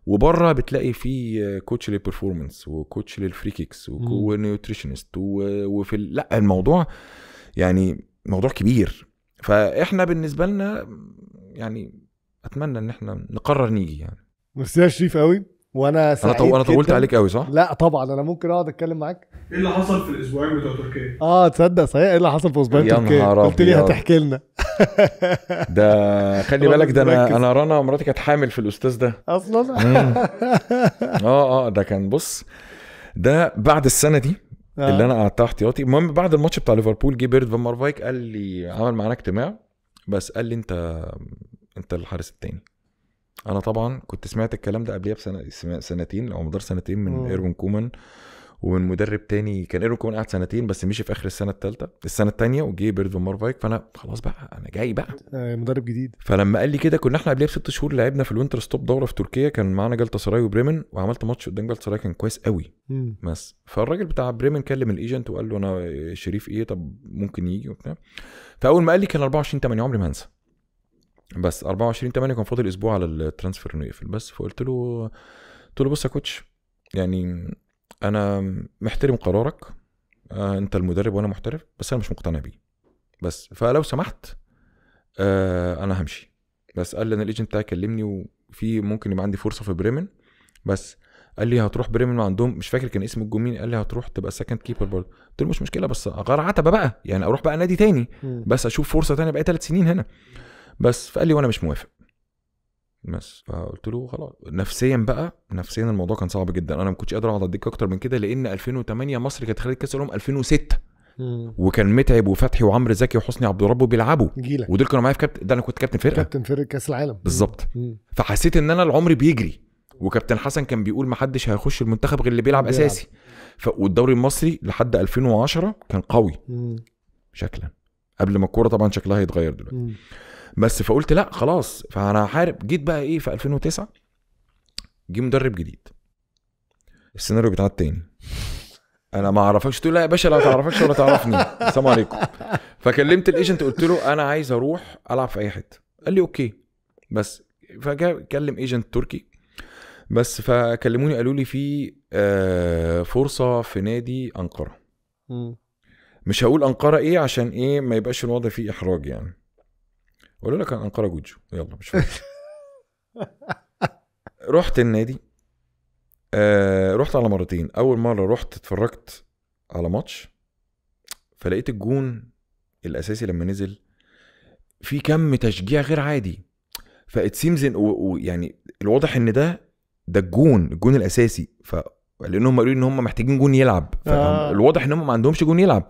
وبره بتلاقي في كوتش للبرفورمانس وكوتش للفري كيكس ونيوتريشنست وفي لا الموضوع يعني موضوع كبير فاحنا بالنسبه لنا يعني اتمنى ان احنا نقرر نيجي يعني ميرسي يا شريف قوي وانا سعيد انا طولت عليك قوي صح؟ لا طبعا انا ممكن اقعد اتكلم معاك ايه اللي حصل في الاسبوعين بتوع تركيا اه تصدق صحيح ايه اللي حصل في اسبوعين تركيا قلت لي هتحكي لنا ده خلي بالك ده انا انا رنا مراتي كانت حامل في الاستاذ ده اصلا اه اه ده كان بص ده بعد السنه دي آه. اللي انا قعدتها احتياطي المهم بعد الماتش بتاع ليفربول جه بيرد فان مارفايك قال لي عمل معانا اجتماع بس قال لي انت انت الحارس التاني انا طبعا كنت سمعت الكلام ده قبليها بسنه سنتين او مدار سنتين من آه. ايرون كومان ومن مدرب تاني كان ايرون كمان قعد سنتين بس مشي في اخر السنه الثالثه السنه الثانيه وجي بيرد مارفايك فانا خلاص بقى انا جاي بقى آه، مدرب جديد فلما قال لي كده كنا احنا قبلها بست شهور لعبنا في الوينتر ستوب دوره في تركيا كان معانا سراي وبريمن وعملت ماتش قدام سراي كان كويس قوي مم. بس فالراجل بتاع بريمن كلم الايجنت وقال له انا شريف ايه طب ممكن يجي وبتاع فاول ما قال لي كان 24 8 عمري ما هنسى بس 24 8 كان فاضل اسبوع على الترانسفير انه يقفل بس فقلت له قلت له بص يا كوتش يعني انا محترم قرارك آه، انت المدرب وانا محترف بس انا مش مقتنع بيه بس فلو سمحت آه، انا همشي بس قال لي انا الايجنت بتاعي كلمني وفي ممكن يبقى عندي فرصه في بريمن بس قال لي هتروح بريمن عندهم مش فاكر كان اسم مين قال لي هتروح تبقى سكند كيبر برضه قلت له مش مشكله بس اغير عتبه بقى يعني اروح بقى نادي تاني بس اشوف فرصه تانية بقى ثلاث سنين هنا بس فقال لي وانا مش موافق بس فقلت له خلاص نفسيا بقى نفسيا الموضوع كان صعب جدا انا ما كنتش قادر اقعد اديك اكتر من كده لان 2008 مصر كانت خارج كاس الامم 2006 وكان متعب وفتحي وعمرو زكي وحسني عبد ربه بيلعبوا جيلك ودول كانوا معايا في كابتن ده انا كنت كابتن فرقه كابتن فرقه كاس العالم بالظبط فحسيت ان انا العمر بيجري وكابتن حسن كان بيقول ما حدش هيخش المنتخب غير اللي بيلعب, بيلعب. اساسي ف... والدوري المصري لحد 2010 كان قوي مم. شكلا قبل ما الكوره طبعا شكلها يتغير دلوقتي بس فقلت لا خلاص فانا هحارب جيت بقى ايه في 2009 جه مدرب جديد السيناريو بيتعاد تاني انا ما اعرفكش تقول لا يا باشا لا تعرفكش ولا تعرفني السلام عليكم فكلمت الايجنت قلت له انا عايز اروح العب في اي حته قال لي اوكي بس فجاء كلم ايجنت تركي بس فكلموني قالوا لي في آه، فرصه في نادي انقره مش هقول انقره ايه عشان ايه ما يبقاش الوضع فيه احراج يعني ولا كان انقره جوجو يلا مش رحت النادي آه رحت على مرتين اول مره رحت اتفرجت على ماتش فلقيت الجون الاساسي لما نزل في كم تشجيع غير عادي فات سيمز يعني الواضح ان ده ده الجون الجون الاساسي ف لانهم قالوا ان هم محتاجين جون يلعب فالواضح آه. ان هم ما عندهمش جون يلعب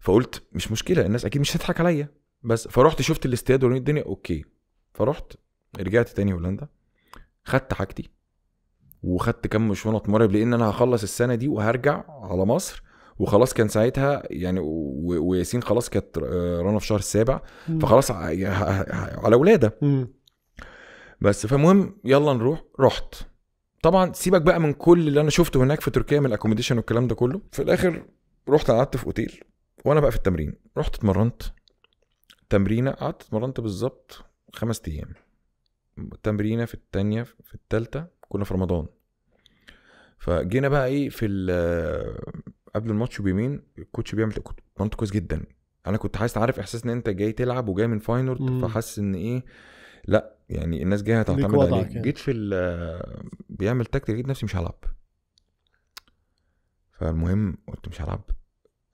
فقلت مش مشكله الناس اكيد مش هتضحك عليا بس فرحت شفت الاستاد ورميت الدنيا اوكي فرحت رجعت تاني هولندا خدت حاجتي وخدت كام شنط مرعب لان انا هخلص السنه دي وهرجع على مصر وخلاص كان ساعتها يعني وياسين خلاص كانت رانا آه، في شهر السابع فخلاص على ولاده بس فالمهم يلا نروح رحت طبعا سيبك بقى من كل اللي انا شفته هناك في تركيا من الاكومديشن والكلام ده كله في الاخر رحت قعدت في اوتيل وانا بقى في التمرين رحت اتمرنت تمرينه قعدت اتمرنت بالظبط خمس ايام تمرينه في التانية في التالتة كنا في رمضان فجينا بقى ايه في آه، قبل الماتش بيمين الكوتش بيعمل كنت اتمرنت كويس جدا انا كنت عايز عارف احساس ان انت جاي تلعب وجاي من فاينورد فحاسس ان ايه لا يعني الناس جايه هتعتمد عليك يعني. جيت في آه، بيعمل تكتيك لقيت نفسي مش هلعب فالمهم قلت مش هلعب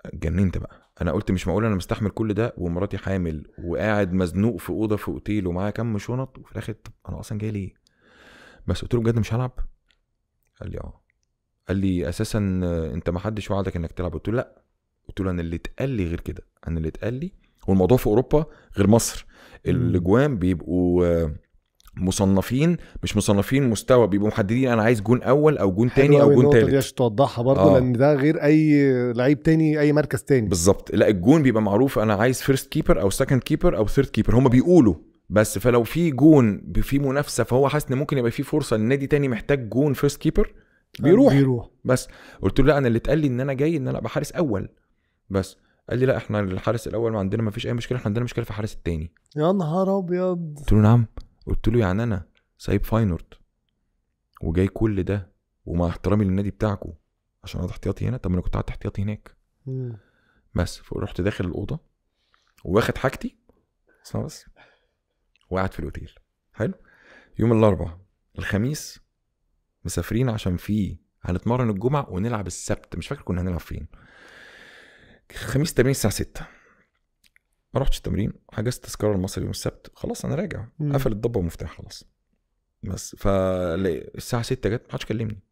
اتجننت بقى انا قلت مش معقول انا مستحمل كل ده ومراتي حامل وقاعد مزنوق في اوضه في اوتيل ومعايا كم شنط وفي الاخر طب انا اصلا جاي ليه بس قلت له بجد مش هلعب قال لي اه قال لي اساسا انت ما حدش وعدك انك تلعب قلت له لا قلت له انا اللي اتقال لي غير كده انا اللي اتقال لي والموضوع في اوروبا غير مصر الاجوان بيبقوا مصنفين مش مصنفين مستوى بيبقوا محددين انا عايز جون اول او جون تاني او جون تالت عشان توضحها برضه آه. لان ده غير اي لعيب تاني اي مركز تاني بالظبط لا الجون بيبقى معروف انا عايز فيرست كيبر او سكند كيبر او ثيرد كيبر هم بيقولوا بس فلو في جون في منافسه فهو حاسس ان ممكن يبقى في فرصه لنادي تاني محتاج جون فيرست كيبر بيروح بيروح بس قلت له لا انا اللي اتقال لي ان انا جاي ان انا ابقى حارس اول بس قال لي لا احنا الحارس الاول ما عندنا ما فيش اي مشكله احنا عندنا مشكله في الحارس الثاني يا نهار ابيض قلت له نعم قلت له يعني انا سايب فاينورد وجاي كل ده ومع احترامي للنادي بتاعكم عشان اقعد احتياطي هنا طب ما انا كنت قعدت احتياطي هناك مم. بس فرحت داخل الاوضه واخد حاجتي اسمع بس وقعد في الاوتيل حلو يوم الاربعاء الخميس مسافرين عشان في هنتمرن الجمعه ونلعب السبت مش فاكر كنا هنلعب فين الخميس تمرين الساعه 6 ما رحتش التمرين حجزت تذكره المصري يوم السبت خلاص انا راجع قفل الضبه ومفتاح خلاص بس فالساعه 6 جت ما حدش كلمني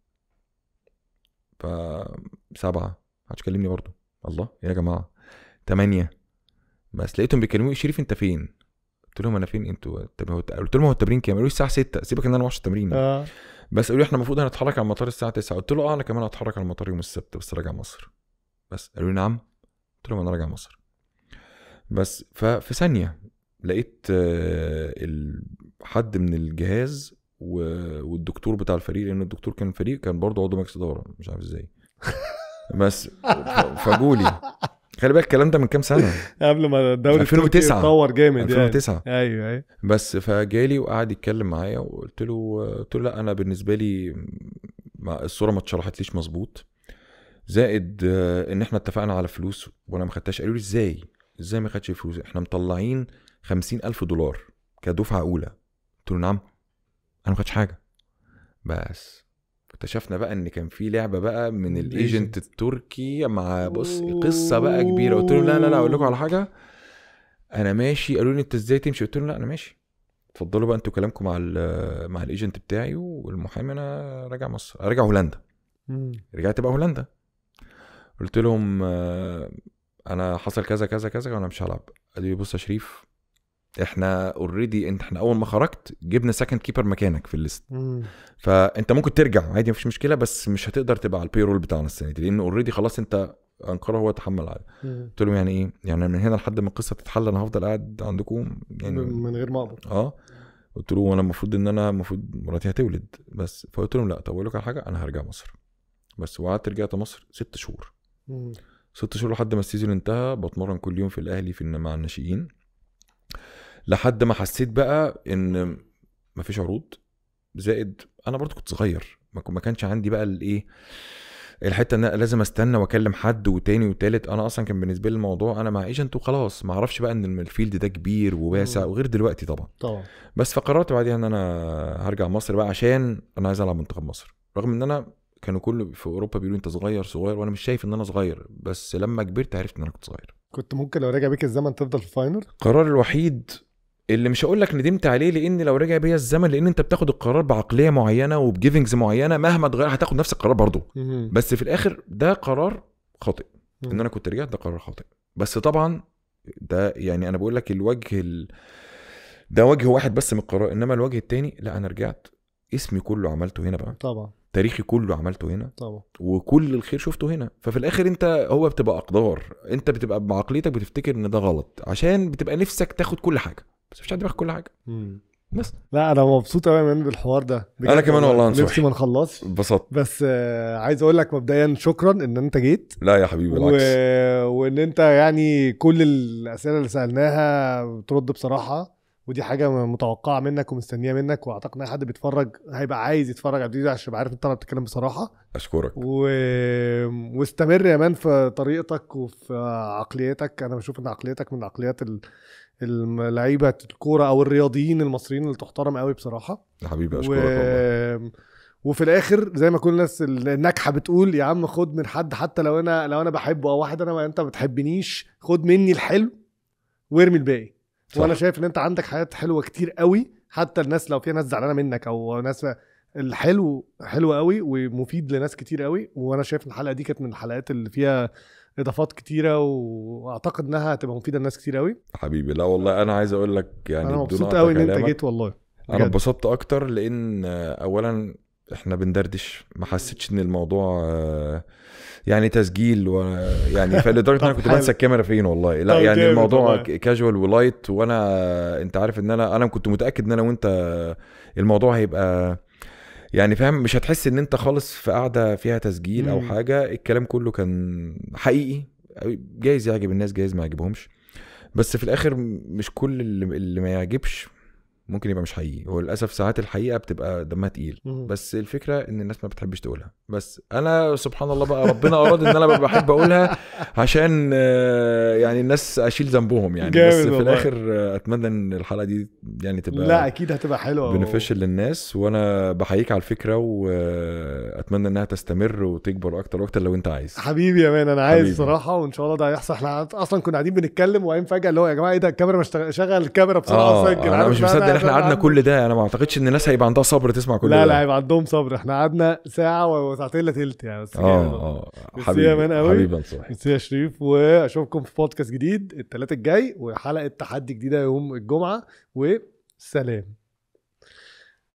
ف 7 ما حدش كلمني برضه الله يا جماعه 8 بس لقيتهم بيكلموني شريف انت فين؟ قلت لهم انا فين انتوا قلت لهم هو التمرين كام؟ قالوا لي الساعه 6 سيبك ان انا ما التمرين آه. بس قالوا لي احنا المفروض هنتحرك على المطار الساعه 9 قلت له اه انا كمان هتحرك على المطار يوم السبت بس راجع مصر بس قالوا لي نعم قلت لهم انا راجع مصر بس ففي ثانيه لقيت آه، حد من الجهاز والدكتور بتاع الفريق لان الدكتور كان الفريق كان برضه عضو مجلس اداره مش عارف ازاي بس فجولي خلي بالك الكلام ده من كام سنه قبل ما الدوري 2009 اتطور جامد 2009 يعني. ايوه ايوه بس فجالي وقعد يتكلم معايا وقلت له قلت له لا انا بالنسبه لي الصوره ما اتشرحتليش مظبوط زائد آه، ان احنا اتفقنا على فلوس وانا ما خدتهاش قالوا لي ازاي ازاي ما خدش فلوس احنا مطلعين خمسين ألف دولار كدفعة أولى قلت له نعم أنا ما خدش حاجة بس اكتشفنا بقى ان كان في لعبه بقى من الايجنت التركي مع بص قصه بقى كبيره قلت له لا لا لا اقول لكم على حاجه انا ماشي قالوا لي انت ازاي تمشي قلت لهم لا انا ماشي اتفضلوا بقى انتوا كلامكم مع الـ مع الايجنت بتاعي والمحامي انا راجع مصر راجع هولندا رجعت بقى هولندا قلت لهم انا حصل كذا كذا كذا وانا مش هلعب قال لي بص يا شريف احنا اوريدي انت احنا اول ما خرجت جبنا سكند كيبر مكانك في الليست فانت ممكن ترجع عادي مفيش مشكله بس مش هتقدر تبقى على البيرول بتاعنا السنه دي لان اوريدي خلاص انت انقره هو تحمل عليه قلت لهم يعني ايه يعني من هنا لحد ما القصه تتحل انا هفضل قاعد عندكم يعني من غير ما اقبض اه قلت له انا المفروض ان انا المفروض مراتي هتولد بس فقلت لهم لا طب اقول لكم على حاجه انا هرجع مصر بس وقعدت رجعت مصر ست شهور ست شهور لحد ما السيزون انتهى بتمرن كل يوم في الاهلي في مع الناشئين لحد ما حسيت بقى ان مفيش عروض زائد انا برضو كنت صغير ما كانش عندي بقى الايه الحته ان لازم استنى واكلم حد وتاني وتالت انا اصلا كان بالنسبه لي الموضوع انا مع ايجنت وخلاص ما اعرفش بقى ان الفيلد ده كبير وواسع وغير دلوقتي طبعا طبعا بس فقررت بعديها ان انا هرجع مصر بقى عشان انا عايز العب منتخب مصر رغم ان انا كانوا كله في اوروبا بيقولوا انت صغير صغير وانا مش شايف ان انا صغير بس لما كبرت عرفت ان انا كنت صغير كنت ممكن لو رجع بيك الزمن تفضل في الفاينل القرار الوحيد اللي مش هقول لك ندمت عليه لان لو رجع بيا الزمن لان انت بتاخد القرار بعقليه معينه وبجيفنجز معينه مهما اتغير هتاخد نفس القرار برضه بس في الاخر ده قرار خاطئ ان انا كنت رجعت ده قرار خاطئ بس طبعا ده يعني انا بقول لك الوجه ال... ده وجه واحد بس من القرار انما الوجه الثاني لا انا رجعت اسمي كله عملته هنا بقى طبعا تاريخي كله عملته هنا طبعا وكل الخير شفته هنا ففي الاخر انت هو بتبقى اقدار انت بتبقى بعقليتك بتفتكر ان ده غلط عشان بتبقى نفسك تاخد كل حاجه بس مفيش حد بياخد كل حاجه مم. بس لا انا مبسوط قوي من بالحوار ده انا كمان والله نفسي ما نخلصش انبسطت بس آه عايز اقول لك مبدئيا شكرا ان انت جيت لا يا حبيبي بالعكس و... وان انت يعني كل الاسئله اللي سالناها ترد بصراحه ودي حاجه متوقعه منك ومستنيه منك واعتقد ان حد بيتفرج هيبقى عايز يتفرج على الفيديو عشان عارف انت بتتكلم بصراحه اشكرك و... واستمر يا مان في طريقتك وفي عقليتك انا بشوف ان عقليتك من عقليات ال... اللعيبه الكوره او الرياضيين المصريين اللي تحترم قوي بصراحه حبيبي اشكرك و... والله. وفي الاخر زي ما كل الناس الناجحه بتقول يا عم خد من حد حتى لو انا لو انا بحبه او واحد انا ما انت ما بتحبنيش خد مني الحلو وارمي الباقي صح. وانا شايف ان انت عندك حاجات حلوه كتير قوي حتى الناس لو في ناس زعلانه منك او ناس الحلو حلو قوي ومفيد لناس كتير قوي وانا شايف الحلقه دي كانت من الحلقات اللي فيها اضافات كتيره واعتقد انها هتبقى مفيده لناس كتير قوي حبيبي لا والله انا عايز اقول لك يعني انا مبسوط قوي ان انت جيت والله انا اتبسطت اكتر لان اولا احنا بندردش ما حسيتش ان الموضوع آه، يعني تسجيل و يعني فلدرجه ان انا كنت بنسى الكاميرا فين والله لا يعني الموضوع كاجوال ولايت وانا انت عارف ان انا انا كنت متاكد ان انا وانت الموضوع هيبقى يعني فاهم مش هتحس ان انت خالص في قاعده فيها تسجيل او حاجه الكلام كله كان حقيقي جايز يعجب الناس جايز ما يعجبهمش بس في الاخر مش كل اللي ما يعجبش ممكن يبقى مش حقيقي وللاسف ساعات الحقيقه بتبقى دمها تقيل بس الفكره ان الناس ما بتحبش تقولها بس انا سبحان الله بقى ربنا اراد ان انا بحب اقولها عشان آه، يعني الناس اشيل ذنبهم يعني بس في الاخر آه، اتمنى ان الحلقه دي يعني تبقى لا اكيد هتبقى حلوه بنفشل للناس وانا بحييك على الفكره واتمنى آه، انها تستمر وتكبر اكتر واكتر لو انت عايز حبيبي يا مان انا عايز حبيبي. صراحه وان شاء الله ده هيحصل احنا اصلا كنا قاعدين بنتكلم وبعدين فجاه اللي هو يا جماعه ايه ده الكاميرا مش شغل الكاميرا بسرعه آه سجل انا مش مصدق بعدين يعني احنا قعدنا كل ده انا ما اعتقدش ان الناس هيبقى عندها صبر تسمع كل لا ده لا لا هيبقى عندهم صبر احنا قعدنا ساعه وساعتين الا تلت يعني بس اه اه, آه، حبيبي يا قوي حبيبي انصح يا شريف واشوفكم في بودكاست جديد الثلاث الجاي وحلقه تحدي جديده يوم الجمعه وسلام